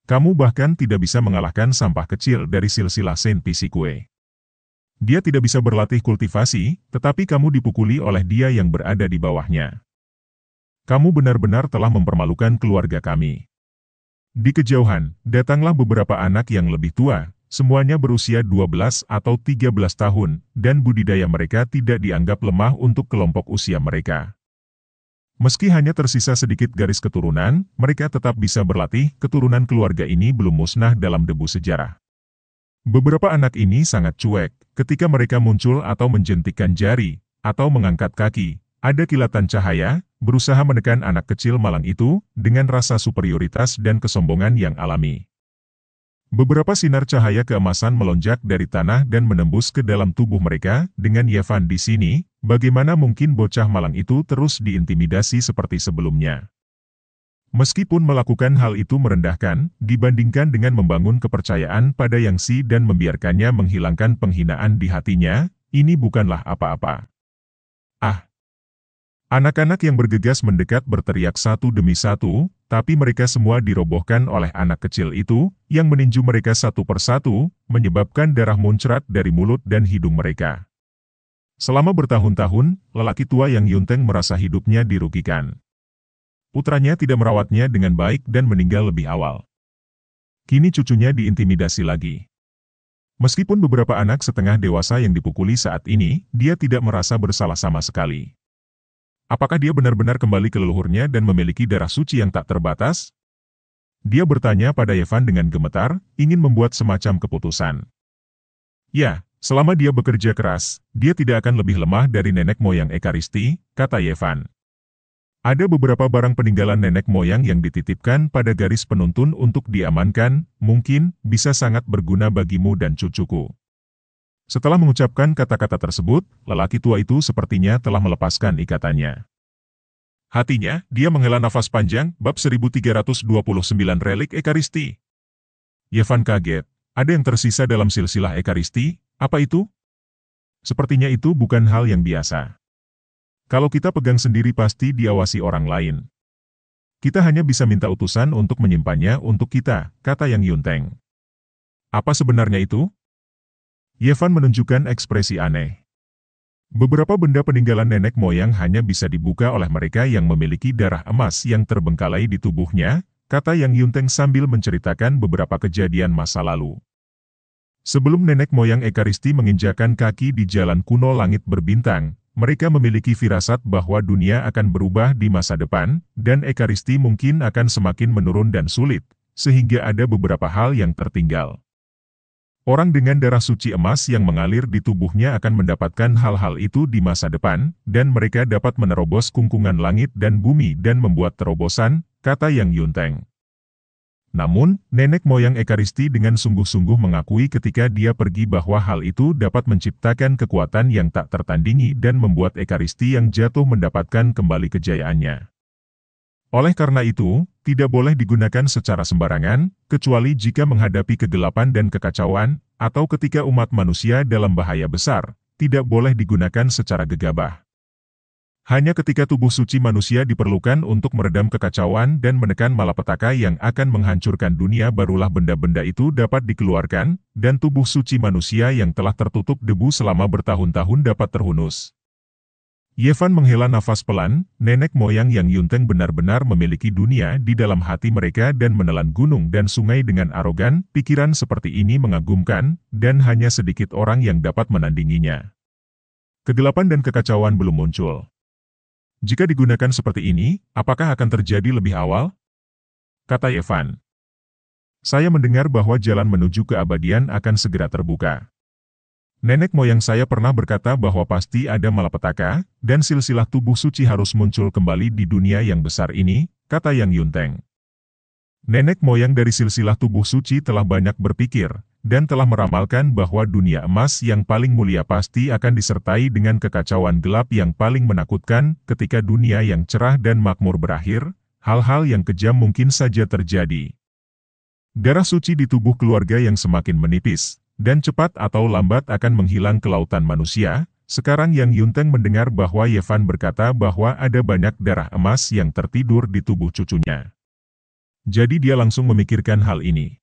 Kamu bahkan tidak bisa mengalahkan sampah kecil dari silsilah Saint Pisi Dia tidak bisa berlatih kultivasi, tetapi kamu dipukuli oleh dia yang berada di bawahnya. Kamu benar-benar telah mempermalukan keluarga kami. Di kejauhan, datanglah beberapa anak yang lebih tua, Semuanya berusia 12 atau 13 tahun, dan budidaya mereka tidak dianggap lemah untuk kelompok usia mereka. Meski hanya tersisa sedikit garis keturunan, mereka tetap bisa berlatih, keturunan keluarga ini belum musnah dalam debu sejarah. Beberapa anak ini sangat cuek, ketika mereka muncul atau menjentikkan jari, atau mengangkat kaki, ada kilatan cahaya, berusaha menekan anak kecil malang itu, dengan rasa superioritas dan kesombongan yang alami. Beberapa sinar cahaya keemasan melonjak dari tanah dan menembus ke dalam tubuh mereka, dengan Yevan di sini, bagaimana mungkin bocah malang itu terus diintimidasi seperti sebelumnya. Meskipun melakukan hal itu merendahkan, dibandingkan dengan membangun kepercayaan pada Yang Si dan membiarkannya menghilangkan penghinaan di hatinya, ini bukanlah apa-apa. Ah, Anak-anak yang bergegas mendekat berteriak satu demi satu, tapi mereka semua dirobohkan oleh anak kecil itu, yang meninju mereka satu persatu, menyebabkan darah muncrat dari mulut dan hidung mereka. Selama bertahun-tahun, lelaki tua yang Yunteng merasa hidupnya dirugikan. Putranya tidak merawatnya dengan baik dan meninggal lebih awal. Kini cucunya diintimidasi lagi. Meskipun beberapa anak setengah dewasa yang dipukuli saat ini, dia tidak merasa bersalah sama sekali. Apakah dia benar-benar kembali ke leluhurnya dan memiliki darah suci yang tak terbatas? Dia bertanya pada Evan dengan gemetar, ingin membuat semacam keputusan. Ya, selama dia bekerja keras, dia tidak akan lebih lemah dari nenek moyang Ekaristi, kata Evan. Ada beberapa barang peninggalan nenek moyang yang dititipkan pada garis penuntun untuk diamankan, mungkin bisa sangat berguna bagimu dan cucuku. Setelah mengucapkan kata-kata tersebut, lelaki tua itu sepertinya telah melepaskan ikatannya. Hatinya, dia menghela nafas panjang, bab 1329 relik Ekaristi. Yevan kaget. Ada yang tersisa dalam silsilah Ekaristi, apa itu? Sepertinya itu bukan hal yang biasa. Kalau kita pegang sendiri pasti diawasi orang lain. Kita hanya bisa minta utusan untuk menyimpannya untuk kita, kata Yang Yunteng. Apa sebenarnya itu? Yevan menunjukkan ekspresi aneh. Beberapa benda peninggalan nenek moyang hanya bisa dibuka oleh mereka yang memiliki darah emas yang terbengkalai di tubuhnya, kata Yang Yunteng sambil menceritakan beberapa kejadian masa lalu. Sebelum nenek moyang Ekaristi menginjakan kaki di jalan kuno langit berbintang, mereka memiliki firasat bahwa dunia akan berubah di masa depan, dan Ekaristi mungkin akan semakin menurun dan sulit, sehingga ada beberapa hal yang tertinggal. Orang dengan darah suci emas yang mengalir di tubuhnya akan mendapatkan hal-hal itu di masa depan, dan mereka dapat menerobos kungkungan langit dan bumi dan membuat terobosan, kata Yang Yunteng. Namun, nenek moyang Ekaristi dengan sungguh-sungguh mengakui ketika dia pergi bahwa hal itu dapat menciptakan kekuatan yang tak tertandingi dan membuat Ekaristi yang jatuh mendapatkan kembali kejayaannya. Oleh karena itu, tidak boleh digunakan secara sembarangan, kecuali jika menghadapi kegelapan dan kekacauan, atau ketika umat manusia dalam bahaya besar, tidak boleh digunakan secara gegabah. Hanya ketika tubuh suci manusia diperlukan untuk meredam kekacauan dan menekan malapetaka yang akan menghancurkan dunia barulah benda-benda itu dapat dikeluarkan, dan tubuh suci manusia yang telah tertutup debu selama bertahun-tahun dapat terhunus. Yevan menghela nafas pelan, nenek moyang yang Yunteng benar-benar memiliki dunia di dalam hati mereka dan menelan gunung dan sungai dengan arogan, pikiran seperti ini mengagumkan, dan hanya sedikit orang yang dapat menandinginya. Kegelapan dan kekacauan belum muncul. Jika digunakan seperti ini, apakah akan terjadi lebih awal? Kata Yevan. Saya mendengar bahwa jalan menuju keabadian akan segera terbuka. Nenek moyang saya pernah berkata bahwa pasti ada malapetaka, dan silsilah tubuh suci harus muncul kembali di dunia yang besar ini, kata Yang Yunteng. Nenek moyang dari silsilah tubuh suci telah banyak berpikir, dan telah meramalkan bahwa dunia emas yang paling mulia pasti akan disertai dengan kekacauan gelap yang paling menakutkan ketika dunia yang cerah dan makmur berakhir, hal-hal yang kejam mungkin saja terjadi. Darah suci di tubuh keluarga yang semakin menipis, dan cepat atau lambat akan menghilang ke lautan manusia. Sekarang yang Yunteng mendengar bahwa Yevan berkata bahwa ada banyak darah emas yang tertidur di tubuh cucunya. Jadi dia langsung memikirkan hal ini.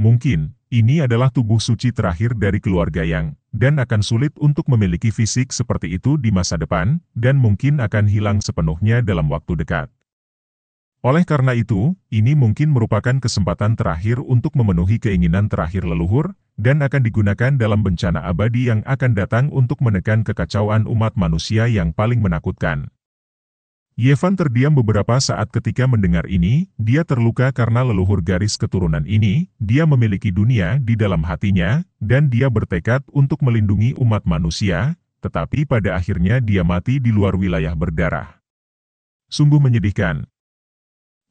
Mungkin, ini adalah tubuh suci terakhir dari keluarga Yang, dan akan sulit untuk memiliki fisik seperti itu di masa depan, dan mungkin akan hilang sepenuhnya dalam waktu dekat. Oleh karena itu, ini mungkin merupakan kesempatan terakhir untuk memenuhi keinginan terakhir leluhur, dan akan digunakan dalam bencana abadi yang akan datang untuk menekan kekacauan umat manusia yang paling menakutkan. Yevan terdiam beberapa saat ketika mendengar ini, dia terluka karena leluhur garis keturunan ini, dia memiliki dunia di dalam hatinya, dan dia bertekad untuk melindungi umat manusia, tetapi pada akhirnya dia mati di luar wilayah berdarah. Sungguh menyedihkan,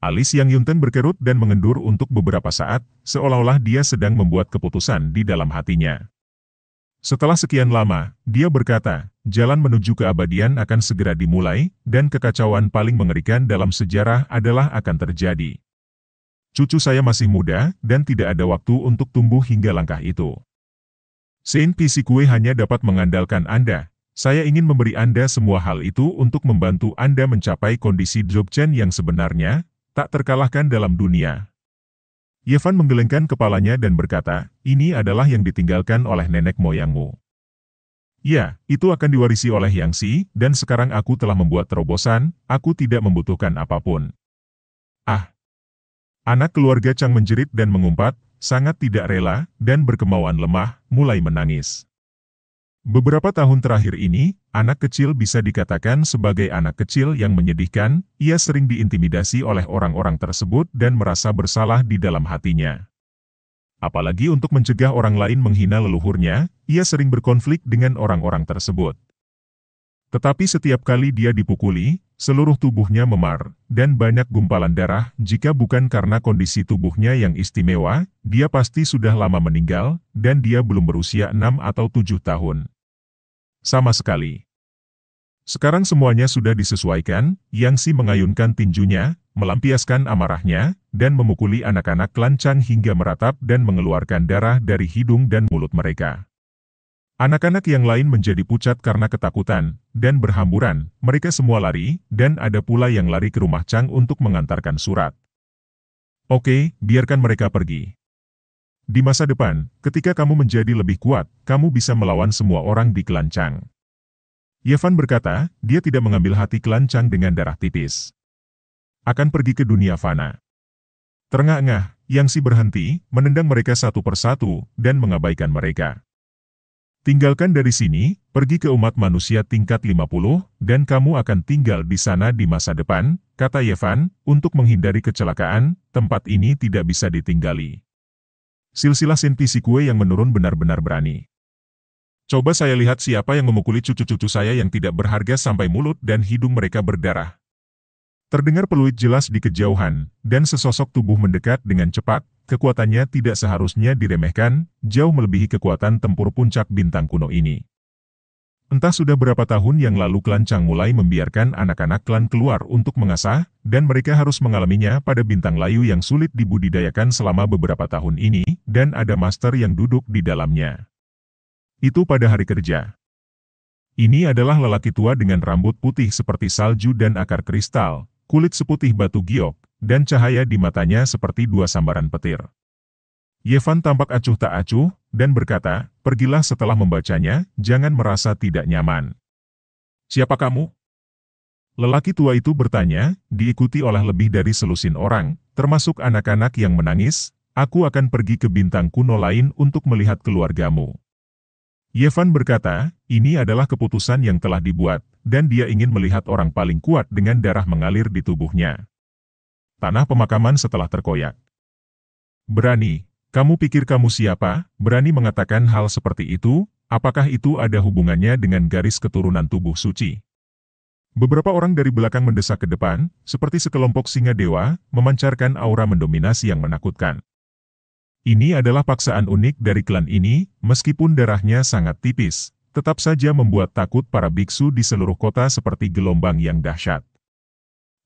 Alis Yang Yunten berkerut dan mengendur untuk beberapa saat, seolah-olah dia sedang membuat keputusan di dalam hatinya. Setelah sekian lama, dia berkata, jalan menuju keabadian akan segera dimulai, dan kekacauan paling mengerikan dalam sejarah adalah akan terjadi. Cucu saya masih muda, dan tidak ada waktu untuk tumbuh hingga langkah itu. Saint Kue hanya dapat mengandalkan Anda. Saya ingin memberi Anda semua hal itu untuk membantu Anda mencapai kondisi Dzogchen yang sebenarnya, tak terkalahkan dalam dunia. Yevan menggelengkan kepalanya dan berkata, ini adalah yang ditinggalkan oleh nenek moyangmu. Ya, itu akan diwarisi oleh Yang Si, dan sekarang aku telah membuat terobosan, aku tidak membutuhkan apapun. Ah! Anak keluarga Chang menjerit dan mengumpat, sangat tidak rela, dan berkemauan lemah, mulai menangis. Beberapa tahun terakhir ini, anak kecil bisa dikatakan sebagai anak kecil yang menyedihkan, ia sering diintimidasi oleh orang-orang tersebut dan merasa bersalah di dalam hatinya. Apalagi untuk mencegah orang lain menghina leluhurnya, ia sering berkonflik dengan orang-orang tersebut. Tetapi setiap kali dia dipukuli, seluruh tubuhnya memar, dan banyak gumpalan darah, jika bukan karena kondisi tubuhnya yang istimewa, dia pasti sudah lama meninggal, dan dia belum berusia 6 atau 7 tahun. Sama sekali. Sekarang semuanya sudah disesuaikan, Yang Si mengayunkan tinjunya, melampiaskan amarahnya, dan memukuli anak-anak klan hingga meratap dan mengeluarkan darah dari hidung dan mulut mereka. Anak-anak yang lain menjadi pucat karena ketakutan, dan berhamburan, mereka semua lari, dan ada pula yang lari ke rumah Chang untuk mengantarkan surat. Oke, biarkan mereka pergi. Di masa depan, ketika kamu menjadi lebih kuat, kamu bisa melawan semua orang di Kelancang. Chang. Yevan berkata, dia tidak mengambil hati Kelancang dengan darah tipis. Akan pergi ke dunia fana. Terengah-engah, Yang Si berhenti, menendang mereka satu persatu, dan mengabaikan mereka. Tinggalkan dari sini, pergi ke umat manusia tingkat 50, dan kamu akan tinggal di sana di masa depan, kata Yevan, untuk menghindari kecelakaan, tempat ini tidak bisa ditinggali. Silsilah sintisi kue yang menurun benar-benar berani. Coba saya lihat siapa yang memukuli cucu-cucu saya yang tidak berharga sampai mulut dan hidung mereka berdarah. Terdengar peluit jelas di kejauhan, dan sesosok tubuh mendekat dengan cepat, kekuatannya tidak seharusnya diremehkan, jauh melebihi kekuatan tempur puncak bintang kuno ini. Entah sudah berapa tahun yang lalu klan Chang mulai membiarkan anak-anak klan keluar untuk mengasah, dan mereka harus mengalaminya pada bintang layu yang sulit dibudidayakan selama beberapa tahun ini, dan ada master yang duduk di dalamnya. Itu pada hari kerja. Ini adalah lelaki tua dengan rambut putih seperti salju dan akar kristal, kulit seputih batu giok, dan cahaya di matanya seperti dua sambaran petir. Yevan tampak acuh tak acuh, dan berkata, pergilah setelah membacanya, jangan merasa tidak nyaman. Siapa kamu? Lelaki tua itu bertanya, diikuti oleh lebih dari selusin orang, termasuk anak-anak yang menangis, aku akan pergi ke bintang kuno lain untuk melihat keluargamu. Yevan berkata, ini adalah keputusan yang telah dibuat, dan dia ingin melihat orang paling kuat dengan darah mengalir di tubuhnya. Tanah pemakaman setelah terkoyak. Berani, kamu pikir kamu siapa, berani mengatakan hal seperti itu, apakah itu ada hubungannya dengan garis keturunan tubuh suci? Beberapa orang dari belakang mendesak ke depan, seperti sekelompok singa dewa, memancarkan aura mendominasi yang menakutkan. Ini adalah paksaan unik dari klan ini, meskipun darahnya sangat tipis, tetap saja membuat takut para biksu di seluruh kota seperti gelombang yang dahsyat.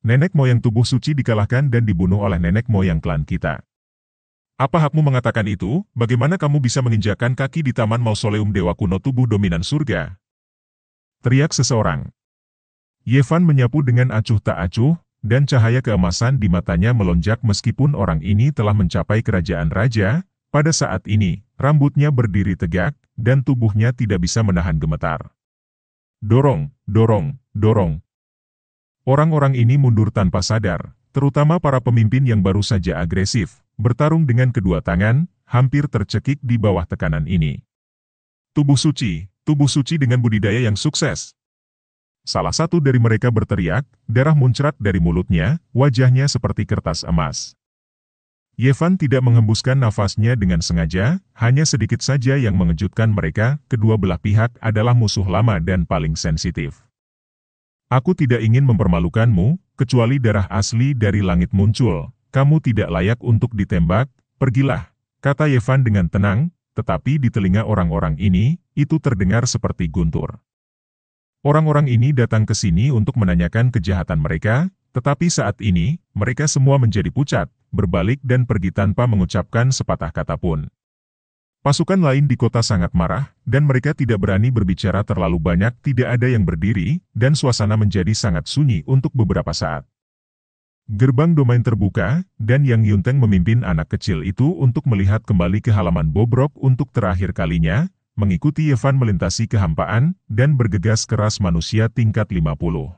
Nenek moyang tubuh suci dikalahkan dan dibunuh oleh nenek moyang klan kita. Apa hakmu mengatakan itu? Bagaimana kamu bisa menginjakan kaki di Taman Mausoleum Dewa Kuno Tubuh Dominan Surga? Teriak seseorang. Yevan menyapu dengan acuh tak acuh, dan cahaya keemasan di matanya melonjak meskipun orang ini telah mencapai kerajaan raja, pada saat ini, rambutnya berdiri tegak, dan tubuhnya tidak bisa menahan gemetar. Dorong, dorong, dorong. Orang-orang ini mundur tanpa sadar, terutama para pemimpin yang baru saja agresif, bertarung dengan kedua tangan, hampir tercekik di bawah tekanan ini. Tubuh suci, tubuh suci dengan budidaya yang sukses. Salah satu dari mereka berteriak, darah muncrat dari mulutnya, wajahnya seperti kertas emas. Yevan tidak menghembuskan nafasnya dengan sengaja, hanya sedikit saja yang mengejutkan mereka, kedua belah pihak adalah musuh lama dan paling sensitif. Aku tidak ingin mempermalukanmu, kecuali darah asli dari langit muncul, kamu tidak layak untuk ditembak, pergilah, kata Yevan dengan tenang, tetapi di telinga orang-orang ini, itu terdengar seperti guntur. Orang-orang ini datang ke sini untuk menanyakan kejahatan mereka, tetapi saat ini, mereka semua menjadi pucat, berbalik dan pergi tanpa mengucapkan sepatah kata pun. Pasukan lain di kota sangat marah, dan mereka tidak berani berbicara terlalu banyak tidak ada yang berdiri, dan suasana menjadi sangat sunyi untuk beberapa saat. Gerbang domain terbuka, dan Yang Yunteng memimpin anak kecil itu untuk melihat kembali ke halaman Bobrok untuk terakhir kalinya, mengikuti Yevan melintasi kehampaan, dan bergegas keras manusia tingkat 50.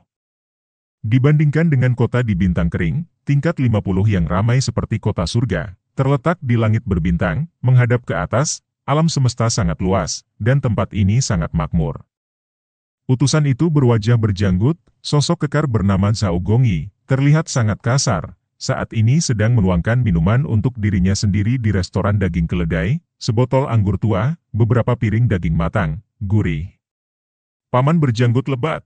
Dibandingkan dengan kota di Bintang Kering, tingkat 50 yang ramai seperti kota surga, Terletak di langit berbintang, menghadap ke atas, alam semesta sangat luas, dan tempat ini sangat makmur. Utusan itu berwajah berjanggut, sosok kekar bernama Zhao Gongyi, terlihat sangat kasar, saat ini sedang menuangkan minuman untuk dirinya sendiri di restoran daging keledai, sebotol anggur tua, beberapa piring daging matang, gurih. Paman berjanggut lebat.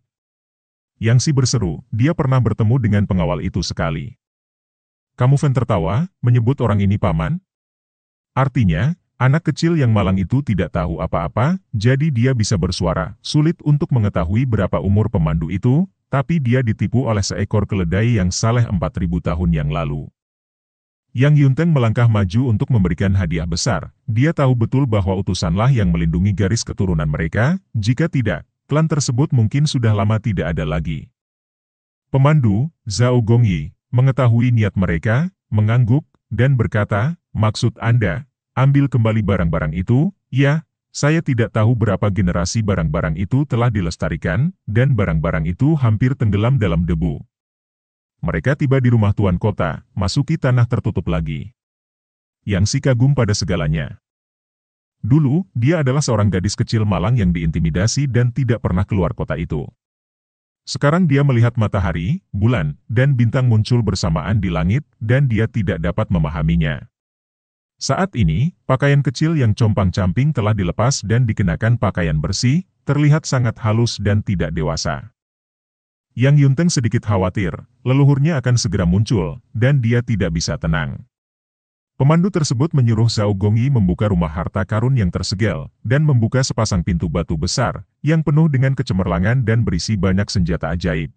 Yang si berseru, dia pernah bertemu dengan pengawal itu sekali. Kamu Fen tertawa, menyebut orang ini paman. Artinya, anak kecil yang malang itu tidak tahu apa-apa, jadi dia bisa bersuara. Sulit untuk mengetahui berapa umur pemandu itu, tapi dia ditipu oleh seekor keledai yang saleh 4000 tahun yang lalu. Yang Yunteng melangkah maju untuk memberikan hadiah besar. Dia tahu betul bahwa utusanlah yang melindungi garis keturunan mereka, jika tidak, klan tersebut mungkin sudah lama tidak ada lagi. Pemandu, Zhao Gongyi, Mengetahui niat mereka, mengangguk, dan berkata, Maksud Anda, ambil kembali barang-barang itu, ya, saya tidak tahu berapa generasi barang-barang itu telah dilestarikan, dan barang-barang itu hampir tenggelam dalam debu. Mereka tiba di rumah tuan kota, masuki tanah tertutup lagi. Yang si kagum pada segalanya. Dulu, dia adalah seorang gadis kecil malang yang diintimidasi dan tidak pernah keluar kota itu. Sekarang dia melihat matahari, bulan, dan bintang muncul bersamaan di langit, dan dia tidak dapat memahaminya. Saat ini, pakaian kecil yang compang-camping telah dilepas dan dikenakan pakaian bersih, terlihat sangat halus dan tidak dewasa. Yang Yunteng sedikit khawatir, leluhurnya akan segera muncul, dan dia tidak bisa tenang. Pemandu tersebut menyuruh Zhao Gongyi membuka rumah harta karun yang tersegel dan membuka sepasang pintu batu besar, yang penuh dengan kecemerlangan dan berisi banyak senjata ajaib.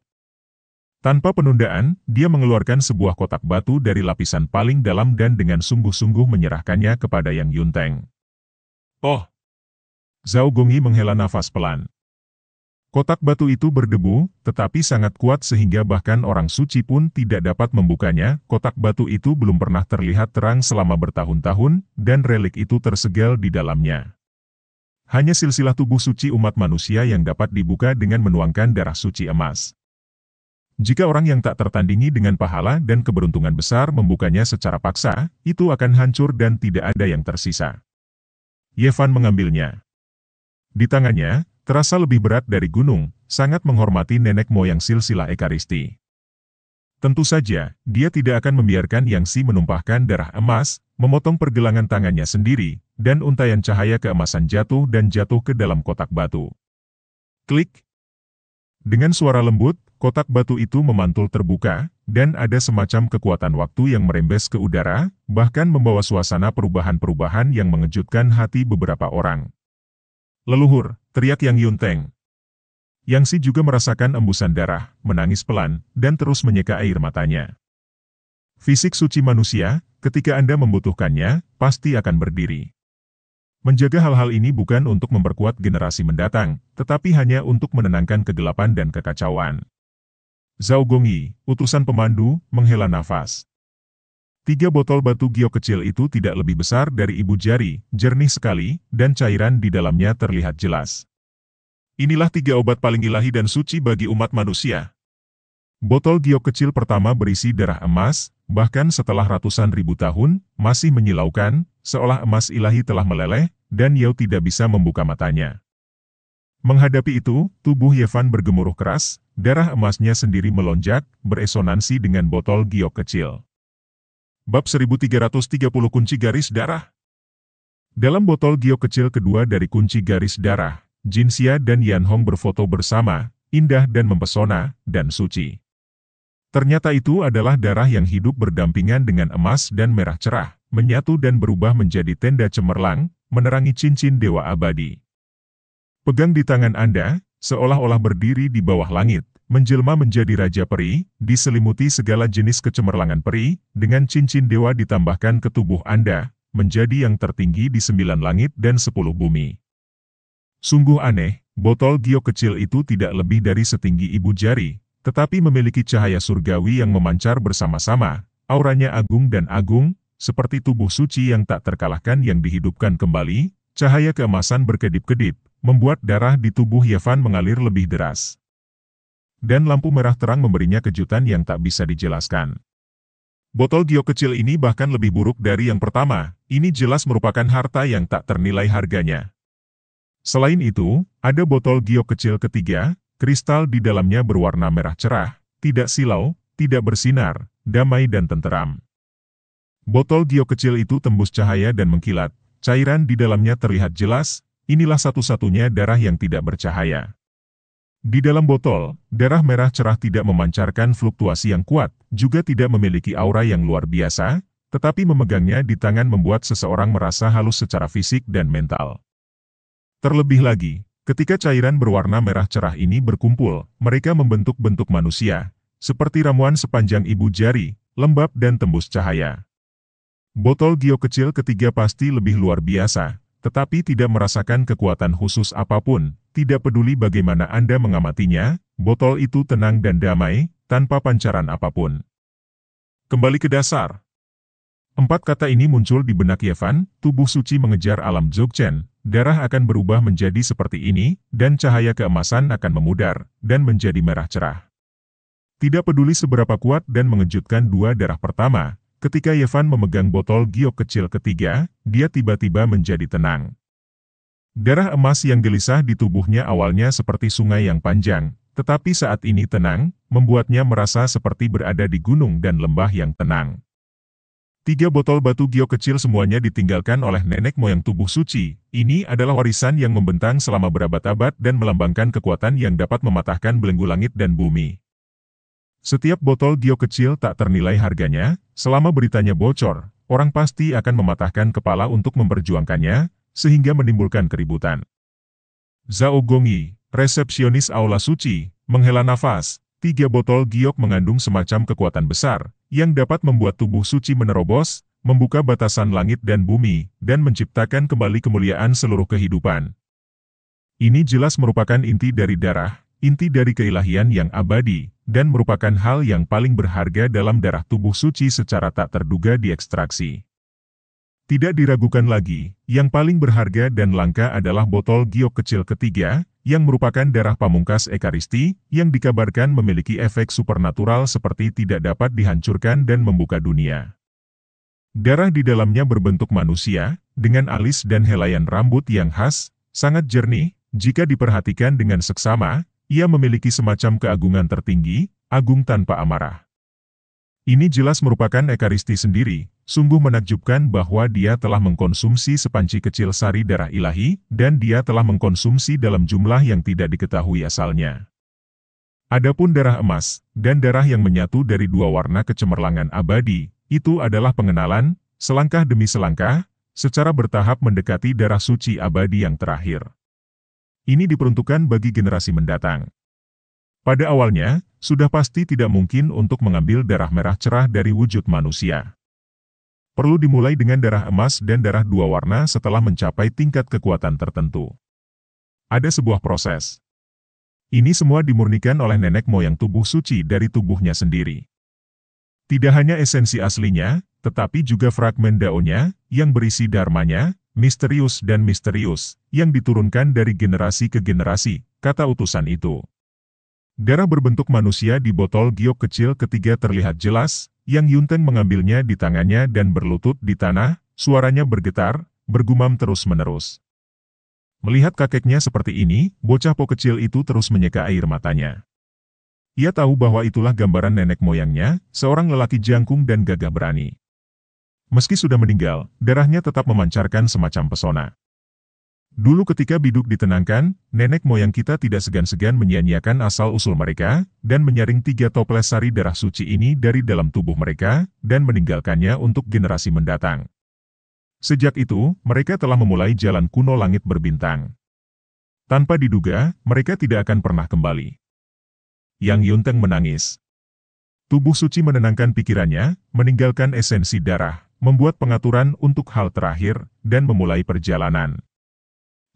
Tanpa penundaan, dia mengeluarkan sebuah kotak batu dari lapisan paling dalam dan dengan sungguh-sungguh menyerahkannya kepada Yang Yunteng. Oh! Zhao Gongyi menghela nafas pelan. Kotak batu itu berdebu, tetapi sangat kuat sehingga bahkan orang suci pun tidak dapat membukanya. Kotak batu itu belum pernah terlihat terang selama bertahun-tahun, dan relik itu tersegel di dalamnya. Hanya silsilah tubuh suci umat manusia yang dapat dibuka dengan menuangkan darah suci emas. Jika orang yang tak tertandingi dengan pahala dan keberuntungan besar membukanya secara paksa, itu akan hancur dan tidak ada yang tersisa. Yevan mengambilnya. Di tangannya, Terasa lebih berat dari gunung, sangat menghormati nenek moyang silsilah ekaristi. Tentu saja, dia tidak akan membiarkan Yang Si menumpahkan darah emas, memotong pergelangan tangannya sendiri, dan untayan cahaya keemasan jatuh dan jatuh ke dalam kotak batu. Klik. Dengan suara lembut, kotak batu itu memantul terbuka, dan ada semacam kekuatan waktu yang merembes ke udara, bahkan membawa suasana perubahan-perubahan yang mengejutkan hati beberapa orang. Leluhur, teriak Yang Yunteng. Yang Si juga merasakan embusan darah, menangis pelan, dan terus menyeka air matanya. Fisik suci manusia, ketika Anda membutuhkannya, pasti akan berdiri. Menjaga hal-hal ini bukan untuk memperkuat generasi mendatang, tetapi hanya untuk menenangkan kegelapan dan kekacauan. Zhao Gongyi, utusan pemandu, menghela nafas. Tiga botol batu giok kecil itu tidak lebih besar dari ibu jari, jernih sekali, dan cairan di dalamnya terlihat jelas. Inilah tiga obat paling ilahi dan suci bagi umat manusia. Botol giok kecil pertama berisi darah emas, bahkan setelah ratusan ribu tahun, masih menyilaukan, seolah emas ilahi telah meleleh, dan Yeo tidak bisa membuka matanya. Menghadapi itu, tubuh Yevan bergemuruh keras, darah emasnya sendiri melonjak, beresonansi dengan botol giok kecil. Bab 1330 Kunci Garis Darah Dalam botol giok kecil kedua dari kunci garis darah, Jin Xia dan Yan Hong berfoto bersama, indah dan mempesona, dan suci. Ternyata itu adalah darah yang hidup berdampingan dengan emas dan merah cerah, menyatu dan berubah menjadi tenda cemerlang, menerangi cincin dewa abadi. Pegang di tangan Anda, seolah-olah berdiri di bawah langit, menjelma menjadi raja peri, diselimuti segala jenis kecemerlangan peri, dengan cincin dewa ditambahkan ke tubuh Anda, menjadi yang tertinggi di sembilan langit dan sepuluh bumi. Sungguh aneh, botol giok kecil itu tidak lebih dari setinggi ibu jari, tetapi memiliki cahaya surgawi yang memancar bersama-sama, auranya agung dan agung, seperti tubuh suci yang tak terkalahkan yang dihidupkan kembali, cahaya keemasan berkedip-kedip, membuat darah di tubuh Yevan mengalir lebih deras. Dan lampu merah terang memberinya kejutan yang tak bisa dijelaskan. Botol giok kecil ini bahkan lebih buruk dari yang pertama, ini jelas merupakan harta yang tak ternilai harganya. Selain itu, ada botol giok kecil ketiga, kristal di dalamnya berwarna merah cerah, tidak silau, tidak bersinar, damai dan tenteram. Botol giok kecil itu tembus cahaya dan mengkilat, cairan di dalamnya terlihat jelas, inilah satu-satunya darah yang tidak bercahaya. Di dalam botol, darah merah cerah tidak memancarkan fluktuasi yang kuat, juga tidak memiliki aura yang luar biasa, tetapi memegangnya di tangan membuat seseorang merasa halus secara fisik dan mental. Terlebih lagi, ketika cairan berwarna merah cerah ini berkumpul, mereka membentuk bentuk manusia, seperti ramuan sepanjang ibu jari, lembab dan tembus cahaya. Botol gio kecil ketiga pasti lebih luar biasa, tetapi tidak merasakan kekuatan khusus apapun, tidak peduli bagaimana Anda mengamatinya, botol itu tenang dan damai, tanpa pancaran apapun. Kembali ke dasar, Empat kata ini muncul di benak Yevan, tubuh suci mengejar alam Dzogchen, darah akan berubah menjadi seperti ini, dan cahaya keemasan akan memudar, dan menjadi merah cerah. Tidak peduli seberapa kuat dan mengejutkan dua darah pertama, ketika Yevan memegang botol giok kecil ketiga, dia tiba-tiba menjadi tenang. Darah emas yang gelisah di tubuhnya awalnya seperti sungai yang panjang, tetapi saat ini tenang, membuatnya merasa seperti berada di gunung dan lembah yang tenang. Tiga botol batu gio kecil semuanya ditinggalkan oleh nenek moyang tubuh suci. Ini adalah warisan yang membentang selama berabad-abad dan melambangkan kekuatan yang dapat mematahkan belenggu langit dan bumi. Setiap botol gio kecil tak ternilai harganya, selama beritanya bocor, orang pasti akan mematahkan kepala untuk memperjuangkannya, sehingga menimbulkan keributan. Zhao Gongyi, resepsionis Aula Suci, menghela nafas, Tiga botol giok mengandung semacam kekuatan besar, yang dapat membuat tubuh suci menerobos, membuka batasan langit dan bumi, dan menciptakan kembali kemuliaan seluruh kehidupan. Ini jelas merupakan inti dari darah, inti dari keilahian yang abadi, dan merupakan hal yang paling berharga dalam darah tubuh suci secara tak terduga diekstraksi. Tidak diragukan lagi, yang paling berharga dan langka adalah botol giok kecil ketiga, yang merupakan darah pamungkas Ekaristi, yang dikabarkan memiliki efek supernatural seperti tidak dapat dihancurkan dan membuka dunia. Darah di dalamnya berbentuk manusia, dengan alis dan helaian rambut yang khas, sangat jernih, jika diperhatikan dengan seksama, ia memiliki semacam keagungan tertinggi, agung tanpa amarah. Ini jelas merupakan Ekaristi sendiri, Sungguh menakjubkan bahwa dia telah mengkonsumsi sepanci kecil sari darah ilahi, dan dia telah mengkonsumsi dalam jumlah yang tidak diketahui asalnya. Adapun darah emas, dan darah yang menyatu dari dua warna kecemerlangan abadi, itu adalah pengenalan, selangkah demi selangkah, secara bertahap mendekati darah suci abadi yang terakhir. Ini diperuntukkan bagi generasi mendatang. Pada awalnya, sudah pasti tidak mungkin untuk mengambil darah merah cerah dari wujud manusia perlu dimulai dengan darah emas dan darah dua warna setelah mencapai tingkat kekuatan tertentu. Ada sebuah proses. Ini semua dimurnikan oleh nenek moyang tubuh suci dari tubuhnya sendiri. Tidak hanya esensi aslinya, tetapi juga fragmen daunnya, yang berisi dharmanya, misterius dan misterius, yang diturunkan dari generasi ke generasi, kata utusan itu. Darah berbentuk manusia di botol giok kecil ketiga terlihat jelas, yang Yunteng mengambilnya di tangannya dan berlutut di tanah, suaranya bergetar, bergumam terus-menerus. Melihat kakeknya seperti ini, bocah Po kecil itu terus menyeka air matanya. Ia tahu bahwa itulah gambaran nenek moyangnya, seorang lelaki jangkung dan gagah berani. Meski sudah meninggal, darahnya tetap memancarkan semacam pesona. Dulu ketika biduk ditenangkan, nenek moyang kita tidak segan-segan menyanyiakan asal-usul mereka, dan menyaring tiga toples sari darah suci ini dari dalam tubuh mereka, dan meninggalkannya untuk generasi mendatang. Sejak itu, mereka telah memulai jalan kuno langit berbintang. Tanpa diduga, mereka tidak akan pernah kembali. Yang Yunteng menangis. Tubuh suci menenangkan pikirannya, meninggalkan esensi darah, membuat pengaturan untuk hal terakhir, dan memulai perjalanan.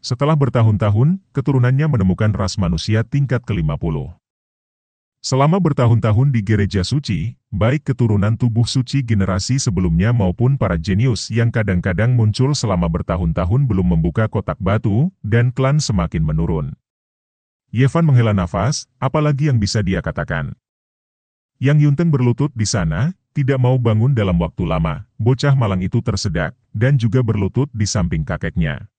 Setelah bertahun-tahun, keturunannya menemukan ras manusia tingkat ke-50. Selama bertahun-tahun di gereja suci, baik keturunan tubuh suci generasi sebelumnya maupun para jenius yang kadang-kadang muncul selama bertahun-tahun belum membuka kotak batu, dan klan semakin menurun. Yevan menghela nafas, apalagi yang bisa dia katakan. Yang Yunteng berlutut di sana, tidak mau bangun dalam waktu lama, bocah malang itu tersedak, dan juga berlutut di samping kakeknya.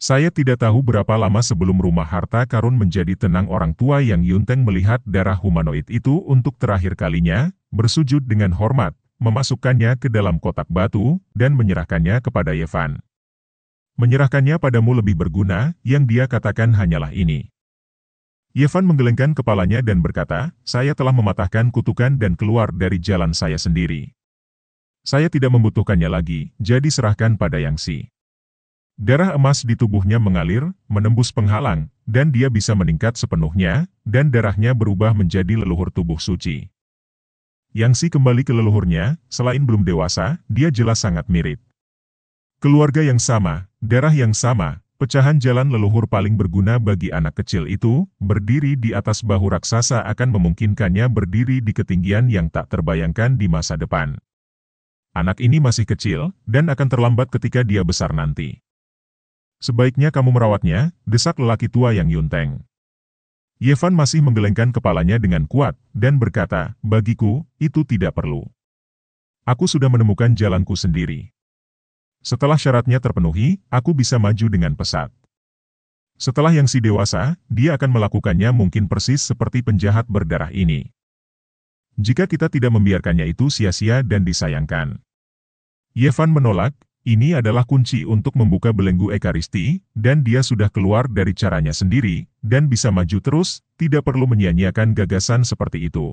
Saya tidak tahu berapa lama sebelum rumah harta karun menjadi tenang orang tua yang Yunteng melihat darah humanoid itu untuk terakhir kalinya, bersujud dengan hormat, memasukkannya ke dalam kotak batu, dan menyerahkannya kepada Yevan. Menyerahkannya padamu lebih berguna, yang dia katakan hanyalah ini. Yevan menggelengkan kepalanya dan berkata, saya telah mematahkan kutukan dan keluar dari jalan saya sendiri. Saya tidak membutuhkannya lagi, jadi serahkan pada Yang Si. Darah emas di tubuhnya mengalir, menembus penghalang, dan dia bisa meningkat sepenuhnya, dan darahnya berubah menjadi leluhur tubuh suci. Yang Si kembali ke leluhurnya, selain belum dewasa, dia jelas sangat mirip. Keluarga yang sama, darah yang sama, pecahan jalan leluhur paling berguna bagi anak kecil itu, berdiri di atas bahu raksasa akan memungkinkannya berdiri di ketinggian yang tak terbayangkan di masa depan. Anak ini masih kecil, dan akan terlambat ketika dia besar nanti. Sebaiknya kamu merawatnya, desak lelaki tua yang yunteng. Yevan masih menggelengkan kepalanya dengan kuat, dan berkata, bagiku, itu tidak perlu. Aku sudah menemukan jalanku sendiri. Setelah syaratnya terpenuhi, aku bisa maju dengan pesat. Setelah yang si dewasa, dia akan melakukannya mungkin persis seperti penjahat berdarah ini. Jika kita tidak membiarkannya itu sia-sia dan disayangkan. Yevan menolak, ini adalah kunci untuk membuka belenggu Ekaristi, dan dia sudah keluar dari caranya sendiri, dan bisa maju terus, tidak perlu menyia-nyiakan gagasan seperti itu.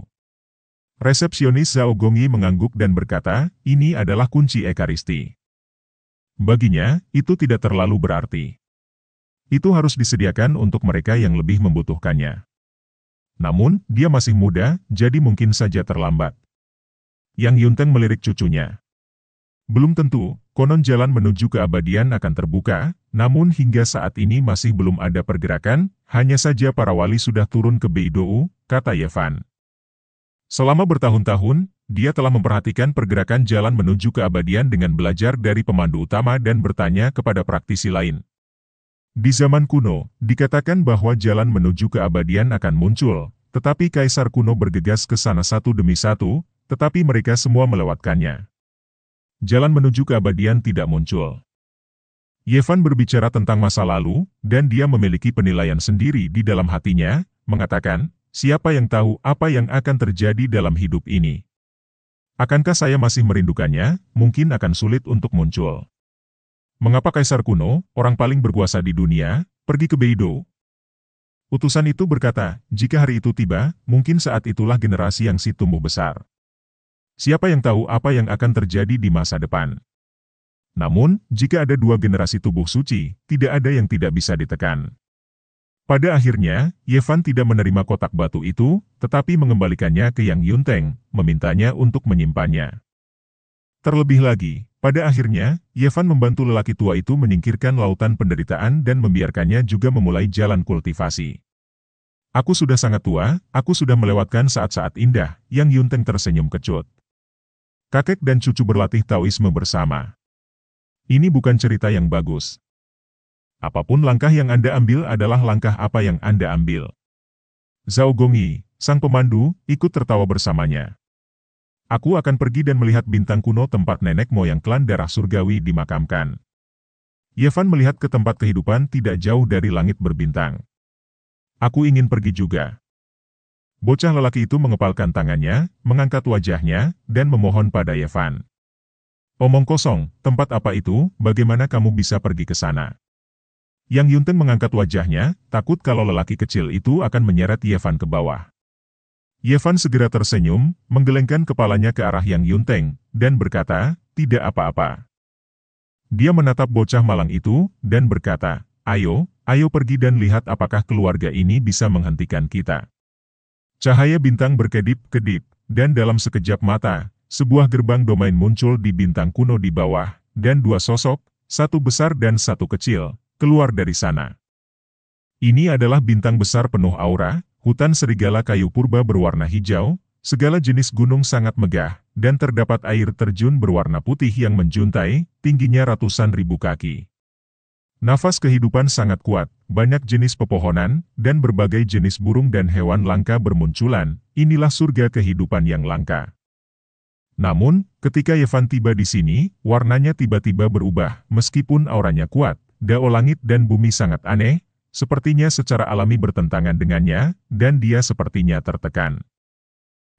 Resepsionis Zhao Gongyi mengangguk dan berkata, ini adalah kunci Ekaristi. Baginya, itu tidak terlalu berarti. Itu harus disediakan untuk mereka yang lebih membutuhkannya. Namun, dia masih muda, jadi mungkin saja terlambat. Yang Yunteng melirik cucunya. Belum tentu, konon jalan menuju keabadian akan terbuka, namun hingga saat ini masih belum ada pergerakan, hanya saja para wali sudah turun ke Beidou, kata Yevan. Selama bertahun-tahun, dia telah memperhatikan pergerakan jalan menuju keabadian dengan belajar dari pemandu utama dan bertanya kepada praktisi lain. Di zaman kuno, dikatakan bahwa jalan menuju keabadian akan muncul, tetapi kaisar kuno bergegas ke sana satu demi satu, tetapi mereka semua melewatkannya jalan menuju keabadian tidak muncul. Yevan berbicara tentang masa lalu, dan dia memiliki penilaian sendiri di dalam hatinya, mengatakan, siapa yang tahu apa yang akan terjadi dalam hidup ini. Akankah saya masih merindukannya, mungkin akan sulit untuk muncul. Mengapa Kaisar kuno, orang paling berkuasa di dunia, pergi ke Beido? Utusan itu berkata, jika hari itu tiba, mungkin saat itulah generasi yang si tumbuh besar. Siapa yang tahu apa yang akan terjadi di masa depan? Namun, jika ada dua generasi tubuh suci, tidak ada yang tidak bisa ditekan. Pada akhirnya, Yevan tidak menerima kotak batu itu, tetapi mengembalikannya ke Yang Yunteng, memintanya untuk menyimpannya. Terlebih lagi, pada akhirnya, Yevan membantu lelaki tua itu menyingkirkan lautan penderitaan dan membiarkannya juga memulai jalan kultivasi. Aku sudah sangat tua, aku sudah melewatkan saat-saat indah, Yang Yunteng tersenyum kecut. Kakek dan cucu berlatih Taoisme bersama. Ini bukan cerita yang bagus. Apapun langkah yang Anda ambil adalah langkah apa yang Anda ambil. Zhao Gongyi, sang pemandu, ikut tertawa bersamanya. Aku akan pergi dan melihat bintang kuno tempat nenek moyang klan darah surgawi dimakamkan. Yevan melihat ke tempat kehidupan tidak jauh dari langit berbintang. Aku ingin pergi juga. Bocah lelaki itu mengepalkan tangannya, mengangkat wajahnya, dan memohon pada Yevan. Omong kosong, tempat apa itu, bagaimana kamu bisa pergi ke sana? Yang Yunten mengangkat wajahnya, takut kalau lelaki kecil itu akan menyeret Yevan ke bawah. Yevan segera tersenyum, menggelengkan kepalanya ke arah Yang Yunteng, dan berkata, tidak apa-apa. Dia menatap bocah malang itu, dan berkata, ayo, ayo pergi dan lihat apakah keluarga ini bisa menghentikan kita. Cahaya bintang berkedip-kedip, dan dalam sekejap mata, sebuah gerbang domain muncul di bintang kuno di bawah, dan dua sosok, satu besar dan satu kecil, keluar dari sana. Ini adalah bintang besar penuh aura, hutan serigala kayu purba berwarna hijau, segala jenis gunung sangat megah, dan terdapat air terjun berwarna putih yang menjuntai, tingginya ratusan ribu kaki. Nafas kehidupan sangat kuat, banyak jenis pepohonan, dan berbagai jenis burung dan hewan langka bermunculan, inilah surga kehidupan yang langka. Namun, ketika Yevan tiba di sini, warnanya tiba-tiba berubah, meskipun auranya kuat, dao langit dan bumi sangat aneh, sepertinya secara alami bertentangan dengannya, dan dia sepertinya tertekan.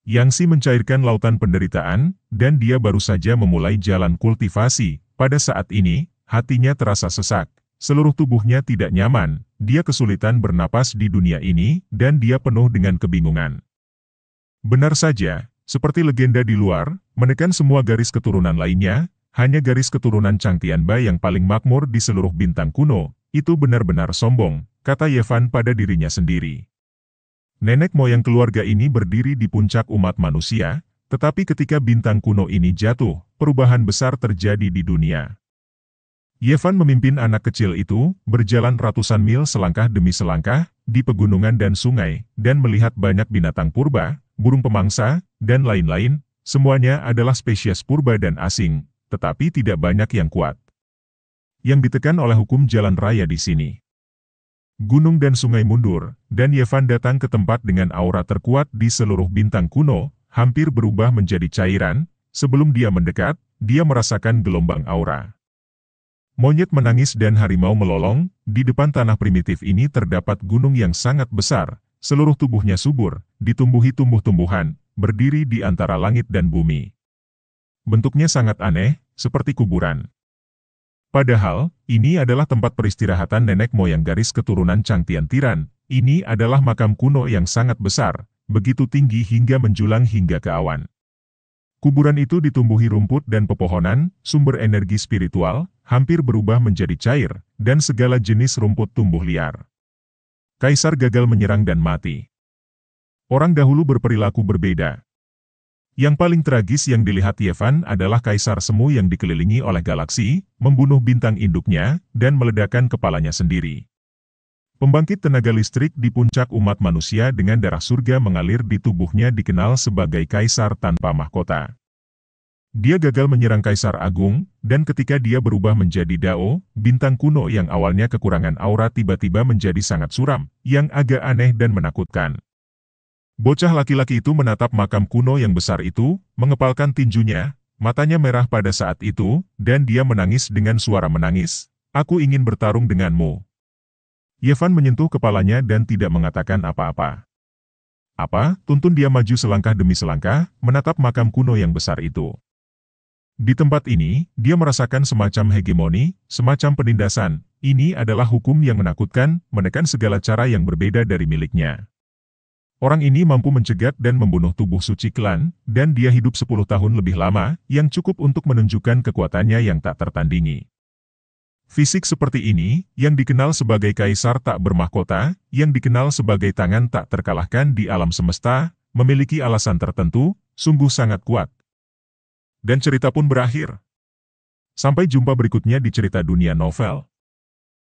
Yangsi mencairkan lautan penderitaan, dan dia baru saja memulai jalan kultivasi, pada saat ini, hatinya terasa sesak, Seluruh tubuhnya tidak nyaman, dia kesulitan bernapas di dunia ini, dan dia penuh dengan kebingungan. Benar saja, seperti legenda di luar, menekan semua garis keturunan lainnya, hanya garis keturunan Tian Bai yang paling makmur di seluruh bintang kuno, itu benar-benar sombong, kata Yevan pada dirinya sendiri. Nenek moyang keluarga ini berdiri di puncak umat manusia, tetapi ketika bintang kuno ini jatuh, perubahan besar terjadi di dunia. Yevan memimpin anak kecil itu, berjalan ratusan mil selangkah demi selangkah, di pegunungan dan sungai, dan melihat banyak binatang purba, burung pemangsa, dan lain-lain, semuanya adalah spesies purba dan asing, tetapi tidak banyak yang kuat. Yang ditekan oleh hukum jalan raya di sini. Gunung dan sungai mundur, dan Yevan datang ke tempat dengan aura terkuat di seluruh bintang kuno, hampir berubah menjadi cairan, sebelum dia mendekat, dia merasakan gelombang aura. Monyet menangis dan harimau melolong, di depan tanah primitif ini terdapat gunung yang sangat besar, seluruh tubuhnya subur, ditumbuhi tumbuh-tumbuhan, berdiri di antara langit dan bumi. Bentuknya sangat aneh, seperti kuburan. Padahal, ini adalah tempat peristirahatan nenek moyang garis keturunan Cangtian Tiran, ini adalah makam kuno yang sangat besar, begitu tinggi hingga menjulang hingga ke awan. Kuburan itu ditumbuhi rumput dan pepohonan, sumber energi spiritual, hampir berubah menjadi cair, dan segala jenis rumput tumbuh liar. Kaisar gagal menyerang dan mati. Orang dahulu berperilaku berbeda. Yang paling tragis yang dilihat Yevan adalah kaisar semu yang dikelilingi oleh galaksi, membunuh bintang induknya, dan meledakkan kepalanya sendiri. Pembangkit tenaga listrik di puncak umat manusia dengan darah surga mengalir di tubuhnya dikenal sebagai kaisar tanpa mahkota. Dia gagal menyerang Kaisar Agung, dan ketika dia berubah menjadi Dao, bintang kuno yang awalnya kekurangan aura tiba-tiba menjadi sangat suram, yang agak aneh dan menakutkan. Bocah laki-laki itu menatap makam kuno yang besar itu, mengepalkan tinjunya, matanya merah pada saat itu, dan dia menangis dengan suara menangis, Aku ingin bertarung denganmu, Yevan menyentuh kepalanya dan tidak mengatakan apa-apa. Apa? Tuntun dia maju selangkah demi selangkah, menatap makam kuno yang besar itu. Di tempat ini, dia merasakan semacam hegemoni, semacam penindasan. Ini adalah hukum yang menakutkan, menekan segala cara yang berbeda dari miliknya. Orang ini mampu mencegat dan membunuh tubuh suci klan, dan dia hidup 10 tahun lebih lama, yang cukup untuk menunjukkan kekuatannya yang tak tertandingi. Fisik seperti ini, yang dikenal sebagai kaisar tak bermahkota, yang dikenal sebagai tangan tak terkalahkan di alam semesta, memiliki alasan tertentu, sungguh sangat kuat. Dan cerita pun berakhir. Sampai jumpa berikutnya di cerita dunia novel.